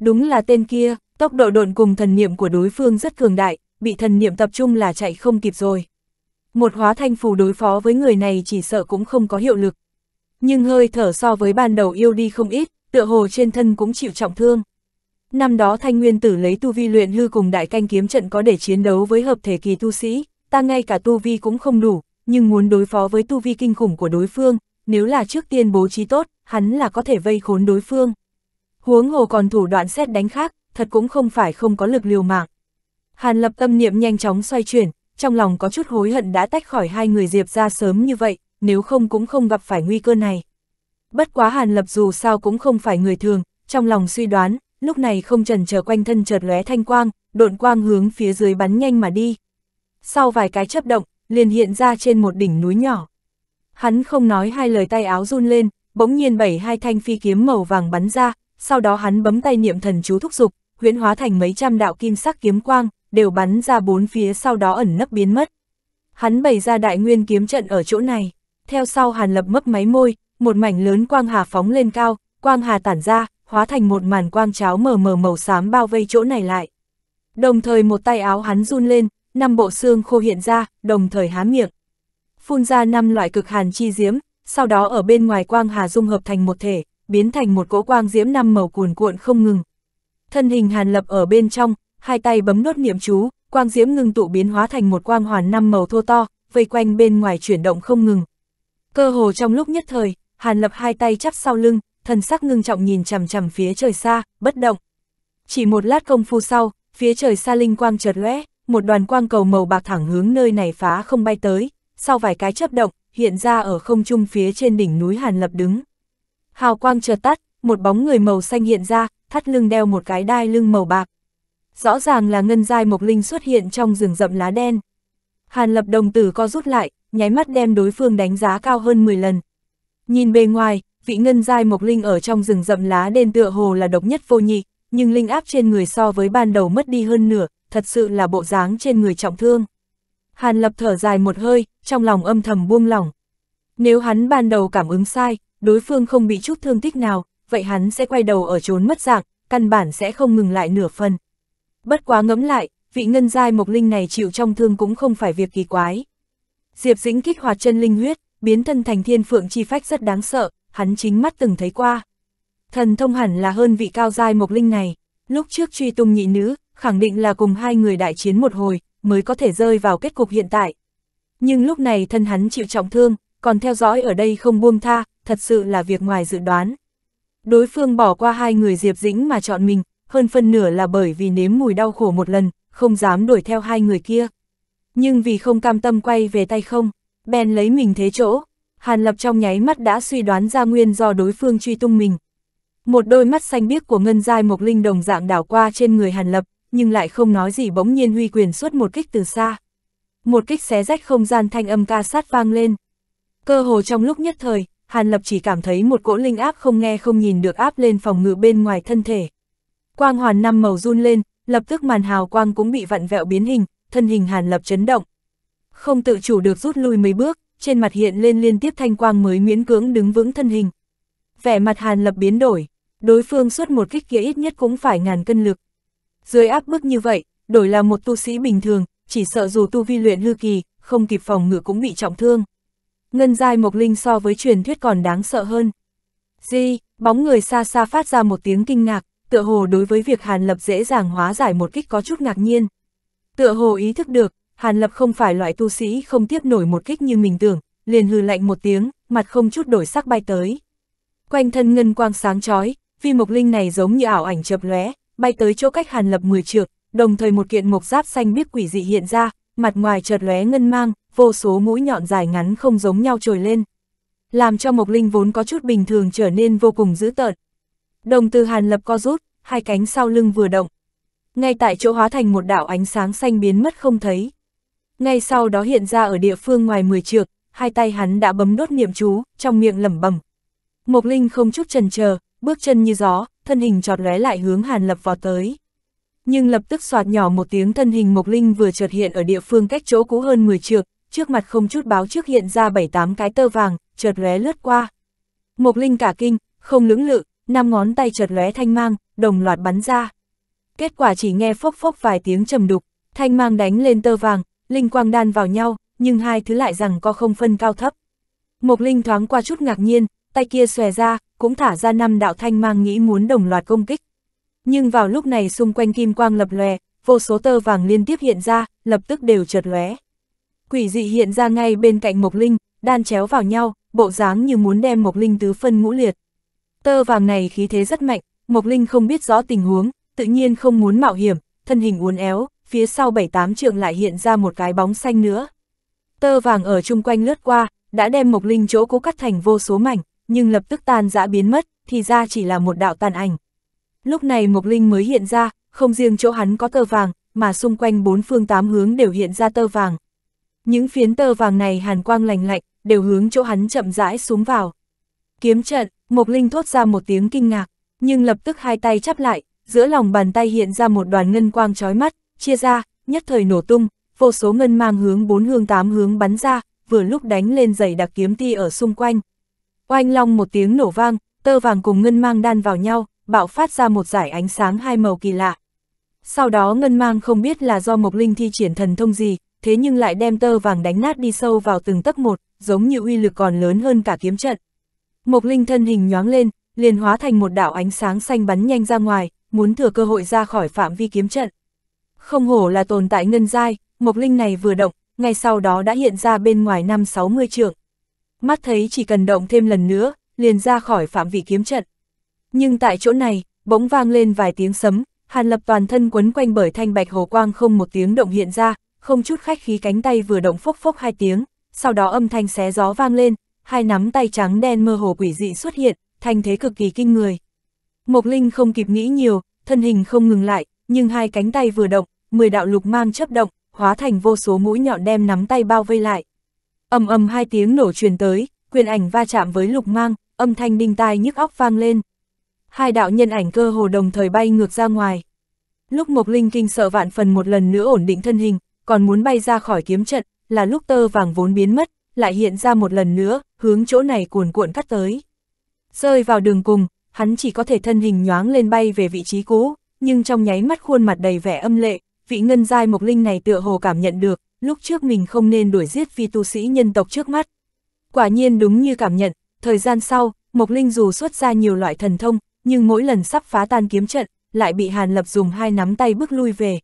Đúng là tên kia, tốc độ độn cùng thần niệm của đối phương rất cường đại, bị thần niệm tập trung là chạy không kịp rồi. Một hóa thanh phù đối phó với người này chỉ sợ cũng không có hiệu lực. Nhưng hơi thở so với ban đầu yêu đi không ít, tựa hồ trên thân cũng chịu trọng thương. Năm đó thanh nguyên tử lấy tu vi luyện hư cùng đại canh kiếm trận có để chiến đấu với hợp thể kỳ tu sĩ, ta ngay cả tu vi cũng không đủ, nhưng muốn đối phó với tu vi kinh khủng của đối phương, nếu là trước tiên bố trí tốt, hắn là có thể vây khốn đối phương. Huống hồ còn thủ đoạn xét đánh khác, thật cũng không phải không có lực liều mạng. Hàn lập tâm niệm nhanh chóng xoay chuyển, trong lòng có chút hối hận đã tách khỏi hai người Diệp ra sớm như vậy, nếu không cũng không gặp phải nguy cơ này. Bất quá Hàn Lập dù sao cũng không phải người thường, trong lòng suy đoán, lúc này không trần chờ quanh thân chợt lóe thanh quang, độn quang hướng phía dưới bắn nhanh mà đi. Sau vài cái chấp động, liền hiện ra trên một đỉnh núi nhỏ. Hắn không nói hai lời tay áo run lên, bỗng nhiên bảy hai thanh phi kiếm màu vàng bắn ra, sau đó hắn bấm tay niệm thần chú thúc dục, huyễn hóa thành mấy trăm đạo kim sắc kiếm quang, đều bắn ra bốn phía sau đó ẩn nấp biến mất. Hắn bày ra đại nguyên kiếm trận ở chỗ này, theo sau Hàn Lập mấp máy môi, một mảnh lớn quang hà phóng lên cao, quang hà tản ra, hóa thành một màn quang cháo mờ mờ màu xám bao vây chỗ này lại. Đồng thời một tay áo hắn run lên, năm bộ xương khô hiện ra, đồng thời há miệng. Phun ra năm loại cực hàn chi diếm. sau đó ở bên ngoài quang hà dung hợp thành một thể, biến thành một cỗ quang diếm năm màu cuồn cuộn không ngừng. Thân hình Hàn Lập ở bên trong, hai tay bấm nốt niệm chú, quang diếm ngưng tụ biến hóa thành một quang hoàn năm màu thô to, vây quanh bên ngoài chuyển động không ngừng. Cơ hồ trong lúc nhất thời, Hàn Lập hai tay chắp sau lưng, thần sắc ngưng trọng nhìn chằm chằm phía trời xa, bất động. Chỉ một lát công phu sau, phía trời xa linh quang chợt lóe, một đoàn quang cầu màu bạc thẳng hướng nơi này phá không bay tới, sau vài cái chấp động, hiện ra ở không trung phía trên đỉnh núi Hàn Lập đứng. Hào quang chợt tắt, một bóng người màu xanh hiện ra, thắt lưng đeo một cái đai lưng màu bạc. Rõ ràng là ngân giai mộc linh xuất hiện trong rừng rậm lá đen. Hàn Lập đồng tử co rút lại, nháy mắt đem đối phương đánh giá cao hơn 10 lần. Nhìn bề ngoài, vị ngân giai mộc linh ở trong rừng rậm lá đen tựa hồ là độc nhất vô nhị, nhưng linh áp trên người so với ban đầu mất đi hơn nửa, thật sự là bộ dáng trên người trọng thương. Hàn Lập thở dài một hơi, trong lòng âm thầm buông lỏng. Nếu hắn ban đầu cảm ứng sai, đối phương không bị chút thương tích nào, vậy hắn sẽ quay đầu ở trốn mất dạng, căn bản sẽ không ngừng lại nửa phần. Bất quá ngẫm lại, vị ngân giai mộc linh này chịu trong thương cũng không phải việc kỳ quái. Diệp Dĩnh kích hoạt chân linh huyết, biến thân thành thiên phượng chi phách rất đáng sợ, hắn chính mắt từng thấy qua. Thần thông hẳn là hơn vị cao giai mộc linh này, lúc trước truy tung nhị nữ, khẳng định là cùng hai người đại chiến một hồi, mới có thể rơi vào kết cục hiện tại. Nhưng lúc này thân hắn chịu trọng thương, còn theo dõi ở đây không buông tha, thật sự là việc ngoài dự đoán. Đối phương bỏ qua hai người Diệp Dĩnh mà chọn mình, hơn phân nửa là bởi vì nếm mùi đau khổ một lần, không dám đuổi theo hai người kia. Nhưng vì không cam tâm quay về tay không, ben lấy mình thế chỗ, Hàn Lập trong nháy mắt đã suy đoán ra nguyên do đối phương truy tung mình. Một đôi mắt xanh biếc của Ngân Giai Mộc Linh đồng dạng đảo qua trên người Hàn Lập, nhưng lại không nói gì bỗng nhiên huy quyền suốt một kích từ xa. Một kích xé rách không gian thanh âm ca sát vang lên. Cơ hồ trong lúc nhất thời, Hàn Lập chỉ cảm thấy một cỗ linh áp không nghe không nhìn được áp lên phòng ngự bên ngoài thân thể. Quang hoàn năm màu run lên, lập tức màn hào quang cũng bị vặn vẹo biến hình, thân hình Hàn Lập chấn động. Không tự chủ được rút lui mấy bước, trên mặt hiện lên liên tiếp thanh quang mới miễn cưỡng đứng vững thân hình. Vẻ mặt Hàn Lập biến đổi, đối phương suốt một kích kia ít nhất cũng phải ngàn cân lực. Dưới áp bức như vậy, đổi là một tu sĩ bình thường, chỉ sợ dù tu vi luyện lưu kỳ, không kịp phòng ngự cũng bị trọng thương. Ngân giai Mộc Linh so với truyền thuyết còn đáng sợ hơn. Di, bóng người xa xa phát ra một tiếng kinh ngạc, tựa hồ đối với việc Hàn Lập dễ dàng hóa giải một kích có chút ngạc nhiên. Tựa hồ ý thức được, Hàn Lập không phải loại tu sĩ không tiếp nổi một kích như mình tưởng, liền hừ lạnh một tiếng, mặt không chút đổi sắc bay tới. Quanh thân ngân quang sáng chói, vì mộc linh này giống như ảo ảnh chập lóe, bay tới chỗ cách Hàn Lập mười trượng, đồng thời một kiện mộc giáp xanh biếc quỷ dị hiện ra, mặt ngoài chợt lóe ngân mang, vô số mũi nhọn dài ngắn không giống nhau trồi lên. Làm cho Mộc Linh vốn có chút bình thường trở nên vô cùng dữ tợn. Đồng từ Hàn Lập co rút, hai cánh sau lưng vừa động. Ngay tại chỗ hóa thành một đạo ánh sáng xanh biến mất không thấy. Ngay sau đó hiện ra ở địa phương ngoài mười trượng, hai tay hắn đã bấm đốt niệm chú, trong miệng lẩm bẩm. Mộc Linh không chút trần chờ, bước chân như gió, thân hình trọt lóe lại hướng Hàn Lập vào tới. Nhưng lập tức soạt nhỏ một tiếng thân hình Mộc Linh vừa chợt hiện ở địa phương cách chỗ cũ hơn 10 trượng, trước mặt không chút báo trước hiện ra 7 tám cái tơ vàng, chợt lóe lướt qua. Mộc Linh cả kinh, không lưỡng lự, năm ngón tay chợt lóe thanh mang, đồng loạt bắn ra. Kết quả chỉ nghe phốc phốc vài tiếng trầm đục, thanh mang đánh lên tơ vàng, linh quang đan vào nhau, nhưng hai thứ lại rằng co không phân cao thấp. Mộc Linh thoáng qua chút ngạc nhiên, tay kia xòe ra, cũng thả ra năm đạo thanh mang nghĩ muốn đồng loạt công kích. Nhưng vào lúc này xung quanh kim quang lập lòe, vô số tơ vàng liên tiếp hiện ra, lập tức đều trượt lóe. Quỷ dị hiện ra ngay bên cạnh Mộc Linh, đan chéo vào nhau, bộ dáng như muốn đem Mộc Linh tứ phân ngũ liệt. Tơ vàng này khí thế rất mạnh, Mộc Linh không biết rõ tình huống, tự nhiên không muốn mạo hiểm, thân hình uốn éo, phía sau bảy tám trượng lại hiện ra một cái bóng xanh nữa. Tơ vàng ở chung quanh lướt qua, đã đem Mộc Linh chỗ cố cắt thành vô số mảnh nhưng lập tức tan dã biến mất, thì ra chỉ là một đạo tàn ảnh. Lúc này Mộc Linh mới hiện ra, không riêng chỗ hắn có tơ vàng, mà xung quanh bốn phương tám hướng đều hiện ra tơ vàng. Những phiến tơ vàng này hàn quang lành lạnh, đều hướng chỗ hắn chậm rãi xuống vào. Kiếm trận, Mộc Linh thốt ra một tiếng kinh ngạc, nhưng lập tức hai tay chắp lại, giữa lòng bàn tay hiện ra một đoàn ngân quang chói mắt, chia ra, nhất thời nổ tung, vô số ngân mang hướng bốn hướng tám hướng bắn ra, vừa lúc đánh lên giày đặc kiếm ti ở xung quanh. Oanh long một tiếng nổ vang, tơ vàng cùng ngân mang đan vào nhau, bạo phát ra một giải ánh sáng hai màu kỳ lạ. Sau đó ngân mang không biết là do Mộc Linh thi triển thần thông gì, thế nhưng lại đem tơ vàng đánh nát đi sâu vào từng tấc một, giống như uy lực còn lớn hơn cả kiếm trận. Mộc Linh thân hình nhoáng lên, liền hóa thành một đạo ánh sáng xanh bắn nhanh ra ngoài, muốn thừa cơ hội ra khỏi phạm vi kiếm trận. Không hổ là tồn tại ngân giai, Mộc Linh này vừa động, ngay sau đó đã hiện ra bên ngoài năm 60 trượng mắt thấy chỉ cần động thêm lần nữa, liền ra khỏi phạm vị kiếm trận. Nhưng tại chỗ này, bỗng vang lên vài tiếng sấm, Hàn Lập toàn thân quấn quanh bởi thanh bạch hồ quang không một tiếng động hiện ra, không chút khách khí cánh tay vừa động phốc phốc hai tiếng, sau đó âm thanh xé gió vang lên, hai nắm tay trắng đen mơ hồ quỷ dị xuất hiện, thanh thế cực kỳ kinh người. Mộc Linh không kịp nghĩ nhiều, thân hình không ngừng lại, nhưng hai cánh tay vừa động, mười đạo lục mang chấp động, hóa thành vô số mũi nhọn đem nắm tay bao vây lại ầm ầm hai tiếng nổ truyền tới, quyền ảnh va chạm với lục mang, âm thanh đinh tai nhức óc vang lên. Hai đạo nhân ảnh cơ hồ đồng thời bay ngược ra ngoài. Lúc Mộc Linh kinh sợ vạn phần một lần nữa ổn định thân hình, còn muốn bay ra khỏi kiếm trận, là lúc tơ vàng vốn biến mất, lại hiện ra một lần nữa, hướng chỗ này cuồn cuộn cắt tới. Rơi vào đường cùng, hắn chỉ có thể thân hình nhoáng lên bay về vị trí cũ, nhưng trong nháy mắt khuôn mặt đầy vẻ âm lệ, vị ngân giai Mộc Linh này tựa hồ cảm nhận được, lúc trước mình không nên đuổi giết phi tu sĩ nhân tộc trước mắt. Quả nhiên đúng như cảm nhận, thời gian sau, Mộc Linh dù xuất ra nhiều loại thần thông, nhưng mỗi lần sắp phá tan kiếm trận, lại bị Hàn Lập dùng hai nắm tay bước lui về.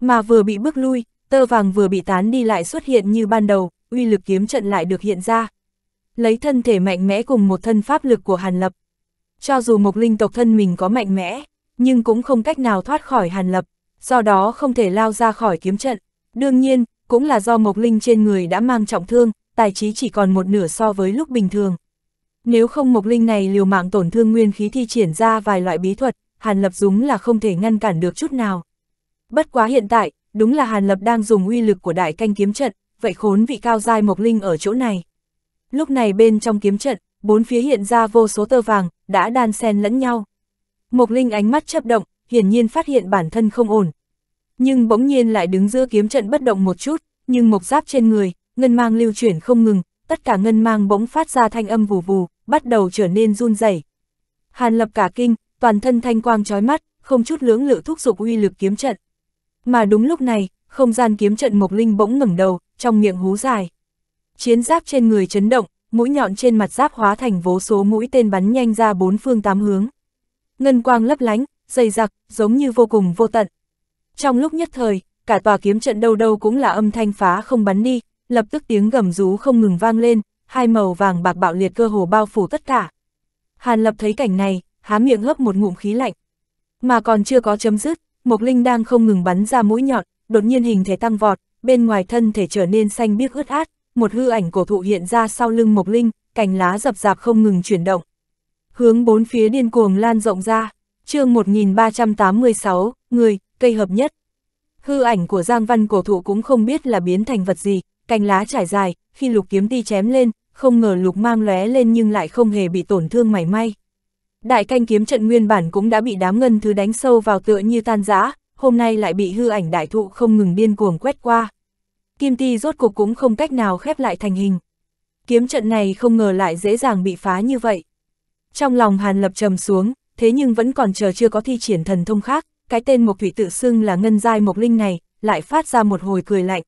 Mà vừa bị bước lui, tơ vàng vừa bị tán đi lại xuất hiện như ban đầu, uy lực kiếm trận lại được hiện ra. Lấy thân thể mạnh mẽ cùng một thân pháp lực của Hàn Lập. Cho dù Mộc Linh tộc thân mình có mạnh mẽ, nhưng cũng không cách nào thoát khỏi Hàn Lập, do đó không thể lao ra khỏi kiếm trận. Đương nhiên, cũng là do Mộc Linh trên người đã mang trọng thương, tài trí chỉ còn một nửa so với lúc bình thường. Nếu không Mộc Linh này liều mạng tổn thương nguyên khí thi triển ra vài loại bí thuật, Hàn Lập đúng là không thể ngăn cản được chút nào. Bất quá hiện tại, đúng là Hàn Lập đang dùng uy lực của đại canh kiếm trận, vậy khốn vị cao dai Mộc Linh ở chỗ này. Lúc này bên trong kiếm trận, bốn phía hiện ra vô số tơ vàng, đã đan xen lẫn nhau. Mộc Linh ánh mắt chấp động, hiển nhiên phát hiện bản thân không ổn, nhưng bỗng nhiên lại đứng giữa kiếm trận bất động một chút, nhưng mộc giáp trên người, ngân mang lưu chuyển không ngừng, tất cả ngân mang bỗng phát ra thanh âm vù vù, bắt đầu trở nên run rẩy. Hàn lập cả kinh, toàn thân thanh quang trói mắt, không chút lưỡng lự thúc giục uy lực kiếm trận. Mà đúng lúc này, không gian kiếm trận Mộc Linh bỗng ngẩng đầu, trong miệng hú dài. Chiến giáp trên người chấn động, mũi nhọn trên mặt giáp hóa thành vô số mũi tên bắn nhanh ra bốn phương tám hướng. Ngân quang lấp lánh, dày đặc, giống như vô cùng vô tận, trong lúc nhất thời, cả tòa kiếm trận đâu đâu cũng là âm thanh phá không bắn đi, lập tức tiếng gầm rú không ngừng vang lên, hai màu vàng bạc bạo liệt cơ hồ bao phủ tất cả. Hàn Lập thấy cảnh này, há miệng hấp một ngụm khí lạnh. Mà còn chưa có chấm dứt, Mộc Linh đang không ngừng bắn ra mũi nhọn, đột nhiên hình thể tăng vọt, bên ngoài thân thể trở nên xanh biếc ướt át, một hư ảnh cổ thụ hiện ra sau lưng Mộc Linh, cành lá dập dạp không ngừng chuyển động. Hướng bốn phía điên cuồng lan rộng ra, chương 1386, người, cây hợp nhất. Hư ảnh của Giang Văn cổ thụ cũng không biết là biến thành vật gì, cành lá trải dài, khi lục kiếm ti chém lên, không ngờ lục mang lóe lên nhưng lại không hề bị tổn thương mảy may. Đại canh kiếm trận nguyên bản cũng đã bị đám ngân thứ đánh sâu vào tựa như tan rã, hôm nay lại bị hư ảnh đại thụ không ngừng điên cuồng quét qua. Kim ti rốt cuộc cũng không cách nào khép lại thành hình. Kiếm trận này không ngờ lại dễ dàng bị phá như vậy. Trong lòng Hàn Lập trầm xuống, thế nhưng vẫn còn chờ chưa có thi triển thần thông khác, cái tên Mộc Thủy tự xưng là ngân giai Mộc Linh này, lại phát ra một hồi cười lạnh.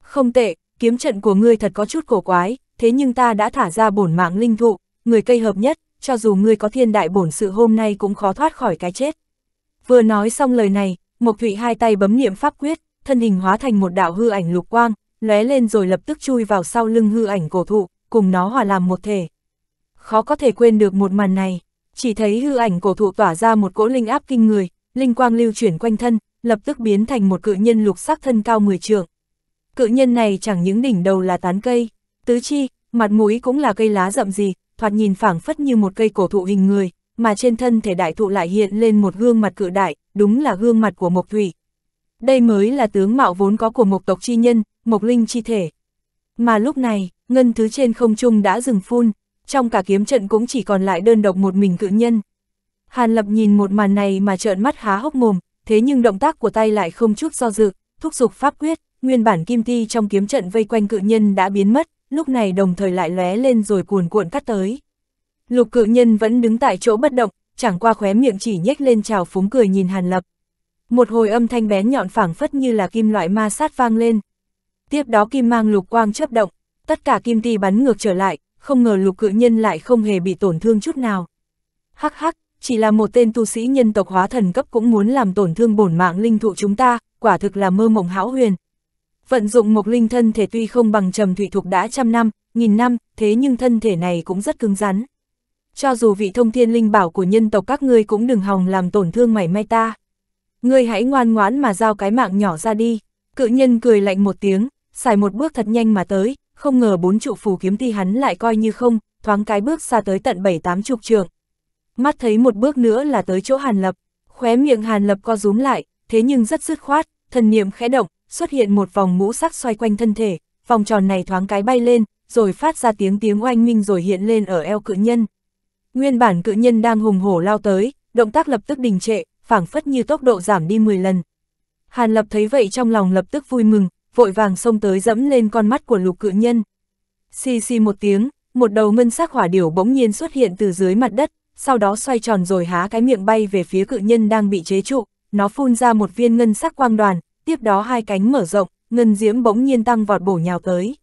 Không tệ, kiếm trận của ngươi thật có chút cổ quái, thế nhưng ta đã thả ra bổn mạng linh thụ, người cây hợp nhất, cho dù ngươi có thiên đại bổn sự hôm nay cũng khó thoát khỏi cái chết. Vừa nói xong lời này, Mộc thủy hai tay bấm niệm pháp quyết, thân hình hóa thành một đạo hư ảnh lục quang, lóe lên rồi lập tức chui vào sau lưng hư ảnh cổ thụ, cùng nó hòa làm một thể. Khó có thể quên được một màn này, chỉ thấy hư ảnh cổ thụ tỏa ra một cỗ linh áp kinh người, linh quang lưu chuyển quanh thân, lập tức biến thành một cự nhân lục sắc thân cao 10 trượng. Cự nhân này chẳng những đỉnh đầu là tán cây, tứ chi, mặt mũi cũng là cây lá rậm gì, thoạt nhìn phảng phất như một cây cổ thụ hình người, mà trên thân thể đại thụ lại hiện lên một gương mặt cự đại, đúng là gương mặt của Mộc Thủy. Đây mới là tướng mạo vốn có của Mộc tộc chi nhân, Mộc linh chi thể. Mà lúc này, ngân thứ trên không trung đã dừng phun, trong cả kiếm trận cũng chỉ còn lại đơn độc một mình cự nhân. Hàn Lập nhìn một màn này mà trợn mắt há hốc mồm, thế nhưng động tác của tay lại không chút do dự, thúc giục pháp quyết, nguyên bản kim ti trong kiếm trận vây quanh cự nhân đã biến mất, lúc này đồng thời lại lóe lên rồi cuồn cuộn cắt tới. Lục cự nhân vẫn đứng tại chỗ bất động, chẳng qua khóe miệng chỉ nhếch lên trào phúng cười nhìn Hàn Lập. Một hồi âm thanh bén nhọn phảng phất như là kim loại ma sát vang lên. Tiếp đó kim mang lục quang chớp động, tất cả kim ti bắn ngược trở lại, không ngờ lục cự nhân lại không hề bị tổn thương chút nào. Hắc hắc, chỉ là một tên tu sĩ nhân tộc hóa thần cấp cũng muốn làm tổn thương bổn mạng linh thụ chúng ta, quả thực là mơ mộng hão huyền. Vận dụng một linh thân thể tuy không bằng trầm thủy thuộc đã trăm năm, nghìn năm, thế nhưng thân thể này cũng rất cứng rắn. Cho dù vị thông thiên linh bảo của nhân tộc các ngươi cũng đừng hòng làm tổn thương mảy may ta. Ngươi hãy ngoan ngoãn mà giao cái mạng nhỏ ra đi. Cự nhân cười lạnh một tiếng, xài một bước thật nhanh mà tới, không ngờ bốn trụ phù kiếm ti hắn lại coi như không, thoáng cái bước xa tới tận bảy tám chục trường mắt thấy một bước nữa là tới chỗ Hàn Lập, khóe miệng Hàn Lập co rúm lại, thế nhưng rất dứt khoát, thần niệm khẽ động, xuất hiện một vòng mũ sắc xoay quanh thân thể, vòng tròn này thoáng cái bay lên, rồi phát ra tiếng tiếng oanh minh rồi hiện lên ở eo cự nhân. Nguyên bản cự nhân đang hùng hổ lao tới, động tác lập tức đình trệ, phảng phất như tốc độ giảm đi 10 lần. Hàn Lập thấy vậy trong lòng lập tức vui mừng, vội vàng xông tới dẫm lên con mắt của lục cự nhân. Xì xì một tiếng, một đầu ngân sắc hỏa điểu bỗng nhiên xuất hiện từ dưới mặt đất, sau đó xoay tròn rồi há cái miệng bay về phía cự nhân đang bị chế trụ, nó phun ra một viên ngân sắc quang đoàn, tiếp đó hai cánh mở rộng, ngân diễm bỗng nhiên tăng vọt bổ nhào tới.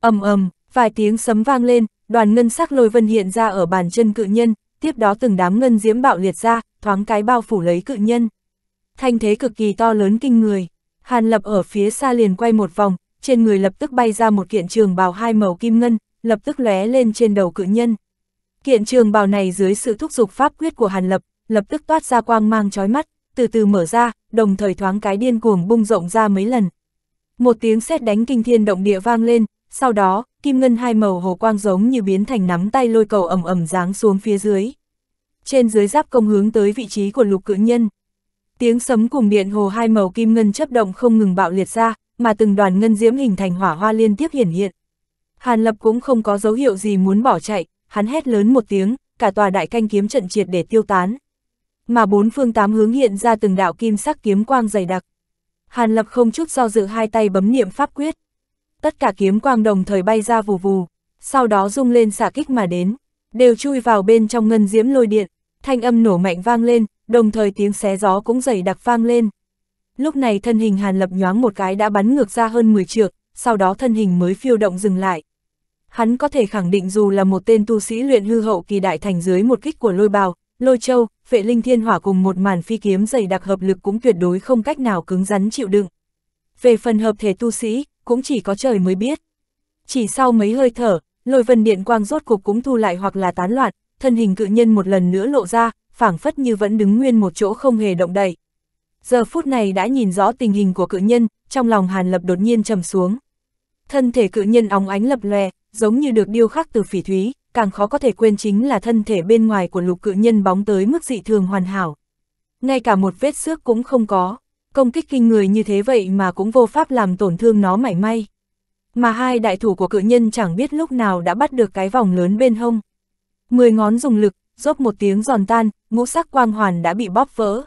ầm ầm, vài tiếng sấm vang lên, đoàn ngân sắc lôi vân hiện ra ở bàn chân cự nhân, tiếp đó từng đám ngân diễm bạo liệt ra, thoáng cái bao phủ lấy cự nhân. Thanh thế cực kỳ to lớn kinh người, Hàn Lập ở phía xa liền quay một vòng, trên người lập tức bay ra một kiện trường bào hai màu kim ngân, lập tức lóe lên trên đầu cự nhân. Kiện trường bào này dưới sự thúc giục pháp quyết của Hàn Lập, lập tức toát ra quang mang chói mắt, từ từ mở ra, đồng thời thoáng cái điên cuồng bung rộng ra mấy lần. Một tiếng sét đánh kinh thiên động địa vang lên, sau đó, kim ngân hai màu hồ quang giống như biến thành nắm tay lôi cầu ẩm ẩm giáng xuống phía dưới. Trên dưới giáp công hướng tới vị trí của lục cự nhân. Tiếng sấm cùng điện hồ hai màu kim ngân chấp động không ngừng bạo liệt ra, mà từng đoàn ngân diễm hình thành hỏa hoa liên tiếp hiển hiện. Hàn Lập cũng không có dấu hiệu gì muốn bỏ chạy, hắn hét lớn một tiếng, cả tòa đại canh kiếm trận triệt để tiêu tán. Mà bốn phương tám hướng hiện ra từng đạo kim sắc kiếm quang dày đặc. Hàn Lập không chút do dự hai tay bấm niệm pháp quyết. Tất cả kiếm quang đồng thời bay ra vù vù, sau đó rung lên xả kích mà đến, đều chui vào bên trong ngân diễm lôi điện, thanh âm nổ mạnh vang lên, đồng thời tiếng xé gió cũng dày đặc vang lên. Lúc này thân hình Hàn Lập nhoáng một cái đã bắn ngược ra hơn 10 trượng, sau đó thân hình mới phiêu động dừng lại hắn có thể khẳng định dù là một tên tu sĩ luyện hư hậu kỳ đại thành dưới một kích của lôi bào, lôi châu, vệ linh thiên hỏa cùng một màn phi kiếm dày đặc hợp lực cũng tuyệt đối không cách nào cứng rắn chịu đựng. Về phần hợp thể tu sĩ, cũng chỉ có trời mới biết. Chỉ sau mấy hơi thở, lôi vân điện quang rốt cục cũng thu lại hoặc là tán loạn, thân hình cự nhân một lần nữa lộ ra, phảng phất như vẫn đứng nguyên một chỗ không hề động đậy. Giờ phút này đã nhìn rõ tình hình của cự nhân, trong lòng Hàn Lập đột nhiên trầm xuống. Thân thể cự nhân óng ánh lập lòe, giống như được điêu khắc từ phỉ thúy, càng khó có thể quên chính là thân thể bên ngoài của lục cự nhân bóng tới mức dị thường hoàn hảo. Ngay cả một vết xước cũng không có, công kích kinh người như thế vậy mà cũng vô pháp làm tổn thương nó mảy may. Mà hai đại thủ của cự nhân chẳng biết lúc nào đã bắt được cái vòng lớn bên hông. Mười ngón dùng lực, rốt một tiếng giòn tan, ngũ sắc quang hoàn đã bị bóp vỡ.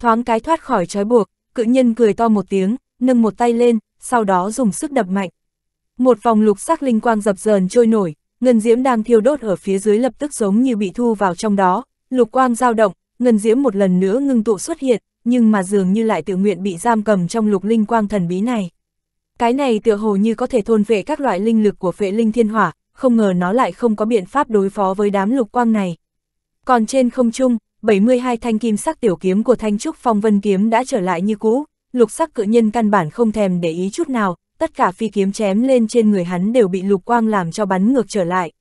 Thoáng cái thoát khỏi trói buộc, cự nhân cười to một tiếng, nâng một tay lên, sau đó dùng sức đập mạnh. Một vòng lục sắc linh quang dập dờn trôi nổi, ngân diễm đang thiêu đốt ở phía dưới lập tức giống như bị thu vào trong đó, lục quang dao động, ngân diễm một lần nữa ngưng tụ xuất hiện, nhưng mà dường như lại tự nguyện bị giam cầm trong lục linh quang thần bí này. Cái này tựa hồ như có thể thôn vệ các loại linh lực của phệ linh thiên hỏa, không ngờ nó lại không có biện pháp đối phó với đám lục quang này. Còn trên không trung, 72 thanh kim sắc tiểu kiếm của thanh trúc phong vân kiếm đã trở lại như cũ, lục sắc cự nhân căn bản không thèm để ý chút nào, tất cả phi kiếm chém lên trên người hắn đều bị lục quang làm cho bắn ngược trở lại.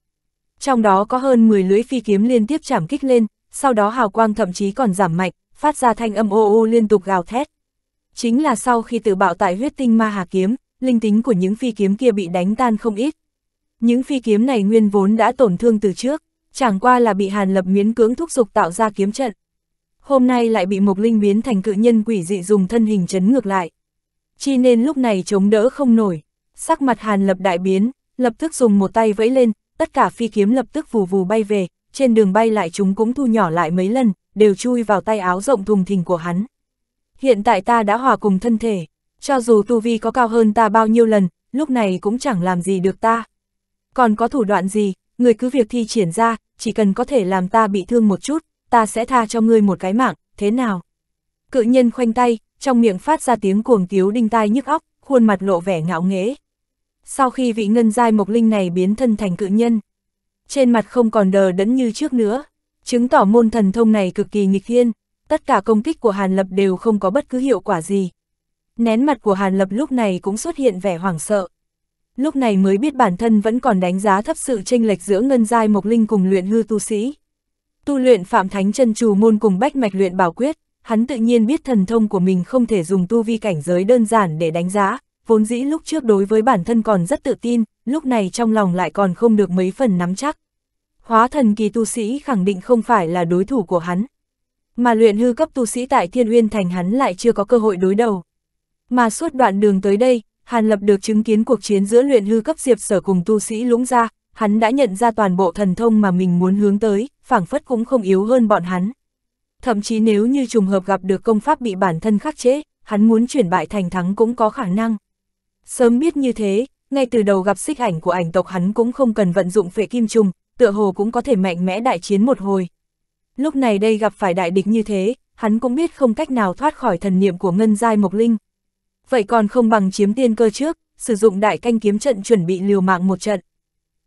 Trong đó có hơn 10 lưỡi phi kiếm liên tiếp chạm kích lên, sau đó hào quang thậm chí còn giảm mạnh, phát ra thanh âm ô ô liên tục gào thét. Chính là sau khi tự bạo tại huyết tinh ma hà kiếm, linh tính của những phi kiếm kia bị đánh tan không ít. Những phi kiếm này nguyên vốn đã tổn thương từ trước, chẳng qua là bị Hàn Lập miễn cưỡng thúc dục tạo ra kiếm trận. Hôm nay lại bị Mộc Linh biến thành cự nhân quỷ dị dùng thân hình chấn ngược lại chi nên lúc này chống đỡ không nổi. Sắc mặt Hàn Lập đại biến, lập tức dùng một tay vẫy lên, tất cả phi kiếm lập tức vù vù bay về, trên đường bay lại chúng cũng thu nhỏ lại mấy lần, đều chui vào tay áo rộng thùng thình của hắn. Hiện tại ta đã hòa cùng thân thể, cho dù tu vi có cao hơn ta bao nhiêu lần, lúc này cũng chẳng làm gì được ta. Còn có thủ đoạn gì, người cứ việc thi triển ra, chỉ cần có thể làm ta bị thương một chút, ta sẽ tha cho ngươi một cái mạng, thế nào? Cự nhân khoanh tay, trong miệng phát ra tiếng cuồng tiếu đinh tai nhức óc, khuôn mặt lộ vẻ ngạo nghễ. Sau khi vị ngân giai mộc linh này biến thân thành cự nhân, trên mặt không còn đờ đẫn như trước nữa, chứng tỏ môn thần thông này cực kỳ nghịch thiên, tất cả công kích của Hàn Lập đều không có bất cứ hiệu quả gì. Nén mặt của Hàn Lập lúc này cũng xuất hiện vẻ hoảng sợ. Lúc này mới biết bản thân vẫn còn đánh giá thấp sự chênh lệch giữa ngân giai mộc linh cùng luyện hư tu sĩ. Tu luyện phạm thánh chân trù môn cùng bách mạch luyện bảo quyết, hắn tự nhiên biết thần thông của mình không thể dùng tu vi cảnh giới đơn giản để đánh giá, vốn dĩ lúc trước đối với bản thân còn rất tự tin, lúc này trong lòng lại còn không được mấy phần nắm chắc. Hóa thần kỳ tu sĩ khẳng định không phải là đối thủ của hắn. Mà luyện hư cấp tu sĩ tại Thiên Uyên Thành hắn lại chưa có cơ hội đối đầu. Mà suốt đoạn đường tới đây, Hàn Lập được chứng kiến cuộc chiến giữa luyện hư cấp diệp sở cùng tu sĩ lũng ra, hắn đã nhận ra toàn bộ thần thông mà mình muốn hướng tới, phảng phất cũng không yếu hơn bọn hắn thậm chí nếu như trùng hợp gặp được công pháp bị bản thân khắc chế, hắn muốn chuyển bại thành thắng cũng có khả năng. Sớm biết như thế, ngay từ đầu gặp xích ảnh của ảnh tộc hắn cũng không cần vận dụng phệ kim trùng, tựa hồ cũng có thể mạnh mẽ đại chiến một hồi. Lúc này đây gặp phải đại địch như thế, hắn cũng biết không cách nào thoát khỏi thần niệm của Ngân Giai Mộc Linh. Vậy còn không bằng chiếm tiên cơ trước, sử dụng đại canh kiếm trận chuẩn bị liều mạng một trận.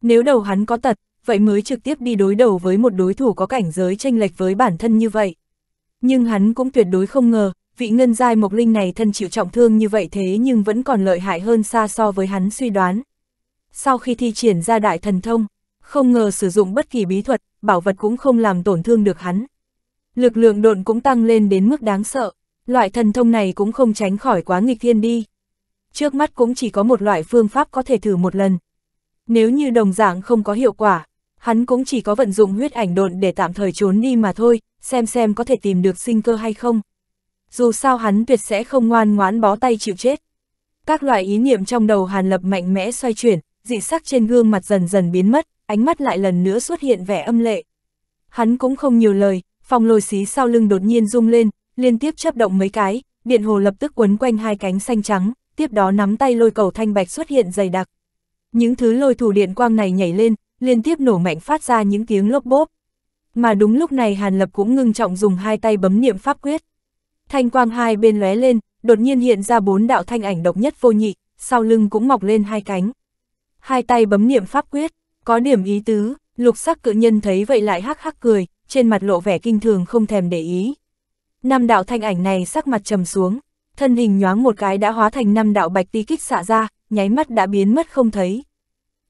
Nếu đầu hắn có tật, vậy mới trực tiếp đi đối đầu với một đối thủ có cảnh giới tranh lệch với bản thân như vậy. Nhưng hắn cũng tuyệt đối không ngờ, vị ngân giai mộc linh này thân chịu trọng thương như vậy thế nhưng vẫn còn lợi hại hơn xa so với hắn suy đoán. Sau khi thi triển ra đại thần thông, không ngờ sử dụng bất kỳ bí thuật, bảo vật cũng không làm tổn thương được hắn. Lực lượng độn cũng tăng lên đến mức đáng sợ, loại thần thông này cũng không tránh khỏi quá nghịch thiên đi. Trước mắt cũng chỉ có một loại phương pháp có thể thử một lần. Nếu như đồng dạng không có hiệu quả, hắn cũng chỉ có vận dụng huyết ảnh độn để tạm thời trốn đi mà thôi, xem xem có thể tìm được sinh cơ hay không. Dù sao hắn tuyệt sẽ không ngoan ngoãn bó tay chịu chết. Các loại ý niệm trong đầu Hàn Lập mạnh mẽ xoay chuyển, dị sắc trên gương mặt dần dần biến mất, ánh mắt lại lần nữa xuất hiện vẻ âm lệ. Hắn cũng không nhiều lời, phòng lồi xí sau lưng đột nhiên rung lên, liên tiếp chấp động mấy cái, điện hồ lập tức quấn quanh hai cánh xanh trắng, tiếp đó nắm tay lôi cầu thanh bạch xuất hiện dày đặc. Những thứ lôi thủ điện quang này nhảy lên, liên tiếp nổ mạnh phát ra những tiếng lốp bốp. Mà đúng lúc này Hàn Lập cũng ngưng trọng dùng hai tay bấm niệm pháp quyết. Thanh quang hai bên lóe lên, đột nhiên hiện ra bốn đạo thanh ảnh độc nhất vô nhị, sau lưng cũng mọc lên hai cánh. Hai tay bấm niệm pháp quyết, có điểm ý tứ, lục sắc cự nhân thấy vậy lại hắc hắc cười, trên mặt lộ vẻ kinh thường không thèm để ý. Năm đạo thanh ảnh này sắc mặt trầm xuống, thân hình nhoáng một cái đã hóa thành năm đạo bạch ti kích xạ ra, nháy mắt đã biến mất không thấy.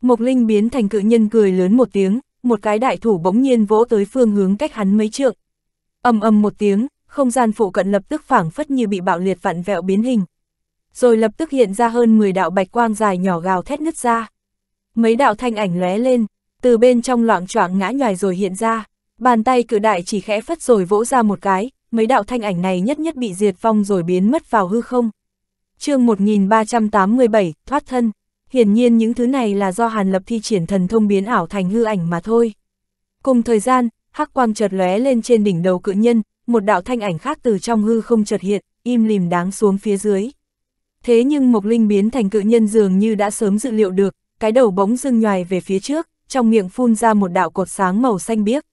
Mộc Linh biến thành cự nhân cười lớn một tiếng, một cái đại thủ bỗng nhiên vỗ tới phương hướng cách hắn mấy trượng. ầm ầm một tiếng, không gian phụ cận lập tức phảng phất như bị bạo liệt vặn vẹo biến hình. Rồi lập tức hiện ra hơn 10 đạo bạch quang dài nhỏ gào thét nứt ra. Mấy đạo thanh ảnh lóe lên, từ bên trong loạn choạng ngã nhòi rồi hiện ra, bàn tay cự đại chỉ khẽ phất rồi vỗ ra một cái, mấy đạo thanh ảnh này nhất nhất bị diệt vong rồi biến mất vào hư không. chương 1387, thoát thân. Hiển nhiên những thứ này là do Hàn Lập thi triển thần thông biến ảo thành hư ảnh mà thôi. Cùng thời gian, hắc quang chợt lóe lên trên đỉnh đầu cự nhân, một đạo thanh ảnh khác từ trong hư không chợt hiện, im lìm đáng xuống phía dưới. Thế nhưng Mộc Linh biến thành cự nhân dường như đã sớm dự liệu được, cái đầu bỗng dưng nhòi về phía trước, trong miệng phun ra một đạo cột sáng màu xanh biếc.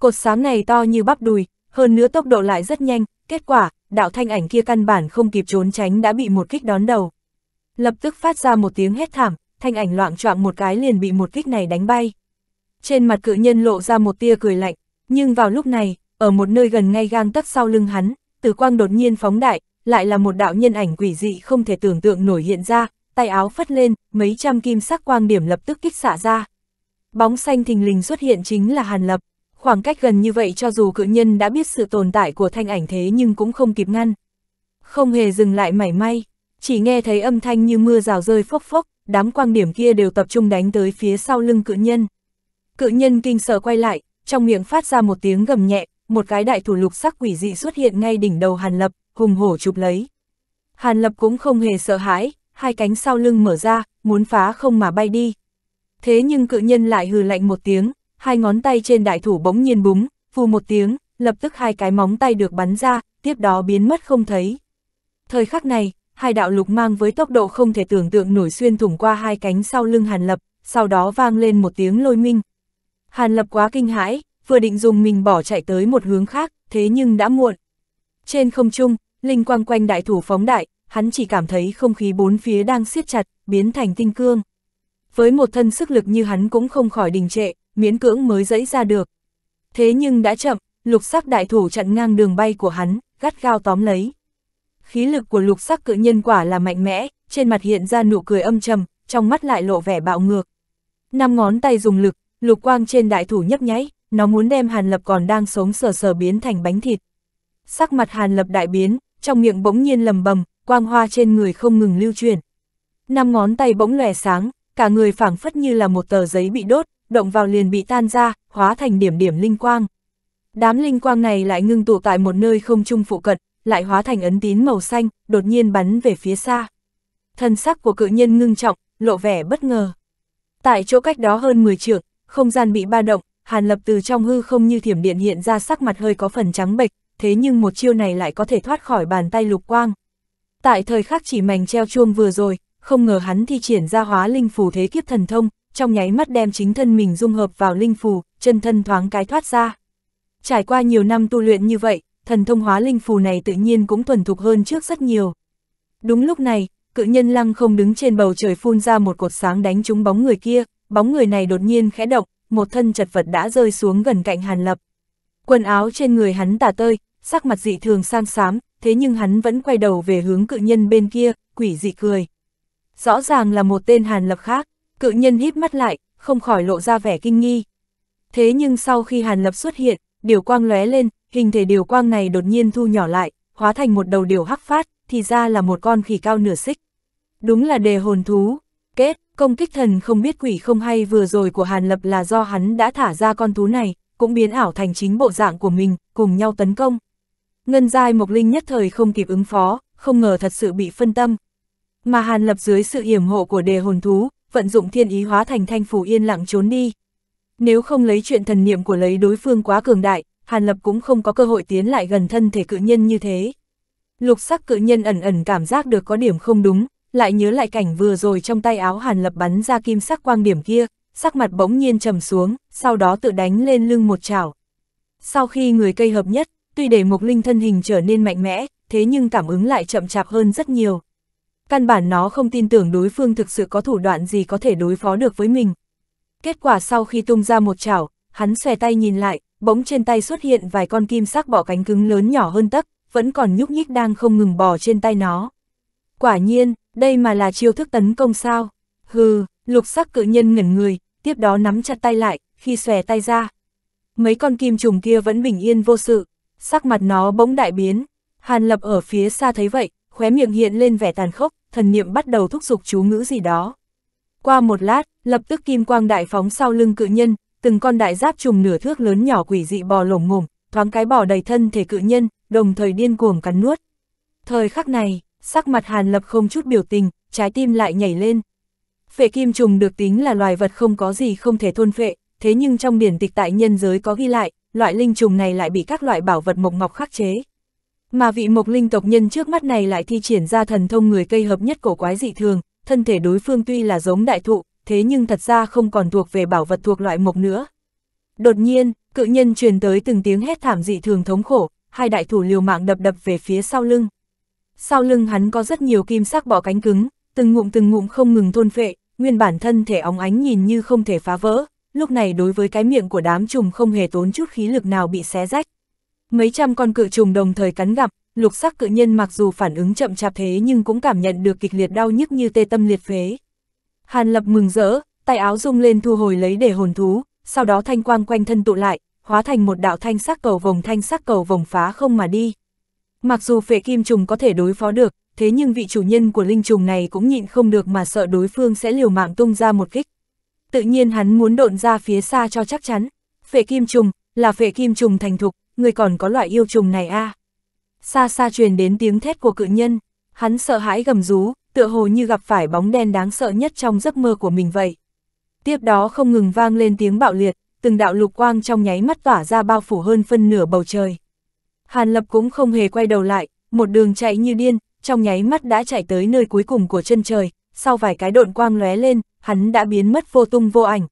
Cột sáng này to như bắp đùi, hơn nữa tốc độ lại rất nhanh, kết quả, đạo thanh ảnh kia căn bản không kịp trốn tránh đã bị một kích đón đầu lập tức phát ra một tiếng hét thảm, thanh ảnh loạn choạng một cái liền bị một kích này đánh bay. Trên mặt cự nhân lộ ra một tia cười lạnh, nhưng vào lúc này, ở một nơi gần ngay gang tấc sau lưng hắn, tử quang đột nhiên phóng đại, lại là một đạo nhân ảnh quỷ dị không thể tưởng tượng nổi hiện ra, tay áo phất lên, mấy trăm kim sắc quang điểm lập tức kích xạ ra. Bóng xanh thình lình xuất hiện chính là Hàn Lập, khoảng cách gần như vậy cho dù cự nhân đã biết sự tồn tại của thanh ảnh thế nhưng cũng không kịp ngăn. Không hề dừng lại mảy may chỉ nghe thấy âm thanh như mưa rào rơi phốc phốc, đám quang điểm kia đều tập trung đánh tới phía sau lưng cự nhân. Cự nhân kinh sợ quay lại, trong miệng phát ra một tiếng gầm nhẹ, một cái đại thủ lục sắc quỷ dị xuất hiện ngay đỉnh đầu Hàn Lập, hùng hổ chụp lấy. Hàn Lập cũng không hề sợ hãi, hai cánh sau lưng mở ra, muốn phá không mà bay đi. Thế nhưng cự nhân lại hừ lạnh một tiếng, hai ngón tay trên đại thủ bỗng nhiên búng, phù một tiếng, lập tức hai cái móng tay được bắn ra, tiếp đó biến mất không thấy. Thời khắc này, hai đạo lục mang với tốc độ không thể tưởng tượng nổi xuyên thủng qua hai cánh sau lưng Hàn Lập, sau đó vang lên một tiếng lôi minh. Hàn Lập quá kinh hãi, vừa định dùng mình bỏ chạy tới một hướng khác, thế nhưng đã muộn. Trên không trung, linh quang quanh đại thủ phóng đại, hắn chỉ cảm thấy không khí bốn phía đang siết chặt, biến thành tinh cương. Với một thân sức lực như hắn cũng không khỏi đình trệ, miễn cưỡng mới dẫy ra được. Thế nhưng đã chậm, lục sắc đại thủ chặn ngang đường bay của hắn, gắt gao tóm lấy khí lực của lục sắc cự nhân quả là mạnh mẽ, trên mặt hiện ra nụ cười âm trầm, trong mắt lại lộ vẻ bạo ngược. Năm ngón tay dùng lực, lục quang trên đại thủ nhấp nháy, nó muốn đem Hàn Lập còn đang sống sờ sờ biến thành bánh thịt. Sắc mặt Hàn Lập đại biến, trong miệng bỗng nhiên lầm bầm, quang hoa trên người không ngừng lưu truyền. Năm ngón tay bỗng lòe sáng, cả người phảng phất như là một tờ giấy bị đốt, động vào liền bị tan ra, hóa thành điểm điểm linh quang. Đám linh quang này lại ngưng tụ tại một nơi không trung phụ cận, lại hóa thành ấn tín màu xanh, đột nhiên bắn về phía xa. Thân sắc của cự nhân ngưng trọng, lộ vẻ bất ngờ. Tại chỗ cách đó hơn 10 trượng, không gian bị ba động, Hàn Lập từ trong hư không như thiểm điện hiện ra sắc mặt hơi có phần trắng bệch, thế nhưng một chiêu này lại có thể thoát khỏi bàn tay lục quang. Tại thời khắc chỉ mảnh treo chuông vừa rồi, không ngờ hắn thi triển ra hóa linh phù thế kiếp thần thông, trong nháy mắt đem chính thân mình dung hợp vào linh phù, chân thân thoáng cái thoát ra. Trải qua nhiều năm tu luyện như vậy, thần thông hóa linh phù này tự nhiên cũng thuần thục hơn trước rất nhiều. Đúng lúc này, cự nhân lăng không đứng trên bầu trời phun ra một cột sáng đánh trúng bóng người kia, bóng người này đột nhiên khẽ động, một thân chật vật đã rơi xuống gần cạnh Hàn Lập. Quần áo trên người hắn tả tơi, sắc mặt dị thường sang xám, thế nhưng hắn vẫn quay đầu về hướng cự nhân bên kia, quỷ dị cười. Rõ ràng là một tên Hàn Lập khác, cự nhân híp mắt lại, không khỏi lộ ra vẻ kinh nghi. Thế nhưng sau khi Hàn Lập xuất hiện, điều quang lóe lên, hình thể điều quang này đột nhiên thu nhỏ lại, hóa thành một đầu điều hắc phát, thì ra là một con khỉ cao nửa xích. Đúng là đề hồn thú. Kết, công kích thần không biết quỷ không hay vừa rồi của Hàn Lập là do hắn đã thả ra con thú này, cũng biến ảo thành chính bộ dạng của mình, cùng nhau tấn công. Ngân Giai Mộc Linh nhất thời không kịp ứng phó, không ngờ thật sự bị phân tâm. Mà Hàn Lập dưới sự hiểm hộ của đề hồn thú, vận dụng thiên ý hóa thành thanh phủ yên lặng trốn đi. Nếu không lấy chuyện thần niệm của lấy đối phương quá cường đại, Hàn Lập cũng không có cơ hội tiến lại gần thân thể cự nhân như thế. Lục sắc cự nhân ẩn ẩn cảm giác được có điểm không đúng, lại nhớ lại cảnh vừa rồi trong tay áo Hàn Lập bắn ra kim sắc quang điểm kia, sắc mặt bỗng nhiên trầm xuống, sau đó tự đánh lên lưng một chảo. Sau khi người cây hợp nhất, tuy để Mộc Linh thân hình trở nên mạnh mẽ, thế nhưng cảm ứng lại chậm chạp hơn rất nhiều. Căn bản nó không tin tưởng đối phương thực sự có thủ đoạn gì có thể đối phó được với mình. Kết quả sau khi tung ra một chảo, hắn xòe tay nhìn lại, bỗng trên tay xuất hiện vài con kim sắc bọ cánh cứng lớn nhỏ hơn tấc, vẫn còn nhúc nhích đang không ngừng bò trên tay nó. Quả nhiên, đây mà là chiêu thức tấn công sao? Hừ, lục sắc cự nhân ngẩn người, tiếp đó nắm chặt tay lại, khi xòe tay ra. Mấy con kim trùng kia vẫn bình yên vô sự, sắc mặt nó bỗng đại biến. Hàn lập ở phía xa thấy vậy, khóe miệng hiện lên vẻ tàn khốc, thần niệm bắt đầu thúc giục chú ngữ gì đó. Qua một lát, lập tức kim quang đại phóng sau lưng cự nhân, từng con đại giáp trùng nửa thước lớn nhỏ quỷ dị bò lồng ngồm, thoáng cái bò đầy thân thể cự nhân, đồng thời điên cuồng cắn nuốt. Thời khắc này, sắc mặt Hàn Lập không chút biểu tình, trái tim lại nhảy lên. Phệ kim trùng được tính là loài vật không có gì không thể thôn phệ, thế nhưng trong điển tịch tại nhân giới có ghi lại, loại linh trùng này lại bị các loại bảo vật mộc ngọc khắc chế. Mà vị mộc linh tộc nhân trước mắt này lại thi triển ra thần thông người cây hợp nhất cổ quái dị thường, thân thể đối phương tuy là giống đại thụ, thế nhưng thật ra không còn thuộc về bảo vật thuộc loại mộc nữa. Đột nhiên, cự nhân truyền tới từng tiếng hét thảm dị thường thống khổ, hai đại thủ liều mạng đập đập về phía sau lưng. Sau lưng hắn có rất nhiều kim sắc bỏ cánh cứng, từng ngụm từng ngụm không ngừng thôn phệ, nguyên bản thân thể óng ánh nhìn như không thể phá vỡ, lúc này đối với cái miệng của đám trùng không hề tốn chút khí lực nào bị xé rách. Mấy trăm con cự trùng đồng thời cắn gặp, lục sắc cự nhân mặc dù phản ứng chậm chạp thế nhưng cũng cảm nhận được kịch liệt đau nhức như tê tâm liệt phế. Hàn Lập mừng rỡ, tay áo rung lên thu hồi lấy để hồn thú, sau đó thanh quang quanh thân tụ lại, hóa thành một đạo thanh sắc cầu vòng thanh sắc cầu vòng phá không mà đi. Mặc dù phệ kim trùng có thể đối phó được, thế nhưng vị chủ nhân của linh trùng này cũng nhịn không được mà sợ đối phương sẽ liều mạng tung ra một kích. Tự nhiên hắn muốn độn ra phía xa cho chắc chắn. Phệ kim trùng, là phệ kim trùng thành thục, người còn có loại yêu trùng này a à. Xa xa truyền đến tiếng thét của cự nhân, hắn sợ hãi gầm rú, tựa hồ như gặp phải bóng đen đáng sợ nhất trong giấc mơ của mình vậy. Tiếp đó không ngừng vang lên tiếng bạo liệt, từng đạo lục quang trong nháy mắt tỏa ra bao phủ hơn phân nửa bầu trời. Hàn Lập cũng không hề quay đầu lại, một đường chạy như điên, trong nháy mắt đã chạy tới nơi cuối cùng của chân trời, sau vài cái độn quang lóe lên, hắn đã biến mất vô tung vô ảnh.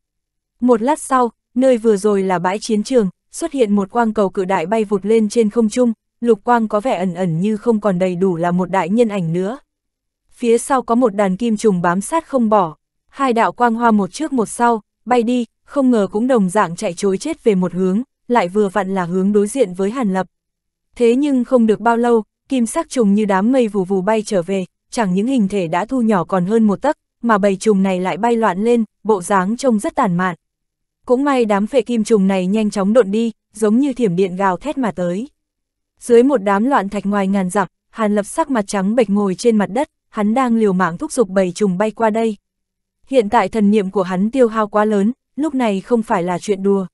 Một lát sau, nơi vừa rồi là bãi chiến trường, xuất hiện một quang cầu cự đại bay vụt lên trên không trung, lục quang có vẻ ẩn ẩn như không còn đầy đủ là một đại nhân ảnh nữa, phía sau có một đàn kim trùng bám sát không bỏ. Hai đạo quang hoa một trước một sau, bay đi, không ngờ cũng đồng dạng chạy chối chết về một hướng, lại vừa vặn là hướng đối diện với Hàn Lập. Thế nhưng không được bao lâu, kim sắc trùng như đám mây vù vù bay trở về, chẳng những hình thể đã thu nhỏ còn hơn một tấc, mà bầy trùng này lại bay loạn lên, bộ dáng trông rất tàn mạn. Cũng may đám phệ kim trùng này nhanh chóng độn đi, giống như thiểm điện gào thét mà tới. Dưới một đám loạn thạch ngoài ngàn dặm, Hàn Lập sắc mặt trắng bệch ngồi trên mặt đất, hắn đang liều mạng thúc giục bầy trùng bay qua đây. Hiện tại thần niệm của hắn tiêu hao quá lớn, lúc này không phải là chuyện đùa.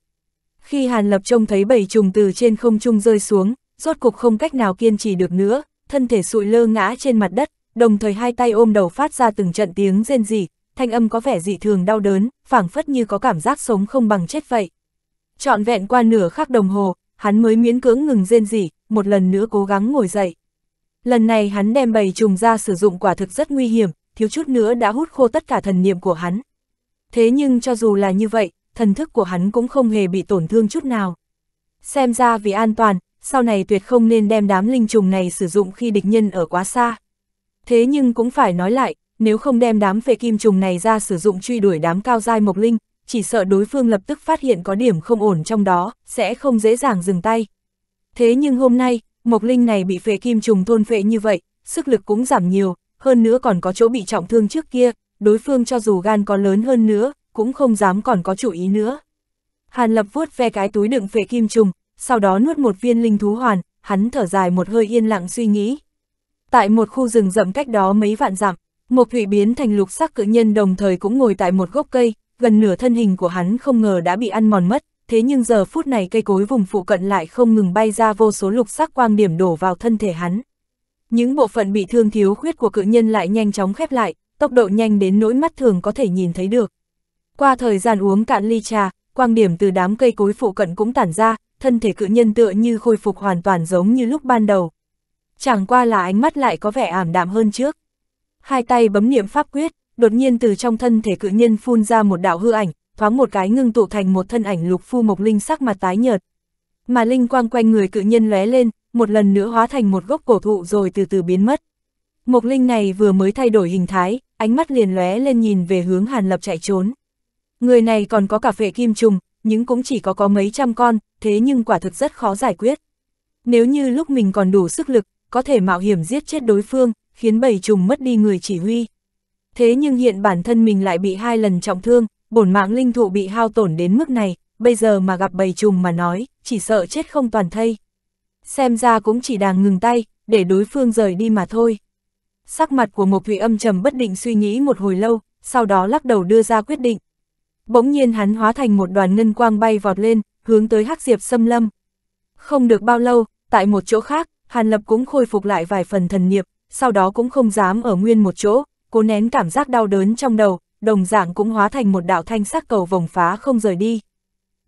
Khi Hàn Lập trông thấy bầy trùng từ trên không trung rơi xuống, rốt cục không cách nào kiên trì được nữa, thân thể sụi lơ ngã trên mặt đất, đồng thời hai tay ôm đầu phát ra từng trận tiếng rên rỉ, thanh âm có vẻ dị thường đau đớn, phảng phất như có cảm giác sống không bằng chết vậy. Trọn vẹn qua nửa khắc đồng hồ, hắn mới miễn cưỡng ngừng rên rỉ, một lần nữa cố gắng ngồi dậy. Lần này hắn đem bầy trùng ra sử dụng quả thực rất nguy hiểm, thiếu chút nữa đã hút khô tất cả thần niệm của hắn. Thế nhưng cho dù là như vậy, thần thức của hắn cũng không hề bị tổn thương chút nào. Xem ra vì an toàn, sau này tuyệt không nên đem đám linh trùng này sử dụng khi địch nhân ở quá xa. Thế nhưng cũng phải nói lại, nếu không đem đám phệ kim trùng này ra sử dụng truy đuổi đám cao dai mộc linh, chỉ sợ đối phương lập tức phát hiện có điểm không ổn trong đó, sẽ không dễ dàng dừng tay. Thế nhưng hôm nay, Mộc Linh này bị phệ kim trùng thôn phệ như vậy, sức lực cũng giảm nhiều, hơn nữa còn có chỗ bị trọng thương trước kia, đối phương cho dù gan có lớn hơn nữa, cũng không dám còn có chủ ý nữa. Hàn Lập vuốt ve cái túi đựng phệ kim trùng, sau đó nuốt một viên linh thú hoàn, hắn thở dài một hơi yên lặng suy nghĩ. Tại một khu rừng rậm cách đó mấy vạn dặm, một thủy biến thành lục sắc cự nhân đồng thời cũng ngồi tại một gốc cây, gần nửa thân hình của hắn không ngờ đã bị ăn mòn mất, thế nhưng giờ phút này cây cối vùng phụ cận lại không ngừng bay ra vô số lục sắc quang điểm đổ vào thân thể hắn. Những bộ phận bị thương thiếu khuyết của cự nhân lại nhanh chóng khép lại, tốc độ nhanh đến nỗi mắt thường có thể nhìn thấy được. Qua thời gian uống cạn ly trà, quang điểm từ đám cây cối phụ cận cũng tản ra, thân thể cự nhân tựa như khôi phục hoàn toàn giống như lúc ban đầu. Chẳng qua là ánh mắt lại có vẻ ảm đạm hơn trước. Hai tay bấm niệm pháp quyết, đột nhiên từ trong thân thể cự nhân phun ra một đạo hư ảnh, thoáng một cái ngưng tụ thành một thân ảnh lục phu mộc linh sắc mặt tái nhợt. Mà linh quang quanh người cự nhân lóe lên, một lần nữa hóa thành một gốc cổ thụ rồi từ từ biến mất. Mộc linh này vừa mới thay đổi hình thái, ánh mắt liền lóe lên nhìn về hướng Hàn Lập chạy trốn. Người này còn có cả phệ kim trùng, nhưng cũng chỉ có có mấy trăm con, thế nhưng quả thực rất khó giải quyết. Nếu như lúc mình còn đủ sức lực, có thể mạo hiểm giết chết đối phương, khiến bầy trùng mất đi người chỉ huy. Thế nhưng hiện bản thân mình lại bị hai lần trọng thương, bổn mạng linh thụ bị hao tổn đến mức này, bây giờ mà gặp bầy trùng mà nói, chỉ sợ chết không toàn thây. Xem ra cũng chỉ đang ngừng tay, để đối phương rời đi mà thôi. Sắc mặt của Mộc Thụy âm trầm bất định suy nghĩ một hồi lâu, sau đó lắc đầu đưa ra quyết định. Bỗng nhiên hắn hóa thành một đoàn ngân quang bay vọt lên, hướng tới hắc diệp xâm lâm. Không được bao lâu, tại một chỗ khác, Hàn Lập cũng khôi phục lại vài phần thần niệm, sau đó cũng không dám ở nguyên một chỗ, cố nén cảm giác đau đớn trong đầu, đồng dạng cũng hóa thành một đạo thanh sắc cầu vòng phá không rời đi.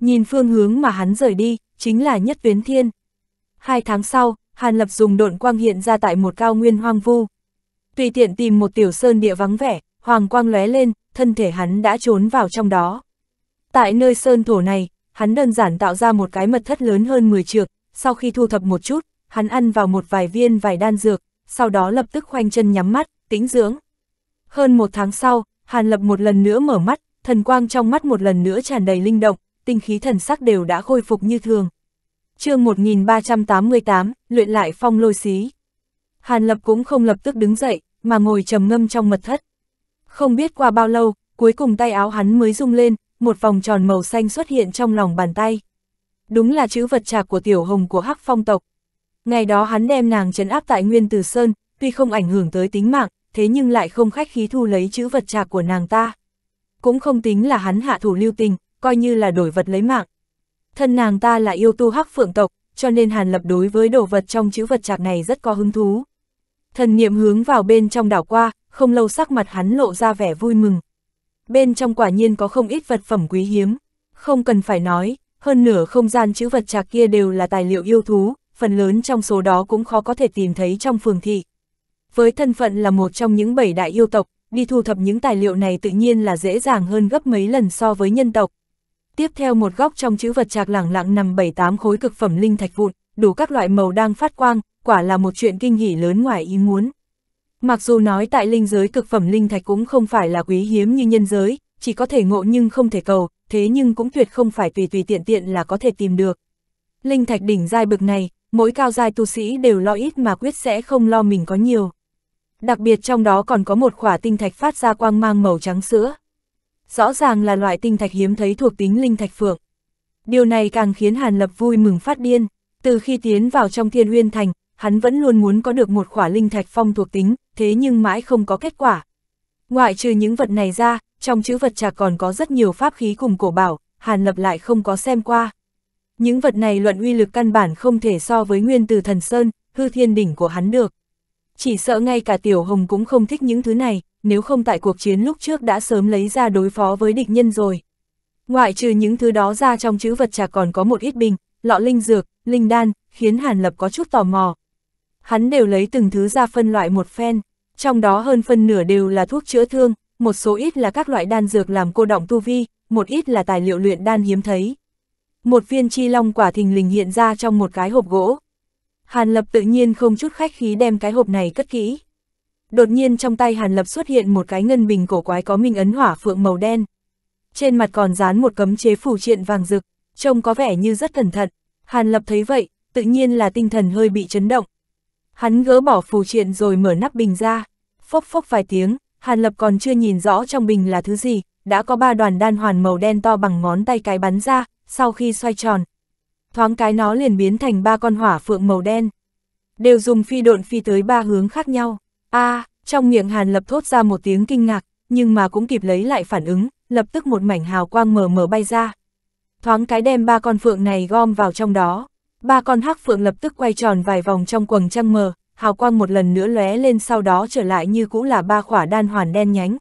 Nhìn phương hướng mà hắn rời đi, chính là nhất tuyến thiên. Hai tháng sau, Hàn Lập dùng độn quang hiện ra tại một cao nguyên hoang vu. Tùy tiện tìm một tiểu sơn địa vắng vẻ, hoàng quang lóe lên, thân thể hắn đã trốn vào trong đó. Tại nơi sơn thổ này, hắn đơn giản tạo ra một cái mật thất lớn hơn 10 trượng, sau khi thu thập một chút, hắn ăn vào một vài viên vài đan dược, sau đó lập tức khoanh chân nhắm mắt, tĩnh dưỡng. Hơn một tháng sau, Hàn Lập một lần nữa mở mắt, thần quang trong mắt một lần nữa tràn đầy linh động, tinh khí thần sắc đều đã khôi phục như thường. chương 1388, luyện lại phong lôi xí. Hàn Lập cũng không lập tức đứng dậy, mà ngồi trầm ngâm trong mật thất. Không biết qua bao lâu, cuối cùng tay áo hắn mới rung lên, một vòng tròn màu xanh xuất hiện trong lòng bàn tay. Đúng là chữ vật trạc của tiểu hồng của hắc phong tộc. Ngày đó hắn đem nàng trấn áp tại Nguyên Từ Sơn, tuy không ảnh hưởng tới tính mạng, thế nhưng lại không khách khí thu lấy chữ vật trà của nàng ta. Cũng không tính là hắn hạ thủ lưu tình, coi như là đổi vật lấy mạng. Thân nàng ta là yêu tu hắc phượng tộc, cho nên Hàn Lập đối với đồ vật trong chữ vật trạc này rất có hứng thú. Thần niệm hướng vào bên trong đảo qua, không lâu sắc mặt hắn lộ ra vẻ vui mừng. Bên trong quả nhiên có không ít vật phẩm quý hiếm, không cần phải nói, hơn nửa không gian chữ vật trạc kia đều là tài liệu yêu thú, phần lớn trong số đó cũng khó có thể tìm thấy trong phường thị với thân phận là một trong những bảy đại yêu tộc, đi thu thập những tài liệu này tự nhiên là dễ dàng hơn gấp mấy lần so với nhân tộc. Tiếp theo một góc trong chữ vật trạc lẳng lặng nằm 7-8 khối cực phẩm linh thạch vụn, đủ các loại màu đang phát quang, quả là một chuyện kinh hỉ lớn ngoài ý muốn. Mặc dù nói tại linh giới cực phẩm linh thạch cũng không phải là quý hiếm như nhân giới, chỉ có thể ngộ nhưng không thể cầu, thế nhưng cũng tuyệt không phải tùy tùy tiện tiện là có thể tìm được. Linh thạch đỉnh giai bực này, mỗi cao giai tu sĩ đều lo ít mà quyết sẽ không lo mình có nhiều đặc biệt trong đó còn có một khỏa tinh thạch phát ra quang mang màu trắng sữa. Rõ ràng là loại tinh thạch hiếm thấy thuộc tính linh thạch phượng. Điều này càng khiến Hàn Lập vui mừng phát điên, từ khi tiến vào trong thiên huyên thành, hắn vẫn luôn muốn có được một khỏa linh thạch phong thuộc tính, thế nhưng mãi không có kết quả. Ngoại trừ những vật này ra, trong chữ vật trà còn có rất nhiều pháp khí cùng cổ bảo, Hàn Lập lại không có xem qua. Những vật này luận uy lực căn bản không thể so với nguyên từ thần Sơn, hư thiên đỉnh của hắn được. Chỉ sợ ngay cả Tiểu Hồng cũng không thích những thứ này, nếu không tại cuộc chiến lúc trước đã sớm lấy ra đối phó với địch nhân rồi. Ngoại trừ những thứ đó ra trong chữ vật trà còn có một ít bình, lọ linh dược, linh đan, khiến Hàn Lập có chút tò mò. Hắn đều lấy từng thứ ra phân loại một phen, trong đó hơn phân nửa đều là thuốc chữa thương, một số ít là các loại đan dược làm cô động tu vi, một ít là tài liệu luyện đan hiếm thấy. Một viên chi long quả thình lình hiện ra trong một cái hộp gỗ, Hàn Lập tự nhiên không chút khách khí đem cái hộp này cất kỹ. Đột nhiên trong tay Hàn Lập xuất hiện một cái ngân bình cổ quái có minh ấn hỏa phượng màu đen. Trên mặt còn dán một cấm chế phủ triện vàng rực, trông có vẻ như rất cẩn thận. Hàn Lập thấy vậy, tự nhiên là tinh thần hơi bị chấn động. Hắn gỡ bỏ phù triện rồi mở nắp bình ra, phốc phốc vài tiếng, Hàn Lập còn chưa nhìn rõ trong bình là thứ gì, đã có ba đoàn đan hoàn màu đen to bằng ngón tay cái bắn ra, sau khi xoay tròn, thoáng cái nó liền biến thành ba con hỏa phượng màu đen. Đều dùng phi độn phi tới ba hướng khác nhau. a à, trong miệng Hàn Lập thốt ra một tiếng kinh ngạc, nhưng mà cũng kịp lấy lại phản ứng, lập tức một mảnh hào quang mờ mờ bay ra. Thoáng cái đem ba con phượng này gom vào trong đó. Ba con hắc phượng lập tức quay tròn vài vòng trong quầng trăng mờ, hào quang một lần nữa lóe lên sau đó trở lại như cũ là ba khỏa đan hoàn đen nhánh.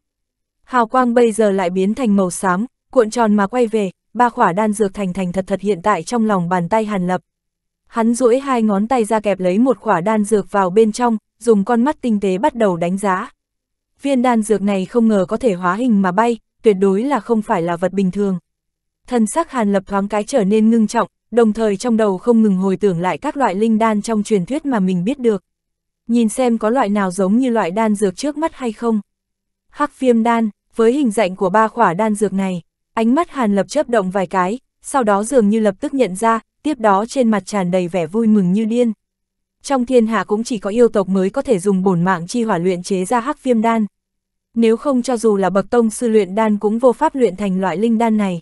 Hào quang bây giờ lại biến thành màu xám, cuộn tròn mà quay về, ba khỏa đan dược thành thành thật thật hiện tại trong lòng bàn tay Hàn Lập. Hắn duỗi hai ngón tay ra kẹp lấy một khỏa đan dược vào bên trong, dùng con mắt tinh tế bắt đầu đánh giá. Viên đan dược này không ngờ có thể hóa hình mà bay, tuyệt đối là không phải là vật bình thường. Thân sắc Hàn Lập thoáng cái trở nên ngưng trọng, đồng thời trong đầu không ngừng hồi tưởng lại các loại linh đan trong truyền thuyết mà mình biết được. Nhìn xem có loại nào giống như loại đan dược trước mắt hay không. Hắc viêm đan, với hình dạng của ba khỏa đan dược này, Ánh mắt Hàn Lập chớp động vài cái, sau đó dường như lập tức nhận ra, tiếp đó trên mặt tràn đầy vẻ vui mừng như điên. Trong thiên hạ cũng chỉ có yêu tộc mới có thể dùng bổn mạng chi hỏa luyện chế ra hắc viêm đan. Nếu không cho dù là bậc tông sư luyện đan cũng vô pháp luyện thành loại linh đan này.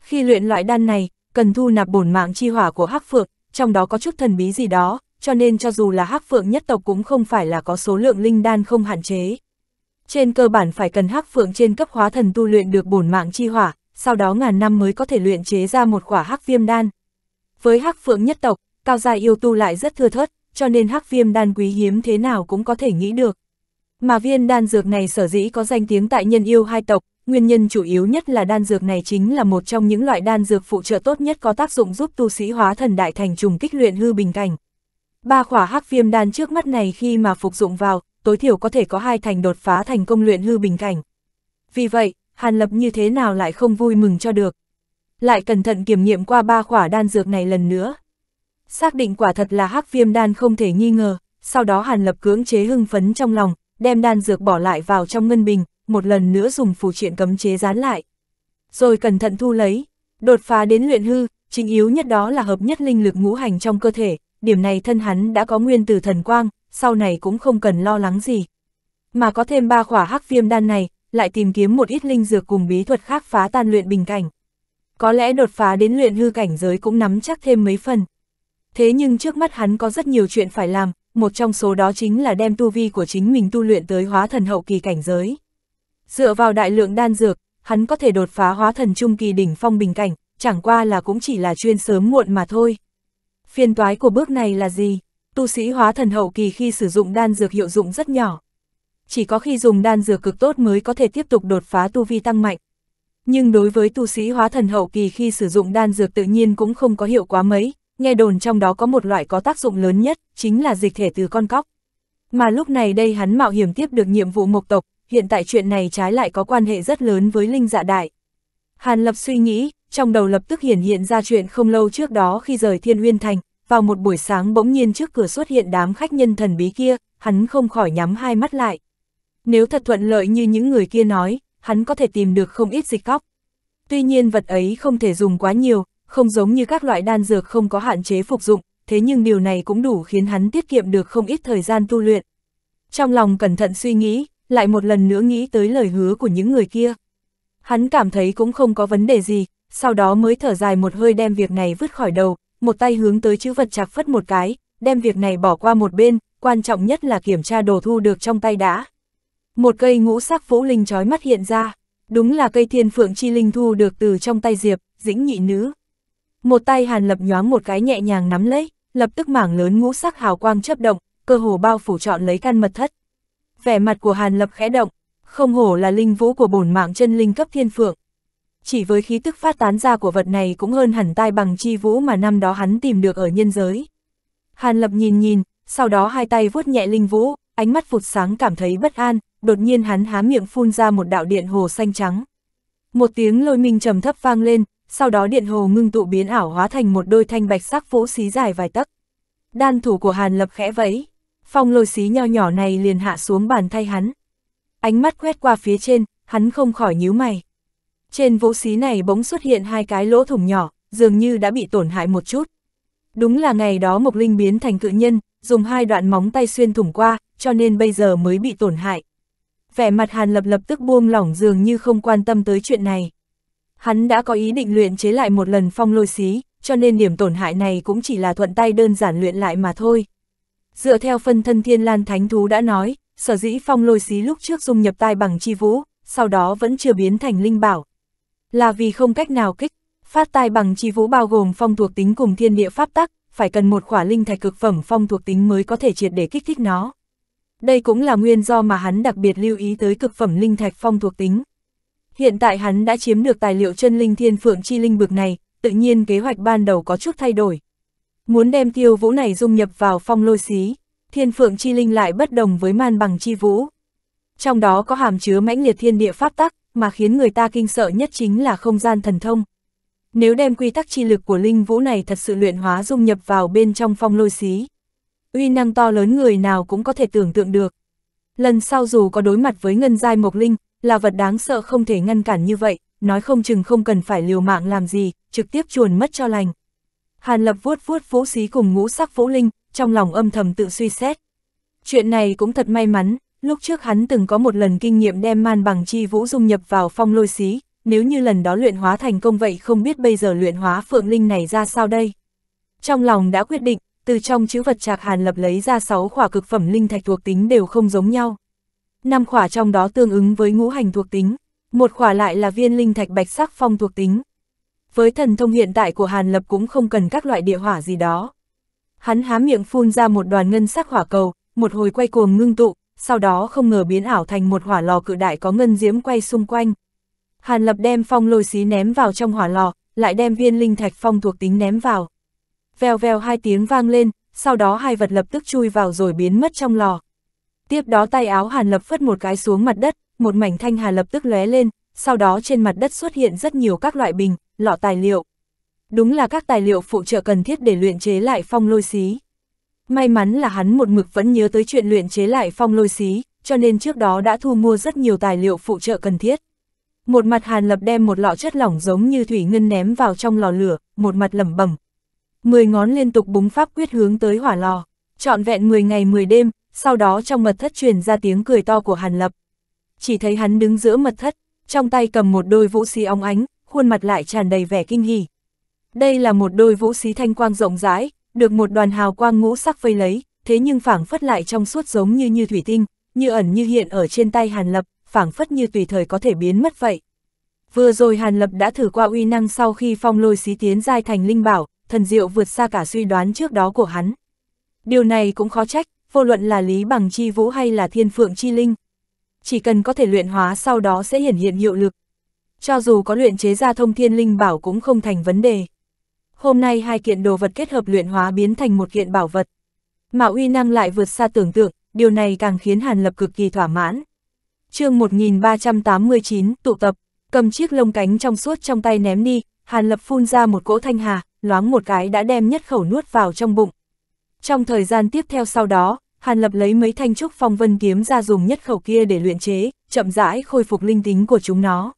Khi luyện loại đan này, cần thu nạp bổn mạng chi hỏa của hắc phượng, trong đó có chút thần bí gì đó, cho nên cho dù là hắc phượng nhất tộc cũng không phải là có số lượng linh đan không hạn chế. Trên cơ bản phải cần hắc phượng trên cấp hóa thần tu luyện được bổn mạng chi hỏa, sau đó ngàn năm mới có thể luyện chế ra một quả hắc viêm đan. Với hắc phượng nhất tộc, cao gia yêu tu lại rất thưa thớt, cho nên hắc viêm đan quý hiếm thế nào cũng có thể nghĩ được. Mà viên đan dược này sở dĩ có danh tiếng tại nhân yêu hai tộc, nguyên nhân chủ yếu nhất là đan dược này chính là một trong những loại đan dược phụ trợ tốt nhất có tác dụng giúp tu sĩ hóa thần đại thành trùng kích luyện hư bình cảnh. Ba khỏa hắc viêm đan trước mắt này khi mà phục dụng vào, tối thiểu có thể có hai thành đột phá thành công luyện hư bình cảnh. Vì vậy, Hàn Lập như thế nào lại không vui mừng cho được. Lại cẩn thận kiểm nghiệm qua ba khỏa đan dược này lần nữa. Xác định quả thật là hắc viêm đan không thể nghi ngờ, sau đó Hàn Lập cưỡng chế hưng phấn trong lòng, đem đan dược bỏ lại vào trong ngân bình, một lần nữa dùng phù triện cấm chế dán lại. Rồi cẩn thận thu lấy, đột phá đến luyện hư, chính yếu nhất đó là hợp nhất linh lực ngũ hành trong cơ thể, điểm này thân hắn đã có nguyên từ thần quang, sau này cũng không cần lo lắng gì. Mà có thêm ba khỏa hắc viêm đan này, lại tìm kiếm một ít linh dược cùng bí thuật khác phá tan luyện bình cảnh. Có lẽ đột phá đến luyện hư cảnh giới cũng nắm chắc thêm mấy phần. Thế nhưng trước mắt hắn có rất nhiều chuyện phải làm, một trong số đó chính là đem tu vi của chính mình tu luyện tới hóa thần hậu kỳ cảnh giới. Dựa vào đại lượng đan dược, hắn có thể đột phá hóa thần trung kỳ đỉnh phong bình cảnh, chẳng qua là cũng chỉ là chuyên sớm muộn mà thôi. Phiên toái của bước này là gì? Tu sĩ hóa thần hậu kỳ khi sử dụng đan dược hiệu dụng rất nhỏ, chỉ có khi dùng đan dược cực tốt mới có thể tiếp tục đột phá tu vi tăng mạnh. Nhưng đối với tu sĩ hóa thần hậu kỳ khi sử dụng đan dược tự nhiên cũng không có hiệu quá mấy, nghe đồn trong đó có một loại có tác dụng lớn nhất, chính là dịch thể từ con cóc. Mà lúc này đây hắn mạo hiểm tiếp được nhiệm vụ mộc tộc, hiện tại chuyện này trái lại có quan hệ rất lớn với Linh Dạ Đại. Hàn Lập suy nghĩ, trong đầu lập tức hiển hiện ra chuyện không lâu trước đó khi rời Thiên uyên Thành, vào một buổi sáng bỗng nhiên trước cửa xuất hiện đám khách nhân thần bí kia, hắn không khỏi nhắm hai mắt lại. Nếu thật thuận lợi như những người kia nói, hắn có thể tìm được không ít dịch cóc. Tuy nhiên vật ấy không thể dùng quá nhiều, không giống như các loại đan dược không có hạn chế phục dụng, thế nhưng điều này cũng đủ khiến hắn tiết kiệm được không ít thời gian tu luyện. Trong lòng cẩn thận suy nghĩ, lại một lần nữa nghĩ tới lời hứa của những người kia. Hắn cảm thấy cũng không có vấn đề gì, sau đó mới thở dài một hơi đem việc này vứt khỏi đầu, một tay hướng tới chữ vật chặt phất một cái, đem việc này bỏ qua một bên, quan trọng nhất là kiểm tra đồ thu được trong tay đã. Một cây ngũ sắc vũ linh trói mắt hiện ra, đúng là cây thiên phượng chi linh thu được từ trong tay Diệp, dĩnh nhị nữ. Một tay Hàn Lập nhoáng một cái nhẹ nhàng nắm lấy, lập tức mảng lớn ngũ sắc hào quang chấp động, cơ hồ bao phủ trọn lấy căn mật thất. Vẻ mặt của Hàn Lập khẽ động, không hổ là linh vũ của bổn mạng chân linh cấp thiên phượng. Chỉ với khí tức phát tán ra của vật này cũng hơn hẳn tai bằng chi vũ mà năm đó hắn tìm được ở nhân giới. Hàn Lập nhìn nhìn, sau đó hai tay vuốt nhẹ linh vũ, ánh mắt phụt sáng cảm thấy bất an, đột nhiên hắn há miệng phun ra một đạo điện hồ xanh trắng. Một tiếng lôi minh trầm thấp vang lên, sau đó điện hồ ngưng tụ biến ảo hóa thành một đôi thanh bạch sắc vũ xí dài vài tấc. Đan thủ của Hàn Lập khẽ vẫy, phong lôi xí nho nhỏ này liền hạ xuống bàn thay hắn. Ánh mắt quét qua phía trên, hắn không khỏi nhíu mày. Trên vũ xí này bỗng xuất hiện hai cái lỗ thủng nhỏ, dường như đã bị tổn hại một chút. Đúng là ngày đó Mộc Linh biến thành cự nhân, dùng hai đoạn móng tay xuyên thủng qua, cho nên bây giờ mới bị tổn hại vẻ mặt Hàn Lập lập tức buông lỏng dường như không quan tâm tới chuyện này. Hắn đã có ý định luyện chế lại một lần phong lôi xí, cho nên điểm tổn hại này cũng chỉ là thuận tay đơn giản luyện lại mà thôi. Dựa theo phân thân thiên lan thánh thú đã nói, sở dĩ phong lôi xí lúc trước dung nhập tai bằng chi vũ, sau đó vẫn chưa biến thành linh bảo. Là vì không cách nào kích, phát tai bằng chi vũ bao gồm phong thuộc tính cùng thiên địa pháp tắc, phải cần một khỏa linh thạch cực phẩm phong thuộc tính mới có thể triệt để kích thích nó. Đây cũng là nguyên do mà hắn đặc biệt lưu ý tới cực phẩm linh thạch phong thuộc tính. Hiện tại hắn đã chiếm được tài liệu chân linh thiên phượng chi linh bực này, tự nhiên kế hoạch ban đầu có chút thay đổi. Muốn đem tiêu vũ này dung nhập vào phong lôi xí, thiên phượng chi linh lại bất đồng với man bằng chi vũ. Trong đó có hàm chứa mãnh liệt thiên địa pháp tắc, mà khiến người ta kinh sợ nhất chính là không gian thần thông. Nếu đem quy tắc chi lực của linh vũ này thật sự luyện hóa dung nhập vào bên trong phong lôi xí, uy năng to lớn người nào cũng có thể tưởng tượng được. Lần sau dù có đối mặt với ngân giai mộc linh, là vật đáng sợ không thể ngăn cản như vậy, nói không chừng không cần phải liều mạng làm gì, trực tiếp chuồn mất cho lành. Hàn Lập vuốt vuốt vũ xí cùng ngũ sắc vũ linh, trong lòng âm thầm tự suy xét. Chuyện này cũng thật may mắn, lúc trước hắn từng có một lần kinh nghiệm đem man bằng chi vũ dung nhập vào phong lôi xí, nếu như lần đó luyện hóa thành công vậy không biết bây giờ luyện hóa phượng linh này ra sao đây. Trong lòng đã quyết định, từ trong chữ vật trạc hàn lập lấy ra 6 khỏa cực phẩm linh thạch thuộc tính đều không giống nhau. 5 khỏa trong đó tương ứng với ngũ hành thuộc tính, một khỏa lại là viên linh thạch bạch sắc phong thuộc tính. Với thần thông hiện tại của Hàn Lập cũng không cần các loại địa hỏa gì đó. Hắn há miệng phun ra một đoàn ngân sắc hỏa cầu, một hồi quay cuồng ngưng tụ, sau đó không ngờ biến ảo thành một hỏa lò cự đại có ngân diễm quay xung quanh. Hàn Lập đem phong lôi xí ném vào trong hỏa lò, lại đem viên linh thạch phong thuộc tính ném vào veo veo hai tiếng vang lên, sau đó hai vật lập tức chui vào rồi biến mất trong lò. Tiếp đó tay áo Hàn Lập phất một cái xuống mặt đất, một mảnh thanh hà lập tức lóe lên, sau đó trên mặt đất xuất hiện rất nhiều các loại bình, lọ tài liệu. Đúng là các tài liệu phụ trợ cần thiết để luyện chế lại phong lôi xí. May mắn là hắn một mực vẫn nhớ tới chuyện luyện chế lại phong lôi xí, cho nên trước đó đã thu mua rất nhiều tài liệu phụ trợ cần thiết. Một mặt Hàn Lập đem một lọ chất lỏng giống như thủy ngân ném vào trong lò lửa, một mặt lẩm bẩm, Mười ngón liên tục búng pháp quyết hướng tới hỏa lò, trọn vẹn 10 ngày 10 đêm, sau đó trong mật thất truyền ra tiếng cười to của Hàn Lập. Chỉ thấy hắn đứng giữa mật thất, trong tay cầm một đôi vũ xí óng ánh, khuôn mặt lại tràn đầy vẻ kinh hỉ. Đây là một đôi vũ xí thanh quang rộng rãi, được một đoàn hào quang ngũ sắc vây lấy, thế nhưng phảng phất lại trong suốt giống như như thủy tinh, như ẩn như hiện ở trên tay Hàn Lập, phảng phất như tùy thời có thể biến mất vậy. Vừa rồi Hàn Lập đã thử qua uy năng sau khi phong lôi xí tiến giai thành linh bảo, thần diệu vượt xa cả suy đoán trước đó của hắn. Điều này cũng khó trách, vô luận là Lý Bằng Chi Vũ hay là Thiên Phượng Chi Linh. Chỉ cần có thể luyện hóa sau đó sẽ hiển hiện hiệu lực. Cho dù có luyện chế ra thông thiên linh bảo cũng không thành vấn đề. Hôm nay hai kiện đồ vật kết hợp luyện hóa biến thành một kiện bảo vật. Mà uy năng lại vượt xa tưởng tượng, điều này càng khiến Hàn Lập cực kỳ thỏa mãn. chương 1389, tụ tập, cầm chiếc lông cánh trong suốt trong tay ném đi, Hàn Lập phun ra một cỗ thanh hà, loáng một cái đã đem nhất khẩu nuốt vào trong bụng. Trong thời gian tiếp theo sau đó, Hàn Lập lấy mấy thanh trúc phong vân kiếm ra dùng nhất khẩu kia để luyện chế, chậm rãi khôi phục linh tính của chúng nó.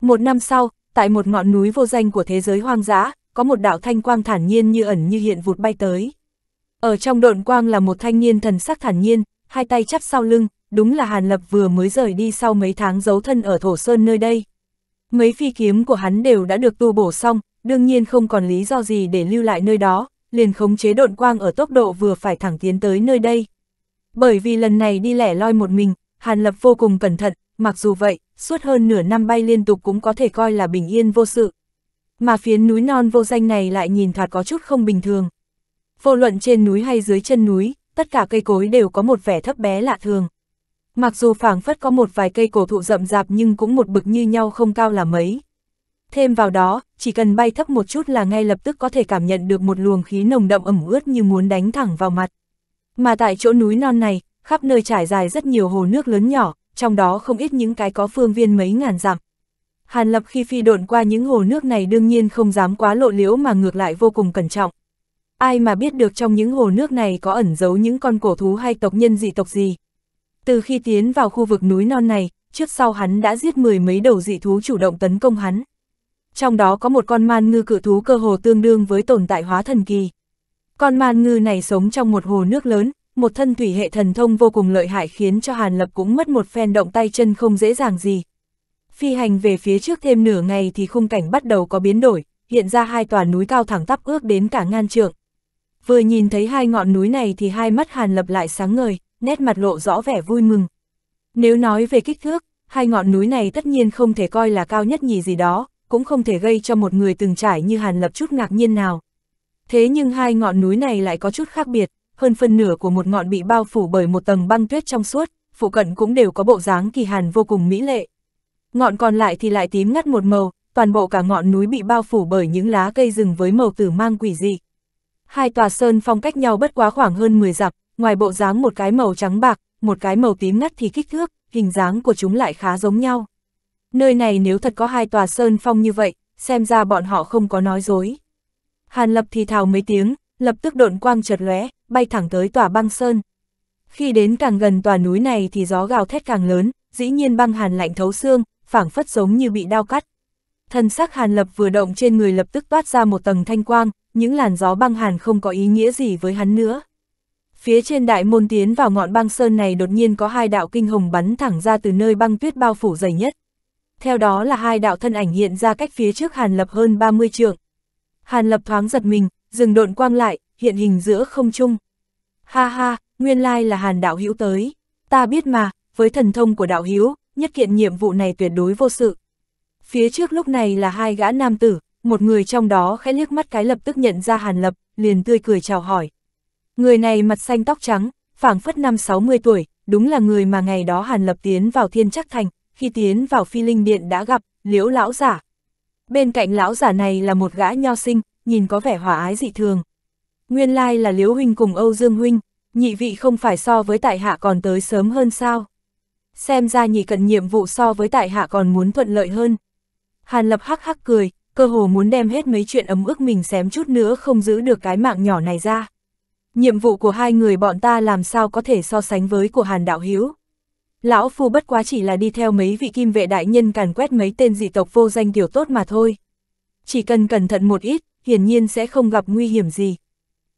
Một năm sau, tại một ngọn núi vô danh của thế giới hoang dã, có một đạo thanh quang thản nhiên như ẩn như hiện vụt bay tới. Ở trong độn quang là một thanh niên thần sắc thản nhiên, hai tay chắp sau lưng, đúng là Hàn Lập vừa mới rời đi sau mấy tháng giấu thân ở thổ sơn nơi đây. Mấy phi kiếm của hắn đều đã được tu bổ xong, đương nhiên không còn lý do gì để lưu lại nơi đó, liền khống chế độn quang ở tốc độ vừa phải thẳng tiến tới nơi đây. Bởi vì lần này đi lẻ loi một mình, Hàn Lập vô cùng cẩn thận, mặc dù vậy, suốt hơn nửa năm bay liên tục cũng có thể coi là bình yên vô sự. Mà phiến núi non vô danh này lại nhìn thoạt có chút không bình thường. Vô luận trên núi hay dưới chân núi, tất cả cây cối đều có một vẻ thấp bé lạ thường. Mặc dù phảng phất có một vài cây cổ thụ rậm rạp nhưng cũng một bực như nhau không cao là mấy. Thêm vào đó, chỉ cần bay thấp một chút là ngay lập tức có thể cảm nhận được một luồng khí nồng đậm ẩm ướt như muốn đánh thẳng vào mặt. Mà tại chỗ núi non này, khắp nơi trải dài rất nhiều hồ nước lớn nhỏ, trong đó không ít những cái có phương viên mấy ngàn dặm. Hàn Lập khi phi độn qua những hồ nước này đương nhiên không dám quá lộ liễu mà ngược lại vô cùng cẩn trọng. Ai mà biết được trong những hồ nước này có ẩn giấu những con cổ thú hay tộc nhân dị tộc gì. Từ khi tiến vào khu vực núi non này, trước sau hắn đã giết mười mấy đầu dị thú chủ động tấn công hắn trong đó có một con man ngư cự thú cơ hồ tương đương với tồn tại hóa thần kỳ. Con man ngư này sống trong một hồ nước lớn, một thân thủy hệ thần thông vô cùng lợi hại khiến cho Hàn Lập cũng mất một phen động tay chân không dễ dàng gì. Phi hành về phía trước thêm nửa ngày thì khung cảnh bắt đầu có biến đổi, hiện ra hai tòa núi cao thẳng tắp ước đến cả ngàn trượng. Vừa nhìn thấy hai ngọn núi này thì hai mắt Hàn Lập lại sáng ngời, nét mặt lộ rõ vẻ vui mừng. Nếu nói về kích thước, hai ngọn núi này tất nhiên không thể coi là cao nhất nhì gì đó, cũng không thể gây cho một người từng trải như Hàn Lập chút ngạc nhiên nào. Thế nhưng hai ngọn núi này lại có chút khác biệt, hơn phân nửa của một ngọn bị bao phủ bởi một tầng băng tuyết trong suốt, phụ cận cũng đều có bộ dáng kỳ hàn vô cùng mỹ lệ. Ngọn còn lại thì lại tím ngắt một màu, toàn bộ cả ngọn núi bị bao phủ bởi những lá cây rừng với màu tử mang quỷ dị. Hai tòa sơn phong cách nhau bất quá khoảng hơn 10 dặm, ngoài bộ dáng một cái màu trắng bạc, một cái màu tím ngắt thì kích thước, hình dáng của chúng lại khá giống nhau. Nơi này nếu thật có hai tòa sơn phong như vậy, xem ra bọn họ không có nói dối. Hàn Lập thì thào mấy tiếng, lập tức độn quang chợt lóe, bay thẳng tới tòa băng sơn. Khi đến càng gần tòa núi này thì gió gào thét càng lớn, dĩ nhiên băng hàn lạnh thấu xương, phảng phất giống như bị đao cắt. Thân sắc Hàn Lập vừa động trên người lập tức toát ra một tầng thanh quang, những làn gió băng hàn không có ý nghĩa gì với hắn nữa. Phía trên đại môn tiến vào ngọn băng sơn này đột nhiên có hai đạo kinh hồng bắn thẳng ra từ nơi băng tuyết bao phủ dày nhất, theo đó là hai đạo thân ảnh hiện ra cách phía trước Hàn Lập hơn 30 trượng. Hàn Lập thoáng giật mình, dừng độn quang lại, hiện hình giữa không trung. Ha ha, nguyên lai là Hàn đạo hữu tới. Ta biết mà, với thần thông của đạo hữu, nhất kiện nhiệm vụ này tuyệt đối vô sự. Phía trước lúc này là hai gã nam tử, một người trong đó khẽ liếc mắt cái lập tức nhận ra Hàn Lập, liền tươi cười chào hỏi. Người này mặt xanh tóc trắng, phảng phất năm 60 tuổi, đúng là người mà ngày đó Hàn Lập tiến vào thiên chắc thành, khi tiến vào phi linh điện đã gặp liễu lão giả. Bên cạnh lão giả này là một gã nho sinh, nhìn có vẻ hòa ái dị thường. Nguyên lai là liễu huynh cùng Âu Dương huynh, nhị vị không phải so với tại hạ còn tới sớm hơn sao. Xem ra nhị cận nhiệm vụ so với tại hạ còn muốn thuận lợi hơn. Hàn lập hắc hắc cười, cơ hồ muốn đem hết mấy chuyện ấm ức mình xém chút nữa không giữ được cái mạng nhỏ này ra. Nhiệm vụ của hai người bọn ta làm sao có thể so sánh với của Hàn Đạo Hiếu. Lão Phu bất quá chỉ là đi theo mấy vị kim vệ đại nhân càn quét mấy tên dị tộc vô danh tiểu tốt mà thôi. Chỉ cần cẩn thận một ít, hiển nhiên sẽ không gặp nguy hiểm gì.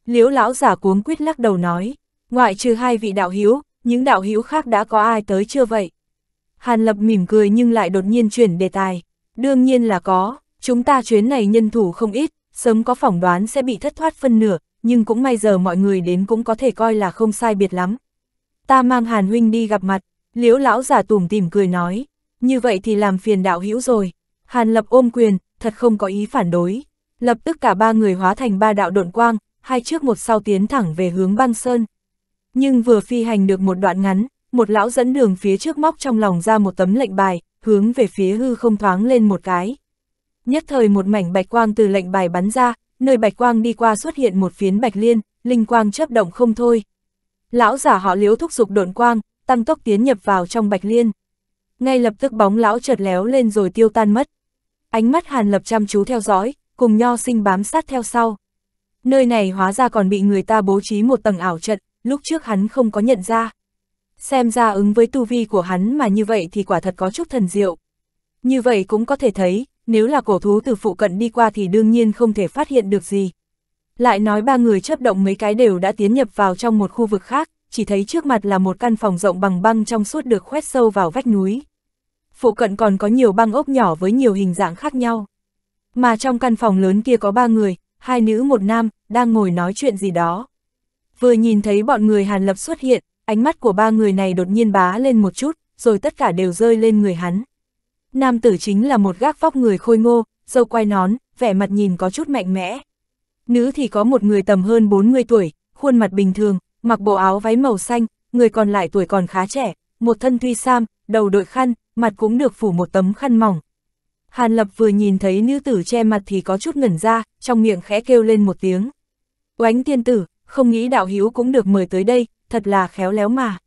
Liễu lão giả cuống quýt lắc đầu nói, ngoại trừ hai vị đạo hiếu, những đạo hiếu khác đã có ai tới chưa vậy? Hàn Lập mỉm cười nhưng lại đột nhiên chuyển đề tài. Đương nhiên là có, chúng ta chuyến này nhân thủ không ít, sớm có phỏng đoán sẽ bị thất thoát phân nửa, nhưng cũng may giờ mọi người đến cũng có thể coi là không sai biệt lắm. Ta mang Hàn Huynh đi gặp mặt, Liễu lão giả tủm tỉm cười nói, như vậy thì làm phiền đạo hữu rồi. Hàn lập ôm quyền, thật không có ý phản đối. Lập tức cả ba người hóa thành ba đạo độn quang, hai trước một sau tiến thẳng về hướng băng sơn. Nhưng vừa phi hành được một đoạn ngắn, một lão dẫn đường phía trước móc trong lòng ra một tấm lệnh bài, hướng về phía hư không thoáng lên một cái. Nhất thời một mảnh bạch quang từ lệnh bài bắn ra, nơi bạch quang đi qua xuất hiện một phiến bạch liên, linh quang chấp động không thôi. Lão giả họ liếu thúc giục độn quang, tăng tốc tiến nhập vào trong Bạch Liên. Ngay lập tức bóng lão chợt léo lên rồi tiêu tan mất. Ánh mắt Hàn Lập chăm chú theo dõi, cùng nho sinh bám sát theo sau. Nơi này hóa ra còn bị người ta bố trí một tầng ảo trận, lúc trước hắn không có nhận ra. Xem ra ứng với tu vi của hắn mà như vậy thì quả thật có chút thần diệu. Như vậy cũng có thể thấy, nếu là cổ thú từ phụ cận đi qua thì đương nhiên không thể phát hiện được gì. Lại nói ba người chấp động mấy cái đều đã tiến nhập vào trong một khu vực khác, chỉ thấy trước mặt là một căn phòng rộng bằng băng trong suốt được khoét sâu vào vách núi. Phụ cận còn có nhiều băng ốc nhỏ với nhiều hình dạng khác nhau. Mà trong căn phòng lớn kia có ba người, hai nữ một nam, đang ngồi nói chuyện gì đó. Vừa nhìn thấy bọn người Hàn Lập xuất hiện, ánh mắt của ba người này đột nhiên bá lên một chút, rồi tất cả đều rơi lên người hắn. Nam tử chính là một gác vóc người khôi ngô, dâu quai nón, vẻ mặt nhìn có chút mạnh mẽ. Nữ thì có một người tầm hơn 40 tuổi, khuôn mặt bình thường, mặc bộ áo váy màu xanh, người còn lại tuổi còn khá trẻ, một thân thuy sam, đầu đội khăn, mặt cũng được phủ một tấm khăn mỏng. Hàn Lập vừa nhìn thấy nữ tử che mặt thì có chút ngẩn ra, trong miệng khẽ kêu lên một tiếng. Oánh tiên tử, không nghĩ đạo hiếu cũng được mời tới đây, thật là khéo léo mà.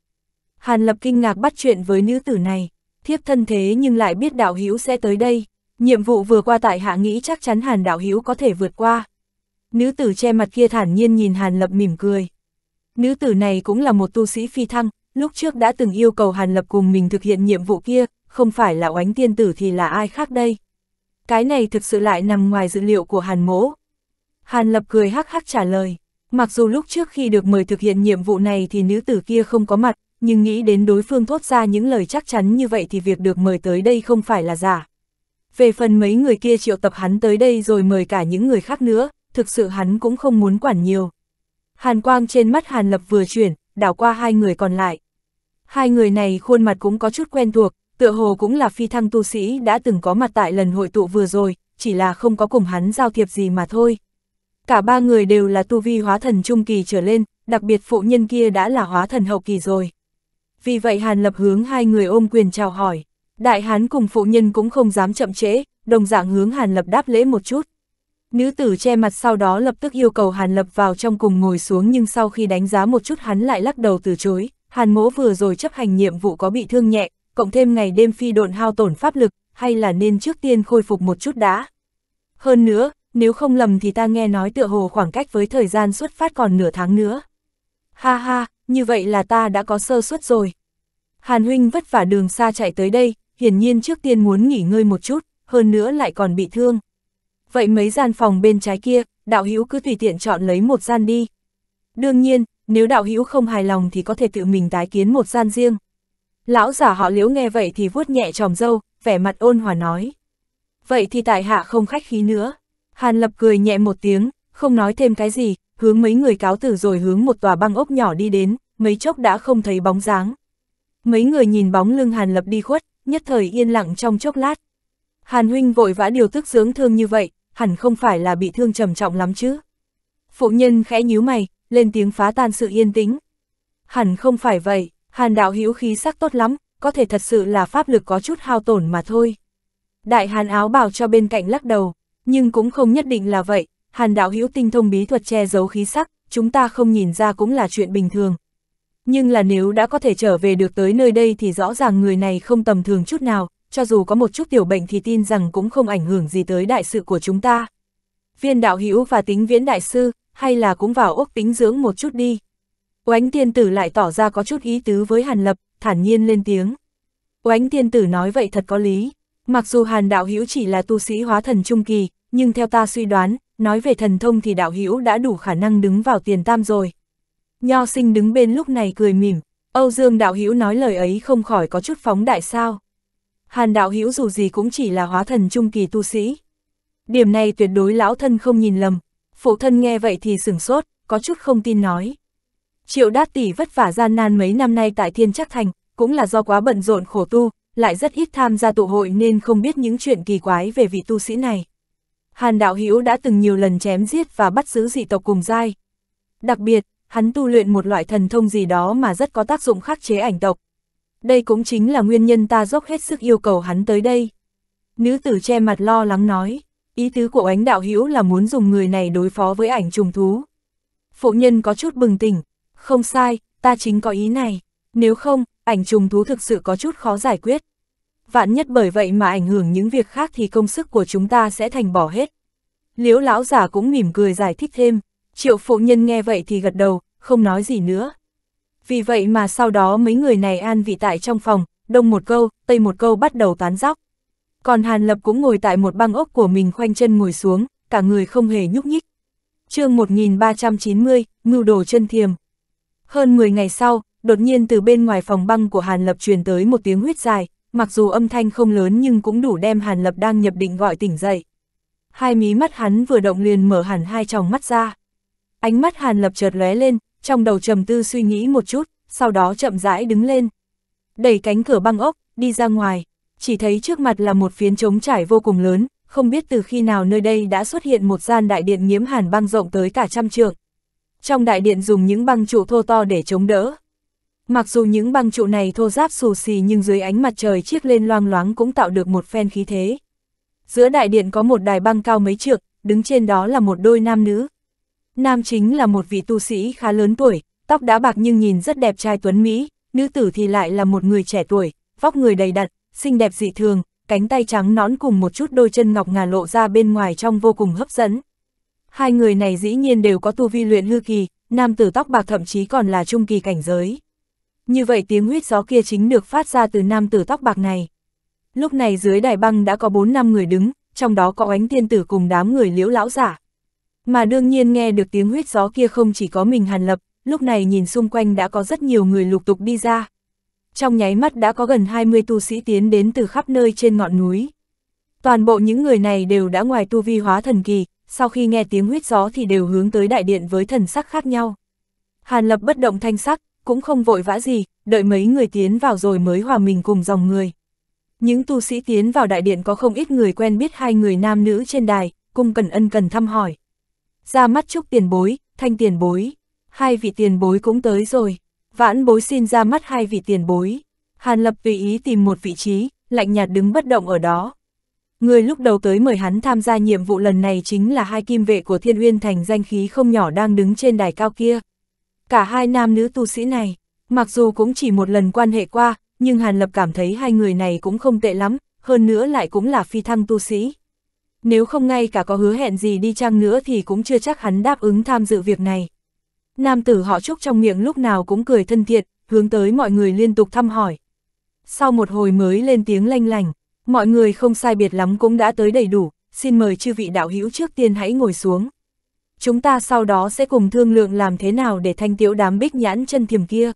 Hàn Lập kinh ngạc bắt chuyện với nữ tử này, thiếp thân thế nhưng lại biết đạo hiếu sẽ tới đây. Nhiệm vụ vừa qua tại hạ nghĩ chắc chắn Hàn đạo hiếu có thể vượt qua. Nữ tử che mặt kia thản nhiên nhìn Hàn Lập mỉm cười. Nữ tử này cũng là một tu sĩ phi thăng, lúc trước đã từng yêu cầu Hàn Lập cùng mình thực hiện nhiệm vụ kia, không phải là oánh tiên tử thì là ai khác đây. Cái này thực sự lại nằm ngoài dữ liệu của Hàn mỗ. Hàn Lập cười hắc hắc trả lời, mặc dù lúc trước khi được mời thực hiện nhiệm vụ này thì nữ tử kia không có mặt, nhưng nghĩ đến đối phương thốt ra những lời chắc chắn như vậy thì việc được mời tới đây không phải là giả. Về phần mấy người kia triệu tập hắn tới đây rồi mời cả những người khác nữa, thực sự hắn cũng không muốn quản nhiều, Hàn quang trên mắt Hàn Lập vừa chuyển, đảo qua hai người còn lại. Hai người này khuôn mặt cũng có chút quen thuộc, tựa hồ cũng là phi thăng tu sĩ đã từng có mặt tại lần hội tụ vừa rồi, chỉ là không có cùng hắn giao thiệp gì mà thôi. Cả ba người đều là tu vi hóa thần trung kỳ trở lên, đặc biệt phụ nhân kia đã là hóa thần hậu kỳ rồi. Vì vậy Hàn Lập hướng hai người ôm quyền chào hỏi. Đại Hán cùng phụ nhân cũng không dám chậm trễ, đồng dạng hướng Hàn Lập đáp lễ một chút. Nữ tử che mặt sau đó lập tức yêu cầu Hàn Lập vào trong cùng ngồi xuống nhưng sau khi đánh giá một chút hắn lại lắc đầu từ chối, Hàn mỗ vừa rồi chấp hành nhiệm vụ có bị thương nhẹ, cộng thêm ngày đêm phi độn hao tổn pháp lực, hay là nên trước tiên khôi phục một chút đã. Hơn nữa, nếu không lầm thì ta nghe nói tựa hồ khoảng cách với thời gian xuất phát còn nửa tháng nữa. Ha ha, như vậy là ta đã có sơ suất rồi. Hàn huynh vất vả đường xa chạy tới đây, hiển nhiên trước tiên muốn nghỉ ngơi một chút, hơn nữa lại còn bị thương vậy mấy gian phòng bên trái kia, đạo hữu cứ tùy tiện chọn lấy một gian đi. Đương nhiên, nếu đạo hữu không hài lòng thì có thể tự mình tái kiến một gian riêng. Lão giả họ liễu nghe vậy thì vuốt nhẹ tròm dâu, vẻ mặt ôn hòa nói. Vậy thì tại hạ không khách khí nữa. Hàn lập cười nhẹ một tiếng, không nói thêm cái gì, hướng mấy người cáo tử rồi hướng một tòa băng ốc nhỏ đi đến, mấy chốc đã không thấy bóng dáng. Mấy người nhìn bóng lưng Hàn lập đi khuất, nhất thời yên lặng trong chốc lát. Hàn huynh vội vã điều tức dưỡng thương như vậy, hẳn không phải là bị thương trầm trọng lắm chứ. Phụ nhân khẽ nhíu mày, lên tiếng phá tan sự yên tĩnh. Hẳn không phải vậy, hàn đạo hữu khí sắc tốt lắm, có thể thật sự là pháp lực có chút hao tổn mà thôi. Đại hàn áo bảo cho bên cạnh lắc đầu, nhưng cũng không nhất định là vậy, hàn đạo hữu tinh thông bí thuật che giấu khí sắc, chúng ta không nhìn ra cũng là chuyện bình thường. Nhưng là nếu đã có thể trở về được tới nơi đây thì rõ ràng người này không tầm thường chút nào, cho dù có một chút tiểu bệnh thì tin rằng cũng không ảnh hưởng gì tới đại sự của chúng ta. Viên đạo hữu và tính viễn đại sư, hay là cũng vào ốc tính dưỡng một chút đi. Oánh tiên tử lại tỏ ra có chút ý tứ với Hàn Lập, thản nhiên lên tiếng. Oánh tiên tử nói vậy thật có lý. Mặc dù Hàn đạo hữu chỉ là tu sĩ hóa thần trung kỳ, nhưng theo ta suy đoán, nói về thần thông thì đạo hữu đã đủ khả năng đứng vào tiền tam rồi. Nho sinh đứng bên lúc này cười mỉm, Âu Dương đạo hữu nói lời ấy không khỏi có chút phóng đại sao. Hàn đạo hữu dù gì cũng chỉ là hóa thần trung kỳ tu sĩ. Điểm này tuyệt đối lão thân không nhìn lầm, phụ thân nghe vậy thì sửng sốt, có chút không tin nói. Triệu đát tỷ vất vả gian nan mấy năm nay tại Thiên Chắc Thành, cũng là do quá bận rộn khổ tu, lại rất ít tham gia tụ hội nên không biết những chuyện kỳ quái về vị tu sĩ này. Hàn đạo hữu đã từng nhiều lần chém giết và bắt giữ dị tộc cùng giai. Đặc biệt, hắn tu luyện một loại thần thông gì đó mà rất có tác dụng khắc chế ảnh tộc, đây cũng chính là nguyên nhân ta dốc hết sức yêu cầu hắn tới đây. Nữ tử che mặt lo lắng nói, ý tứ của ánh đạo hữu là muốn dùng người này đối phó với ảnh trùng thú. Phụ nhân có chút bừng tỉnh, không sai, ta chính có ý này, nếu không, ảnh trùng thú thực sự có chút khó giải quyết. Vạn nhất bởi vậy mà ảnh hưởng những việc khác thì công sức của chúng ta sẽ thành bỏ hết. Liễu lão giả cũng mỉm cười giải thích thêm, triệu phụ nhân nghe vậy thì gật đầu, không nói gì nữa. Vì vậy mà sau đó mấy người này an vị tại trong phòng, đông một câu, tây một câu bắt đầu tán dóc. Còn Hàn Lập cũng ngồi tại một băng ốc của mình khoanh chân ngồi xuống, cả người không hề nhúc nhích. chương 1390, Ngưu Đồ chân Thiềm. Hơn 10 ngày sau, đột nhiên từ bên ngoài phòng băng của Hàn Lập truyền tới một tiếng huyết dài, mặc dù âm thanh không lớn nhưng cũng đủ đem Hàn Lập đang nhập định gọi tỉnh dậy. Hai mí mắt hắn vừa động liền mở hẳn hai tròng mắt ra. Ánh mắt Hàn Lập chợt lóe lên, trong đầu trầm tư suy nghĩ một chút, sau đó chậm rãi đứng lên. Đẩy cánh cửa băng ốc, đi ra ngoài, chỉ thấy trước mặt là một phiến trống trải vô cùng lớn, không biết từ khi nào nơi đây đã xuất hiện một gian đại điện nghiếm hàn băng rộng tới cả trăm trượng. Trong đại điện dùng những băng trụ thô to để chống đỡ. Mặc dù những băng trụ này thô giáp xù xì nhưng dưới ánh mặt trời chiếc lên loang loáng cũng tạo được một phen khí thế. Giữa đại điện có một đài băng cao mấy trượng, đứng trên đó là một đôi nam nữ, Nam chính là một vị tu sĩ khá lớn tuổi, tóc đã bạc nhưng nhìn rất đẹp trai tuấn Mỹ, nữ tử thì lại là một người trẻ tuổi, vóc người đầy đặn, xinh đẹp dị thường, cánh tay trắng nõn cùng một chút đôi chân ngọc ngà lộ ra bên ngoài trong vô cùng hấp dẫn. Hai người này dĩ nhiên đều có tu vi luyện hư kỳ, nam tử tóc bạc thậm chí còn là trung kỳ cảnh giới. Như vậy tiếng huyết gió kia chính được phát ra từ nam tử tóc bạc này. Lúc này dưới đài băng đã có 4 năm người đứng, trong đó có ánh tiên tử cùng đám người liễu lão giả. Mà đương nhiên nghe được tiếng huyết gió kia không chỉ có mình Hàn Lập, lúc này nhìn xung quanh đã có rất nhiều người lục tục đi ra. Trong nháy mắt đã có gần 20 tu sĩ tiến đến từ khắp nơi trên ngọn núi. Toàn bộ những người này đều đã ngoài tu vi hóa thần kỳ, sau khi nghe tiếng huyết gió thì đều hướng tới đại điện với thần sắc khác nhau. Hàn Lập bất động thanh sắc, cũng không vội vã gì, đợi mấy người tiến vào rồi mới hòa mình cùng dòng người. Những tu sĩ tiến vào đại điện có không ít người quen biết hai người nam nữ trên đài, cung cần ân cần thăm hỏi ra mắt chúc tiền bối, thanh tiền bối. Hai vị tiền bối cũng tới rồi, vãn bối xin ra mắt hai vị tiền bối. Hàn Lập tùy ý tìm một vị trí, lạnh nhạt đứng bất động ở đó. Người lúc đầu tới mời hắn tham gia nhiệm vụ lần này chính là hai kim vệ của Thiên Uyên Thành danh khí không nhỏ đang đứng trên đài cao kia. Cả hai nam nữ tu sĩ này, mặc dù cũng chỉ một lần quan hệ qua, nhưng Hàn Lập cảm thấy hai người này cũng không tệ lắm, hơn nữa lại cũng là phi thăng tu sĩ nếu không ngay cả có hứa hẹn gì đi chăng nữa thì cũng chưa chắc hắn đáp ứng tham dự việc này. Nam tử họ Trúc trong miệng lúc nào cũng cười thân thiện, hướng tới mọi người liên tục thăm hỏi. Sau một hồi mới lên tiếng lanh lành, mọi người không sai biệt lắm cũng đã tới đầy đủ, xin mời chư vị đạo hữu trước tiên hãy ngồi xuống. Chúng ta sau đó sẽ cùng thương lượng làm thế nào để thanh tiếu đám bích nhãn chân thiềm kia.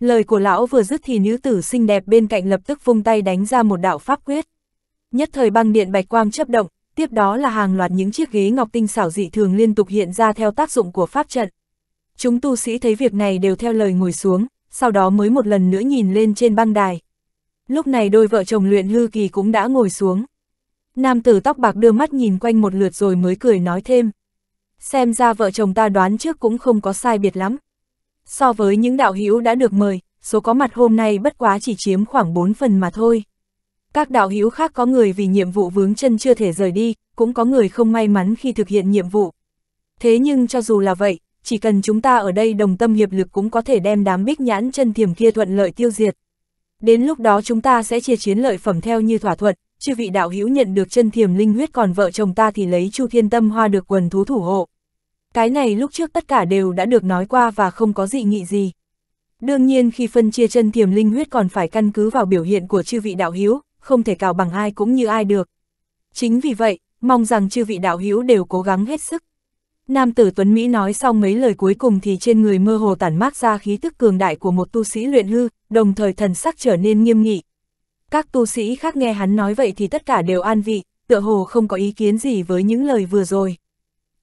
Lời của lão vừa dứt thì nữ tử xinh đẹp bên cạnh lập tức vung tay đánh ra một đạo pháp quyết. Nhất thời băng điện bạch quang chấp động, tiếp đó là hàng loạt những chiếc ghế ngọc tinh xảo dị thường liên tục hiện ra theo tác dụng của pháp trận. Chúng tu sĩ thấy việc này đều theo lời ngồi xuống, sau đó mới một lần nữa nhìn lên trên băng đài. Lúc này đôi vợ chồng luyện hư kỳ cũng đã ngồi xuống. Nam tử tóc bạc đưa mắt nhìn quanh một lượt rồi mới cười nói thêm. Xem ra vợ chồng ta đoán trước cũng không có sai biệt lắm. So với những đạo hữu đã được mời, số có mặt hôm nay bất quá chỉ chiếm khoảng 4 phần mà thôi. Các đạo hữu khác có người vì nhiệm vụ vướng chân chưa thể rời đi, cũng có người không may mắn khi thực hiện nhiệm vụ. Thế nhưng cho dù là vậy, chỉ cần chúng ta ở đây đồng tâm hiệp lực cũng có thể đem đám bích nhãn chân thiểm kia thuận lợi tiêu diệt. Đến lúc đó chúng ta sẽ chia chiến lợi phẩm theo như thỏa thuận, chư vị đạo hữu nhận được chân thiểm linh huyết còn vợ chồng ta thì lấy chu thiên tâm hoa được quần thú thủ hộ. Cái này lúc trước tất cả đều đã được nói qua và không có dị nghị gì. Đương nhiên khi phân chia chân thiểm linh huyết còn phải căn cứ vào biểu hiện của chư vị đạo hữu, không thể cào bằng ai cũng như ai được. Chính vì vậy, mong rằng chư vị đạo hữu đều cố gắng hết sức. Nam tử Tuấn Mỹ nói xong mấy lời cuối cùng thì trên người mơ hồ tản mát ra khí tức cường đại của một tu sĩ luyện hư, đồng thời thần sắc trở nên nghiêm nghị. Các tu sĩ khác nghe hắn nói vậy thì tất cả đều an vị, tựa hồ không có ý kiến gì với những lời vừa rồi.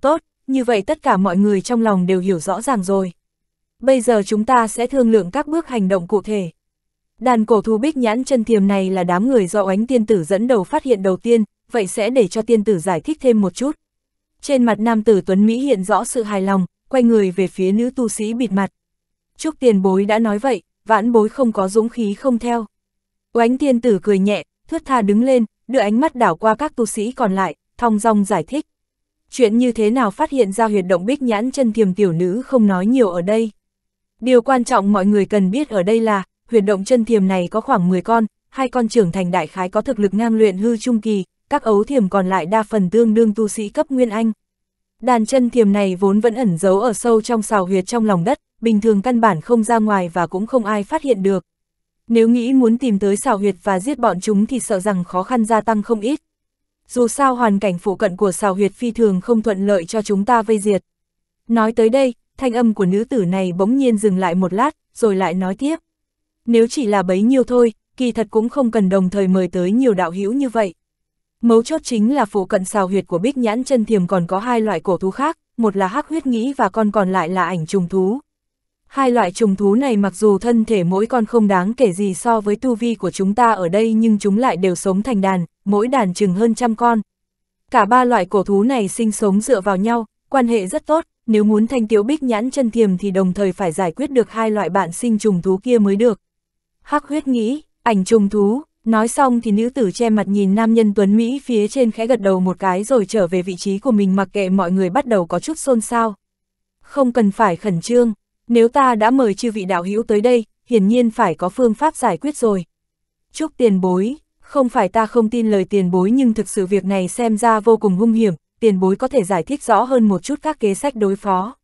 Tốt, như vậy tất cả mọi người trong lòng đều hiểu rõ ràng rồi. Bây giờ chúng ta sẽ thương lượng các bước hành động cụ thể. Đàn cổ thú bích nhãn chân thiềm này là đám người do ánh tiên tử dẫn đầu phát hiện đầu tiên, vậy sẽ để cho tiên tử giải thích thêm một chút. Trên mặt nam tử Tuấn Mỹ hiện rõ sự hài lòng, quay người về phía nữ tu sĩ bịt mặt. Trúc tiền bối đã nói vậy, vãn bối không có dũng khí không theo. Oánh tiên tử cười nhẹ, thướt tha đứng lên, đưa ánh mắt đảo qua các tu sĩ còn lại, thong dong giải thích. Chuyện như thế nào phát hiện ra huyệt động bích nhãn chân thiềm tiểu nữ không nói nhiều ở đây. Điều quan trọng mọi người cần biết ở đây là, huyền động chân thiềm này có khoảng 10 con, hai con trưởng thành đại khái có thực lực ngang luyện hư trung kỳ, các ấu thiềm còn lại đa phần tương đương tu sĩ cấp nguyên anh. Đàn chân thiềm này vốn vẫn ẩn giấu ở sâu trong xào huyệt trong lòng đất, bình thường căn bản không ra ngoài và cũng không ai phát hiện được. Nếu nghĩ muốn tìm tới xào huyệt và giết bọn chúng thì sợ rằng khó khăn gia tăng không ít. Dù sao hoàn cảnh phụ cận của xào huyệt phi thường không thuận lợi cho chúng ta vây diệt. Nói tới đây, thanh âm của nữ tử này bỗng nhiên dừng lại một lát, rồi lại nói tiếp. Nếu chỉ là bấy nhiêu thôi, kỳ thật cũng không cần đồng thời mời tới nhiều đạo hữu như vậy. Mấu chốt chính là phụ cận xào huyệt của bích nhãn chân thiềm còn có hai loại cổ thú khác, một là hắc huyết nghĩ và con còn lại là ảnh trùng thú. Hai loại trùng thú này mặc dù thân thể mỗi con không đáng kể gì so với tu vi của chúng ta ở đây nhưng chúng lại đều sống thành đàn, mỗi đàn chừng hơn trăm con. Cả ba loại cổ thú này sinh sống dựa vào nhau, quan hệ rất tốt, nếu muốn thanh tiểu bích nhãn chân thiềm thì đồng thời phải giải quyết được hai loại bạn sinh trùng thú kia mới được hắc huyết nghĩ, ảnh trùng thú, nói xong thì nữ tử che mặt nhìn nam nhân tuấn Mỹ phía trên khẽ gật đầu một cái rồi trở về vị trí của mình mặc kệ mọi người bắt đầu có chút xôn xao. Không cần phải khẩn trương, nếu ta đã mời chư vị đạo hữu tới đây, hiển nhiên phải có phương pháp giải quyết rồi. Chúc tiền bối, không phải ta không tin lời tiền bối nhưng thực sự việc này xem ra vô cùng hung hiểm, tiền bối có thể giải thích rõ hơn một chút các kế sách đối phó.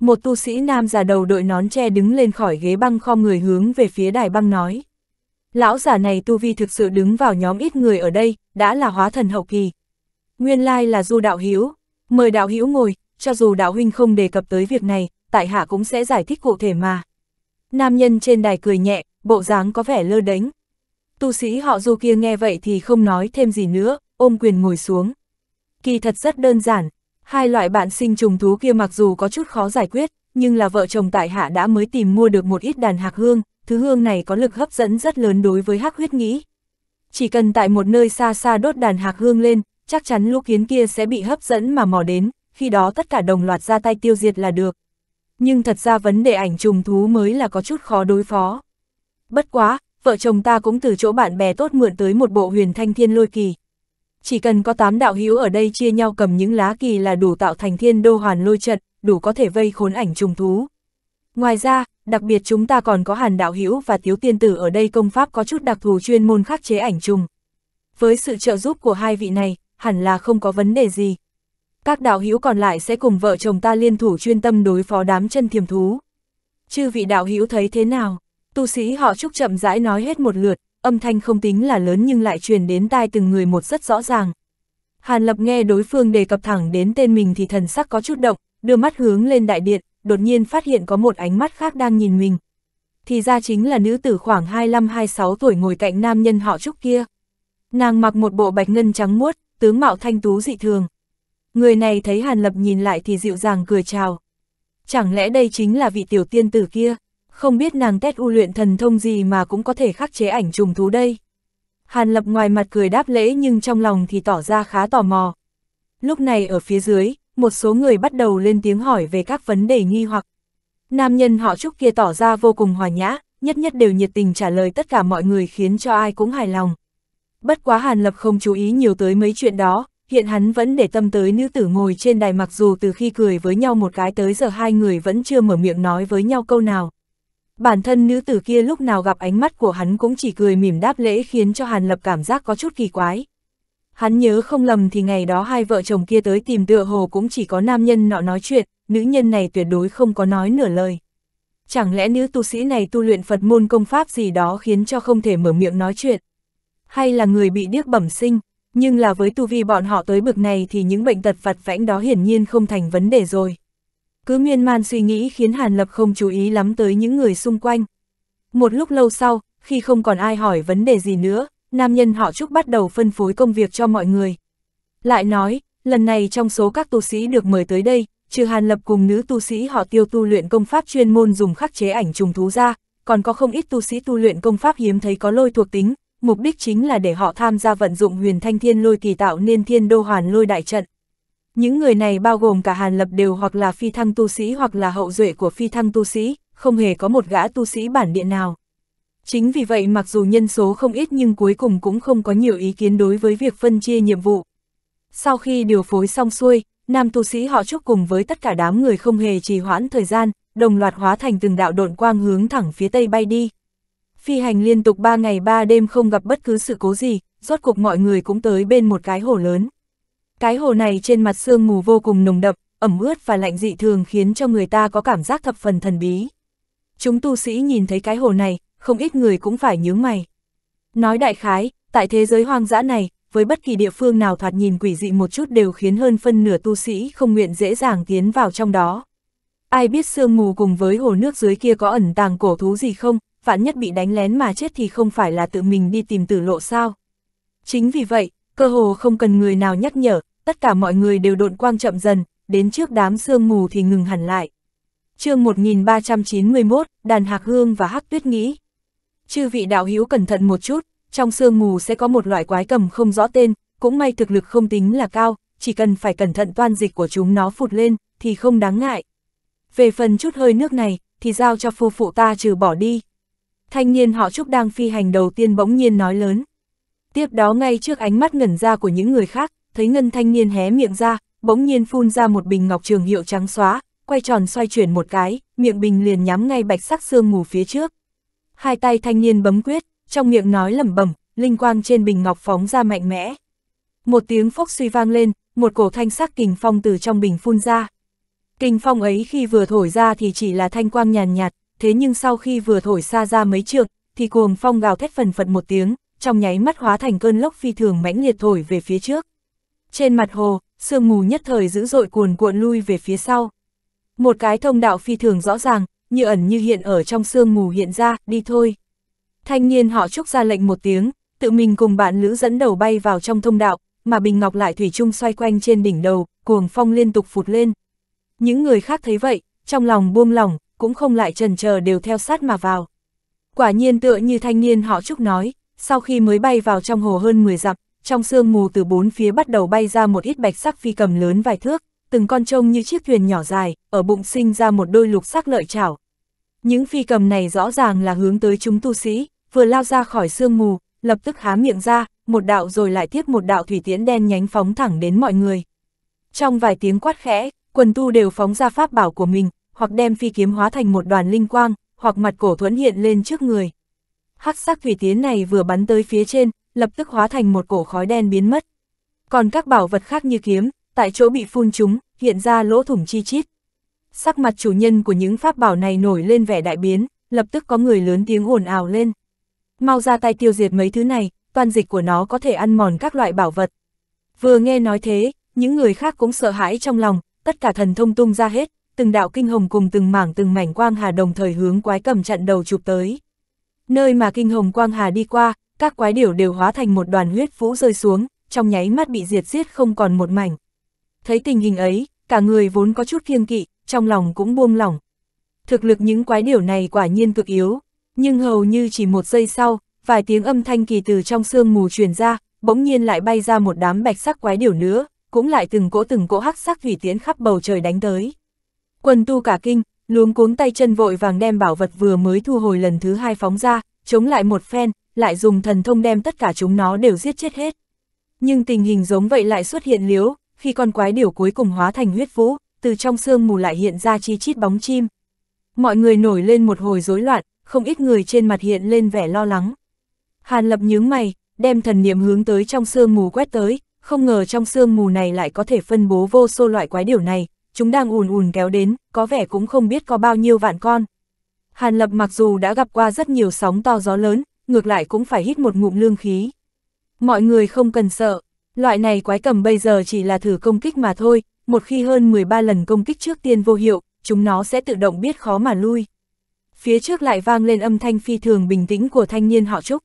Một tu sĩ nam già đầu đội nón tre đứng lên khỏi ghế băng khom người hướng về phía đài băng nói. Lão già này tu vi thực sự đứng vào nhóm ít người ở đây, đã là hóa thần hậu kỳ. Nguyên lai là du đạo hiếu, mời đạo hiếu ngồi, cho dù đạo huynh không đề cập tới việc này, tại hạ cũng sẽ giải thích cụ thể mà. Nam nhân trên đài cười nhẹ, bộ dáng có vẻ lơ đánh. Tu sĩ họ du kia nghe vậy thì không nói thêm gì nữa, ôm quyền ngồi xuống. Kỳ thật rất đơn giản, Hai loại bạn sinh trùng thú kia mặc dù có chút khó giải quyết, nhưng là vợ chồng tại hạ đã mới tìm mua được một ít đàn hạc hương, thứ hương này có lực hấp dẫn rất lớn đối với hắc huyết nghĩ. Chỉ cần tại một nơi xa xa đốt đàn hạc hương lên, chắc chắn lũ kiến kia sẽ bị hấp dẫn mà mò đến, khi đó tất cả đồng loạt ra tay tiêu diệt là được. Nhưng thật ra vấn đề ảnh trùng thú mới là có chút khó đối phó. Bất quá, vợ chồng ta cũng từ chỗ bạn bè tốt mượn tới một bộ huyền thanh thiên lôi kỳ, chỉ cần có tám đạo hữu ở đây chia nhau cầm những lá kỳ là đủ tạo thành thiên đô hoàn lôi trận, đủ có thể vây khốn ảnh trùng thú. Ngoài ra, đặc biệt chúng ta còn có hàn đạo hữu và thiếu tiên tử ở đây công pháp có chút đặc thù chuyên môn khắc chế ảnh trùng. Với sự trợ giúp của hai vị này, hẳn là không có vấn đề gì. Các đạo hữu còn lại sẽ cùng vợ chồng ta liên thủ chuyên tâm đối phó đám chân thiềm thú. Chư vị đạo hữu thấy thế nào? Tu sĩ họ trúc chậm rãi nói hết một lượt, âm thanh không tính là lớn nhưng lại truyền đến tai từng người một rất rõ ràng. Hàn Lập nghe đối phương đề cập thẳng đến tên mình thì thần sắc có chút động, đưa mắt hướng lên đại điện, đột nhiên phát hiện có một ánh mắt khác đang nhìn mình. Thì ra chính là nữ tử khoảng 25-26 tuổi ngồi cạnh nam nhân họ Trúc kia. Nàng mặc một bộ bạch ngân trắng muốt, tướng mạo thanh tú dị thường. Người này thấy Hàn Lập nhìn lại thì dịu dàng cười chào. Chẳng lẽ đây chính là vị tiểu tiên tử kia? không biết nàng tét u luyện thần thông gì mà cũng có thể khắc chế ảnh trùng thú đây. Hàn Lập ngoài mặt cười đáp lễ nhưng trong lòng thì tỏ ra khá tò mò. Lúc này ở phía dưới, một số người bắt đầu lên tiếng hỏi về các vấn đề nghi hoặc. Nam nhân họ Trúc kia tỏ ra vô cùng hòa nhã, nhất nhất đều nhiệt tình trả lời tất cả mọi người khiến cho ai cũng hài lòng. Bất quá Hàn Lập không chú ý nhiều tới mấy chuyện đó, hiện hắn vẫn để tâm tới nữ tử ngồi trên đài mặc dù từ khi cười với nhau một cái tới giờ hai người vẫn chưa mở miệng nói với nhau câu nào bản thân nữ tử kia lúc nào gặp ánh mắt của hắn cũng chỉ cười mỉm đáp lễ khiến cho Hàn Lập cảm giác có chút kỳ quái. Hắn nhớ không lầm thì ngày đó hai vợ chồng kia tới tìm tựa hồ cũng chỉ có nam nhân nọ nói chuyện, nữ nhân này tuyệt đối không có nói nửa lời. Chẳng lẽ nữ tu sĩ này tu luyện Phật môn công pháp gì đó khiến cho không thể mở miệng nói chuyện? Hay là người bị điếc bẩm sinh? Nhưng là với tu vi bọn họ tới bực này thì những bệnh tật vặt vãnh đó hiển nhiên không thành vấn đề rồi. Cứ miên man suy nghĩ khiến Hàn Lập không chú ý lắm tới những người xung quanh. Một lúc lâu sau, khi không còn ai hỏi vấn đề gì nữa, nam nhân họ Trúc bắt đầu phân phối công việc cho mọi người. Lại nói, lần này trong số các tu sĩ được mời tới đây, trừ Hàn Lập cùng nữ tu sĩ họ tiêu tu luyện công pháp chuyên môn dùng khắc chế ảnh trùng thú ra, còn có không ít tu sĩ tu luyện công pháp hiếm thấy có lôi thuộc tính, mục đích chính là để họ tham gia vận dụng huyền thanh thiên lôi kỳ tạo nên thiên đô hoàn lôi đại trận. Những người này bao gồm cả Hàn Lập đều hoặc là phi thăng tu sĩ hoặc là hậu duệ của phi thăng tu sĩ, không hề có một gã tu sĩ bản địa nào. Chính vì vậy mặc dù nhân số không ít nhưng cuối cùng cũng không có nhiều ý kiến đối với việc phân chia nhiệm vụ. Sau khi điều phối xong xuôi, nam tu sĩ họ chúc cùng với tất cả đám người không hề trì hoãn thời gian, đồng loạt hóa thành từng đạo độn quang hướng thẳng phía tây bay đi. Phi hành liên tục 3 ngày 3 đêm không gặp bất cứ sự cố gì, rốt cuộc mọi người cũng tới bên một cái hồ lớn. Cái hồ này trên mặt sương mù vô cùng nồng đậm, ẩm ướt và lạnh dị thường khiến cho người ta có cảm giác thập phần thần bí. Chúng tu sĩ nhìn thấy cái hồ này, không ít người cũng phải nhướng mày. Nói đại khái, tại thế giới hoang dã này, với bất kỳ địa phương nào thoạt nhìn quỷ dị một chút đều khiến hơn phân nửa tu sĩ không nguyện dễ dàng tiến vào trong đó. Ai biết sương mù cùng với hồ nước dưới kia có ẩn tàng cổ thú gì không, vạn nhất bị đánh lén mà chết thì không phải là tự mình đi tìm tử lộ sao. Chính vì vậy, cơ hồ không cần người nào nhắc nhở, tất cả mọi người đều độn quang chậm dần, đến trước đám sương mù thì ngừng hẳn lại. chương 1391, Đàn Hạc Hương và Hắc Tuyết nghĩ. Chư vị đạo hữu cẩn thận một chút, trong sương mù sẽ có một loại quái cầm không rõ tên, cũng may thực lực không tính là cao, chỉ cần phải cẩn thận toan dịch của chúng nó phụt lên, thì không đáng ngại. Về phần chút hơi nước này, thì giao cho phu phụ ta trừ bỏ đi. Thanh niên họ Trúc đang phi hành đầu tiên bỗng nhiên nói lớn. Tiếp đó ngay trước ánh mắt ngẩn ra của những người khác, thấy ngân thanh niên hé miệng ra, bỗng nhiên phun ra một bình ngọc trường hiệu trắng xóa, quay tròn xoay chuyển một cái, miệng bình liền nhắm ngay bạch sắc xương mù phía trước. Hai tay thanh niên bấm quyết, trong miệng nói lẩm bẩm, linh quang trên bình ngọc phóng ra mạnh mẽ. Một tiếng phốc suy vang lên, một cổ thanh sắc kình phong từ trong bình phun ra. Kình phong ấy khi vừa thổi ra thì chỉ là thanh quang nhàn nhạt, thế nhưng sau khi vừa thổi xa ra mấy trượng, thì cuồng phong gào thét phần phật một tiếng, trong nháy mắt hóa thành cơn lốc phi thường mãnh liệt thổi về phía trước. Trên mặt hồ, sương mù nhất thời dữ dội cuồn cuộn lui về phía sau. Một cái thông đạo phi thường rõ ràng, như ẩn như hiện ở trong sương mù hiện ra, đi thôi. Thanh niên họ trúc ra lệnh một tiếng, tự mình cùng bạn lữ dẫn đầu bay vào trong thông đạo, mà Bình Ngọc lại thủy chung xoay quanh trên đỉnh đầu, cuồng phong liên tục phụt lên. Những người khác thấy vậy, trong lòng buông lòng, cũng không lại trần chờ đều theo sát mà vào. Quả nhiên tựa như thanh niên họ Trúc nói, sau khi mới bay vào trong hồ hơn 10 dặm, trong sương mù từ bốn phía bắt đầu bay ra một ít bạch sắc phi cầm lớn vài thước, từng con trông như chiếc thuyền nhỏ dài, ở bụng sinh ra một đôi lục sắc lợi chảo. Những phi cầm này rõ ràng là hướng tới chúng tu sĩ, vừa lao ra khỏi sương mù, lập tức há miệng ra, một đạo rồi lại tiếp một đạo thủy tiễn đen nhánh phóng thẳng đến mọi người. Trong vài tiếng quát khẽ, quần tu đều phóng ra pháp bảo của mình, hoặc đem phi kiếm hóa thành một đoàn linh quang, hoặc mặt cổ thuẫn hiện lên trước người. Hắc sắc thủy tiến này vừa bắn tới phía trên, lập tức hóa thành một cổ khói đen biến mất. Còn các bảo vật khác như kiếm, tại chỗ bị phun chúng, hiện ra lỗ thủng chi chít. Sắc mặt chủ nhân của những pháp bảo này nổi lên vẻ đại biến, lập tức có người lớn tiếng ồn ào lên. Mau ra tay tiêu diệt mấy thứ này, toàn dịch của nó có thể ăn mòn các loại bảo vật. Vừa nghe nói thế, những người khác cũng sợ hãi trong lòng, tất cả thần thông tung ra hết, từng đạo kinh hồng cùng từng mảng từng mảnh quang hà đồng thời hướng quái cầm chặn đầu chụp tới. Nơi mà kinh hồng quang hà đi qua, các quái điểu đều hóa thành một đoàn huyết vũ rơi xuống, trong nháy mắt bị diệt giết không còn một mảnh. Thấy tình hình ấy, cả người vốn có chút kiêng kỵ, trong lòng cũng buông lỏng. Thực lực những quái điểu này quả nhiên cực yếu, nhưng hầu như chỉ một giây sau, vài tiếng âm thanh kỳ từ trong sương mù truyền ra, bỗng nhiên lại bay ra một đám bạch sắc quái điểu nữa, cũng lại từng cỗ từng cỗ hắc sắc thủy tiến khắp bầu trời đánh tới. Quần tu cả kinh, luống cuống tay chân vội vàng đem bảo vật vừa mới thu hồi lần thứ hai phóng ra, chống lại một phen, lại dùng thần thông đem tất cả chúng nó đều giết chết hết. Nhưng tình hình giống vậy lại xuất hiện liếu, khi con quái điểu cuối cùng hóa thành huyết vũ, từ trong xương mù lại hiện ra chi chít bóng chim. Mọi người nổi lên một hồi rối loạn, không ít người trên mặt hiện lên vẻ lo lắng. Hàn lập nhướng mày, đem thần niệm hướng tới trong xương mù quét tới, không ngờ trong xương mù này lại có thể phân bố vô số loại quái điểu này, chúng đang ùn ùn kéo đến, có vẻ cũng không biết có bao nhiêu vạn con. Hàn Lập mặc dù đã gặp qua rất nhiều sóng to gió lớn, ngược lại cũng phải hít một ngụm lương khí. Mọi người không cần sợ, loại này quái cầm bây giờ chỉ là thử công kích mà thôi, một khi hơn 13 lần công kích trước tiên vô hiệu, chúng nó sẽ tự động biết khó mà lui. Phía trước lại vang lên âm thanh phi thường bình tĩnh của thanh niên họ Trúc.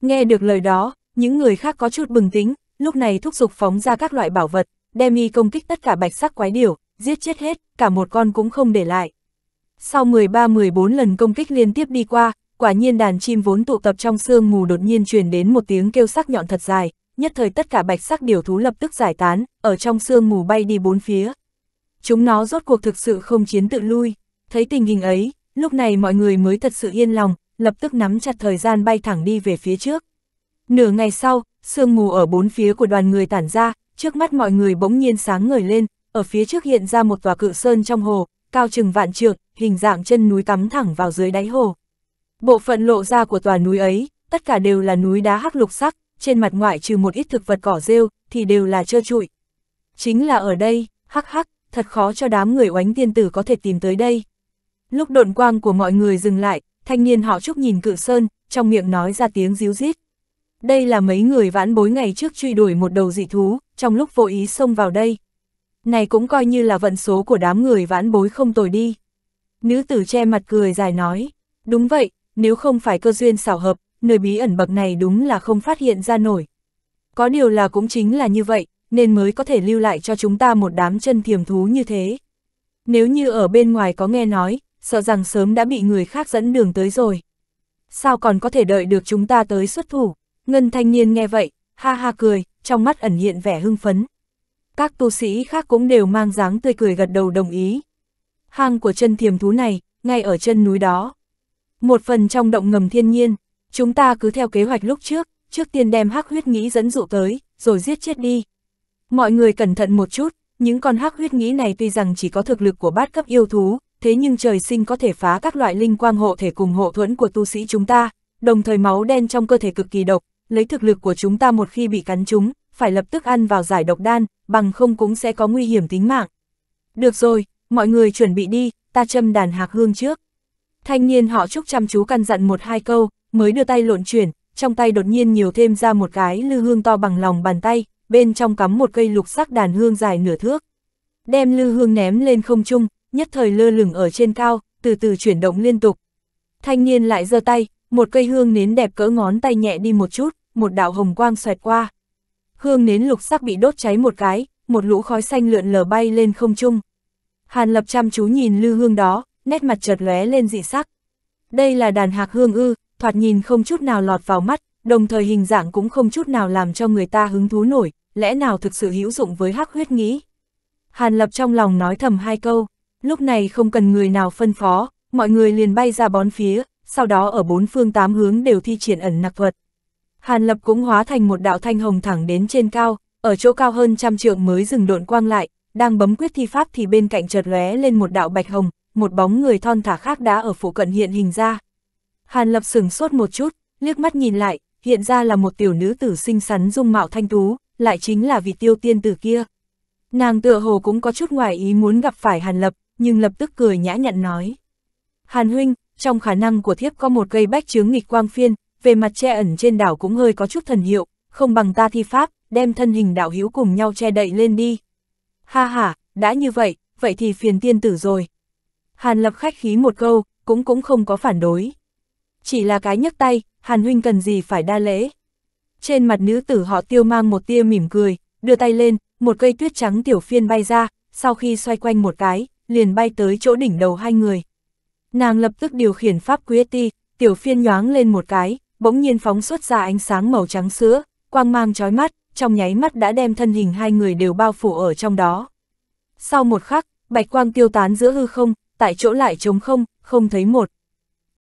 Nghe được lời đó, những người khác có chút bừng tính, lúc này thúc giục phóng ra các loại bảo vật, đem y công kích tất cả bạch sắc quái điểu, giết chết hết, cả một con cũng không để lại. Sau 13-14 lần công kích liên tiếp đi qua, quả nhiên đàn chim vốn tụ tập trong sương mù đột nhiên truyền đến một tiếng kêu sắc nhọn thật dài, nhất thời tất cả bạch sắc điều thú lập tức giải tán, ở trong sương mù bay đi bốn phía. Chúng nó rốt cuộc thực sự không chiến tự lui, thấy tình hình ấy, lúc này mọi người mới thật sự yên lòng, lập tức nắm chặt thời gian bay thẳng đi về phía trước. Nửa ngày sau, sương mù ở bốn phía của đoàn người tản ra, trước mắt mọi người bỗng nhiên sáng ngời lên, ở phía trước hiện ra một tòa cự sơn trong hồ, cao chừng vạn trượng, hình dạng chân núi cắm thẳng vào dưới đáy hồ. Bộ phận lộ ra của tòa núi ấy, tất cả đều là núi đá hắc lục sắc, trên mặt ngoại trừ một ít thực vật cỏ rêu, thì đều là trơ trụi. Chính là ở đây, hắc hắc, thật khó cho đám người oánh tiên tử có thể tìm tới đây. Lúc độn quang của mọi người dừng lại, thanh niên họ trúc nhìn cự sơn, trong miệng nói ra tiếng díu rít. Đây là mấy người vãn bối ngày trước truy đuổi một đầu dị thú, trong lúc vô ý xông vào đây. Này cũng coi như là vận số của đám người vãn bối không tồi đi. Nữ tử che mặt cười dài nói, đúng vậy, nếu không phải cơ duyên xảo hợp, nơi bí ẩn bậc này đúng là không phát hiện ra nổi. Có điều là cũng chính là như vậy, nên mới có thể lưu lại cho chúng ta một đám chân thiềm thú như thế. Nếu như ở bên ngoài có nghe nói, sợ rằng sớm đã bị người khác dẫn đường tới rồi. Sao còn có thể đợi được chúng ta tới xuất thủ? Ngân thanh niên nghe vậy, ha ha cười, trong mắt ẩn hiện vẻ hưng phấn. Các tu sĩ khác cũng đều mang dáng tươi cười gật đầu đồng ý. Hang của chân thiềm thú này, ngay ở chân núi đó, một phần trong động ngầm thiên nhiên, chúng ta cứ theo kế hoạch lúc trước, trước tiên đem hắc huyết nghĩ dẫn dụ tới, rồi giết chết đi. Mọi người cẩn thận một chút, những con hắc huyết nghĩ này tuy rằng chỉ có thực lực của bát cấp yêu thú, thế nhưng trời sinh có thể phá các loại linh quang hộ thể cùng hộ thuẫn của tu sĩ chúng ta, đồng thời máu đen trong cơ thể cực kỳ độc, lấy thực lực của chúng ta một khi bị cắn chúng, phải lập tức ăn vào giải độc đan, bằng không cũng sẽ có nguy hiểm tính mạng. Được rồi, mọi người chuẩn bị đi, ta châm đàn hạc hương trước. Thanh niên họ Trúc chăm chú căn dặn một hai câu, mới đưa tay lộn chuyển, trong tay đột nhiên nhiều thêm ra một cái lư hương to bằng lòng bàn tay, bên trong cắm một cây lục sắc đàn hương dài nửa thước. Đem lư hương ném lên không trung, nhất thời lơ lửng ở trên cao, từ từ chuyển động liên tục. Thanh niên lại giơ tay, một cây hương nến đẹp cỡ ngón tay nhẹ đi một chút, một đạo hồng quang xoẹt qua. Hương nến lục sắc bị đốt cháy một cái, một lũ khói xanh lượn lờ bay lên không trung. Hàn Lập chăm chú nhìn lư hương đó, nét mặt chợt lóe lên dị sắc. Đây là đàn hạc hương ư, thoạt nhìn không chút nào lọt vào mắt, đồng thời hình dạng cũng không chút nào làm cho người ta hứng thú nổi, lẽ nào thực sự hữu dụng với hắc huyết nghĩ. Hàn Lập trong lòng nói thầm hai câu, lúc này không cần người nào phân phó, mọi người liền bay ra bón phía, sau đó ở bốn phương tám hướng đều thi triển ẩn nặc vật. Hàn Lập cũng hóa thành một đạo thanh hồng thẳng đến trên cao, ở chỗ cao hơn trăm trượng mới dừng độn quang lại, đang bấm quyết thi pháp thì bên cạnh chợt lóe lên một đạo bạch hồng, một bóng người thon thả khác đã ở phụ cận hiện hình ra. Hàn Lập sừng sốt một chút, liếc mắt nhìn lại, hiện ra là một tiểu nữ tử xinh xắn dung mạo thanh tú, lại chính là vị tiêu tiên tử kia. Nàng tựa hồ cũng có chút ngoài ý muốn gặp phải Hàn Lập, nhưng lập tức cười nhã nhặn nói. Hàn huynh, trong khả năng của thiếp có một cây bách chướng nghịch quang phiên, về mặt che ẩn trên đảo cũng hơi có chút thần hiệu, không bằng ta thi pháp, đem thân hình đạo hữu cùng nhau che đậy lên đi. Ha ha, đã như vậy, vậy thì phiền tiên tử rồi. Hàn Lập khách khí một câu, cũng cũng không có phản đối. Chỉ là cái nhấc tay, Hàn Huynh cần gì phải đa lễ. Trên mặt nữ tử họ tiêu mang một tia mỉm cười, đưa tay lên, một cây tuyết trắng tiểu phiên bay ra, sau khi xoay quanh một cái, liền bay tới chỗ đỉnh đầu hai người. Nàng lập tức điều khiển pháp quyết ti, tiểu phiên nhoáng lên một cái, bỗng nhiên phóng xuất ra ánh sáng màu trắng sữa, quang mang chói mắt, trong nháy mắt đã đem thân hình hai người đều bao phủ ở trong đó. Sau một khắc, bạch quang tiêu tán giữa hư không, tại chỗ lại trống không, không thấy một.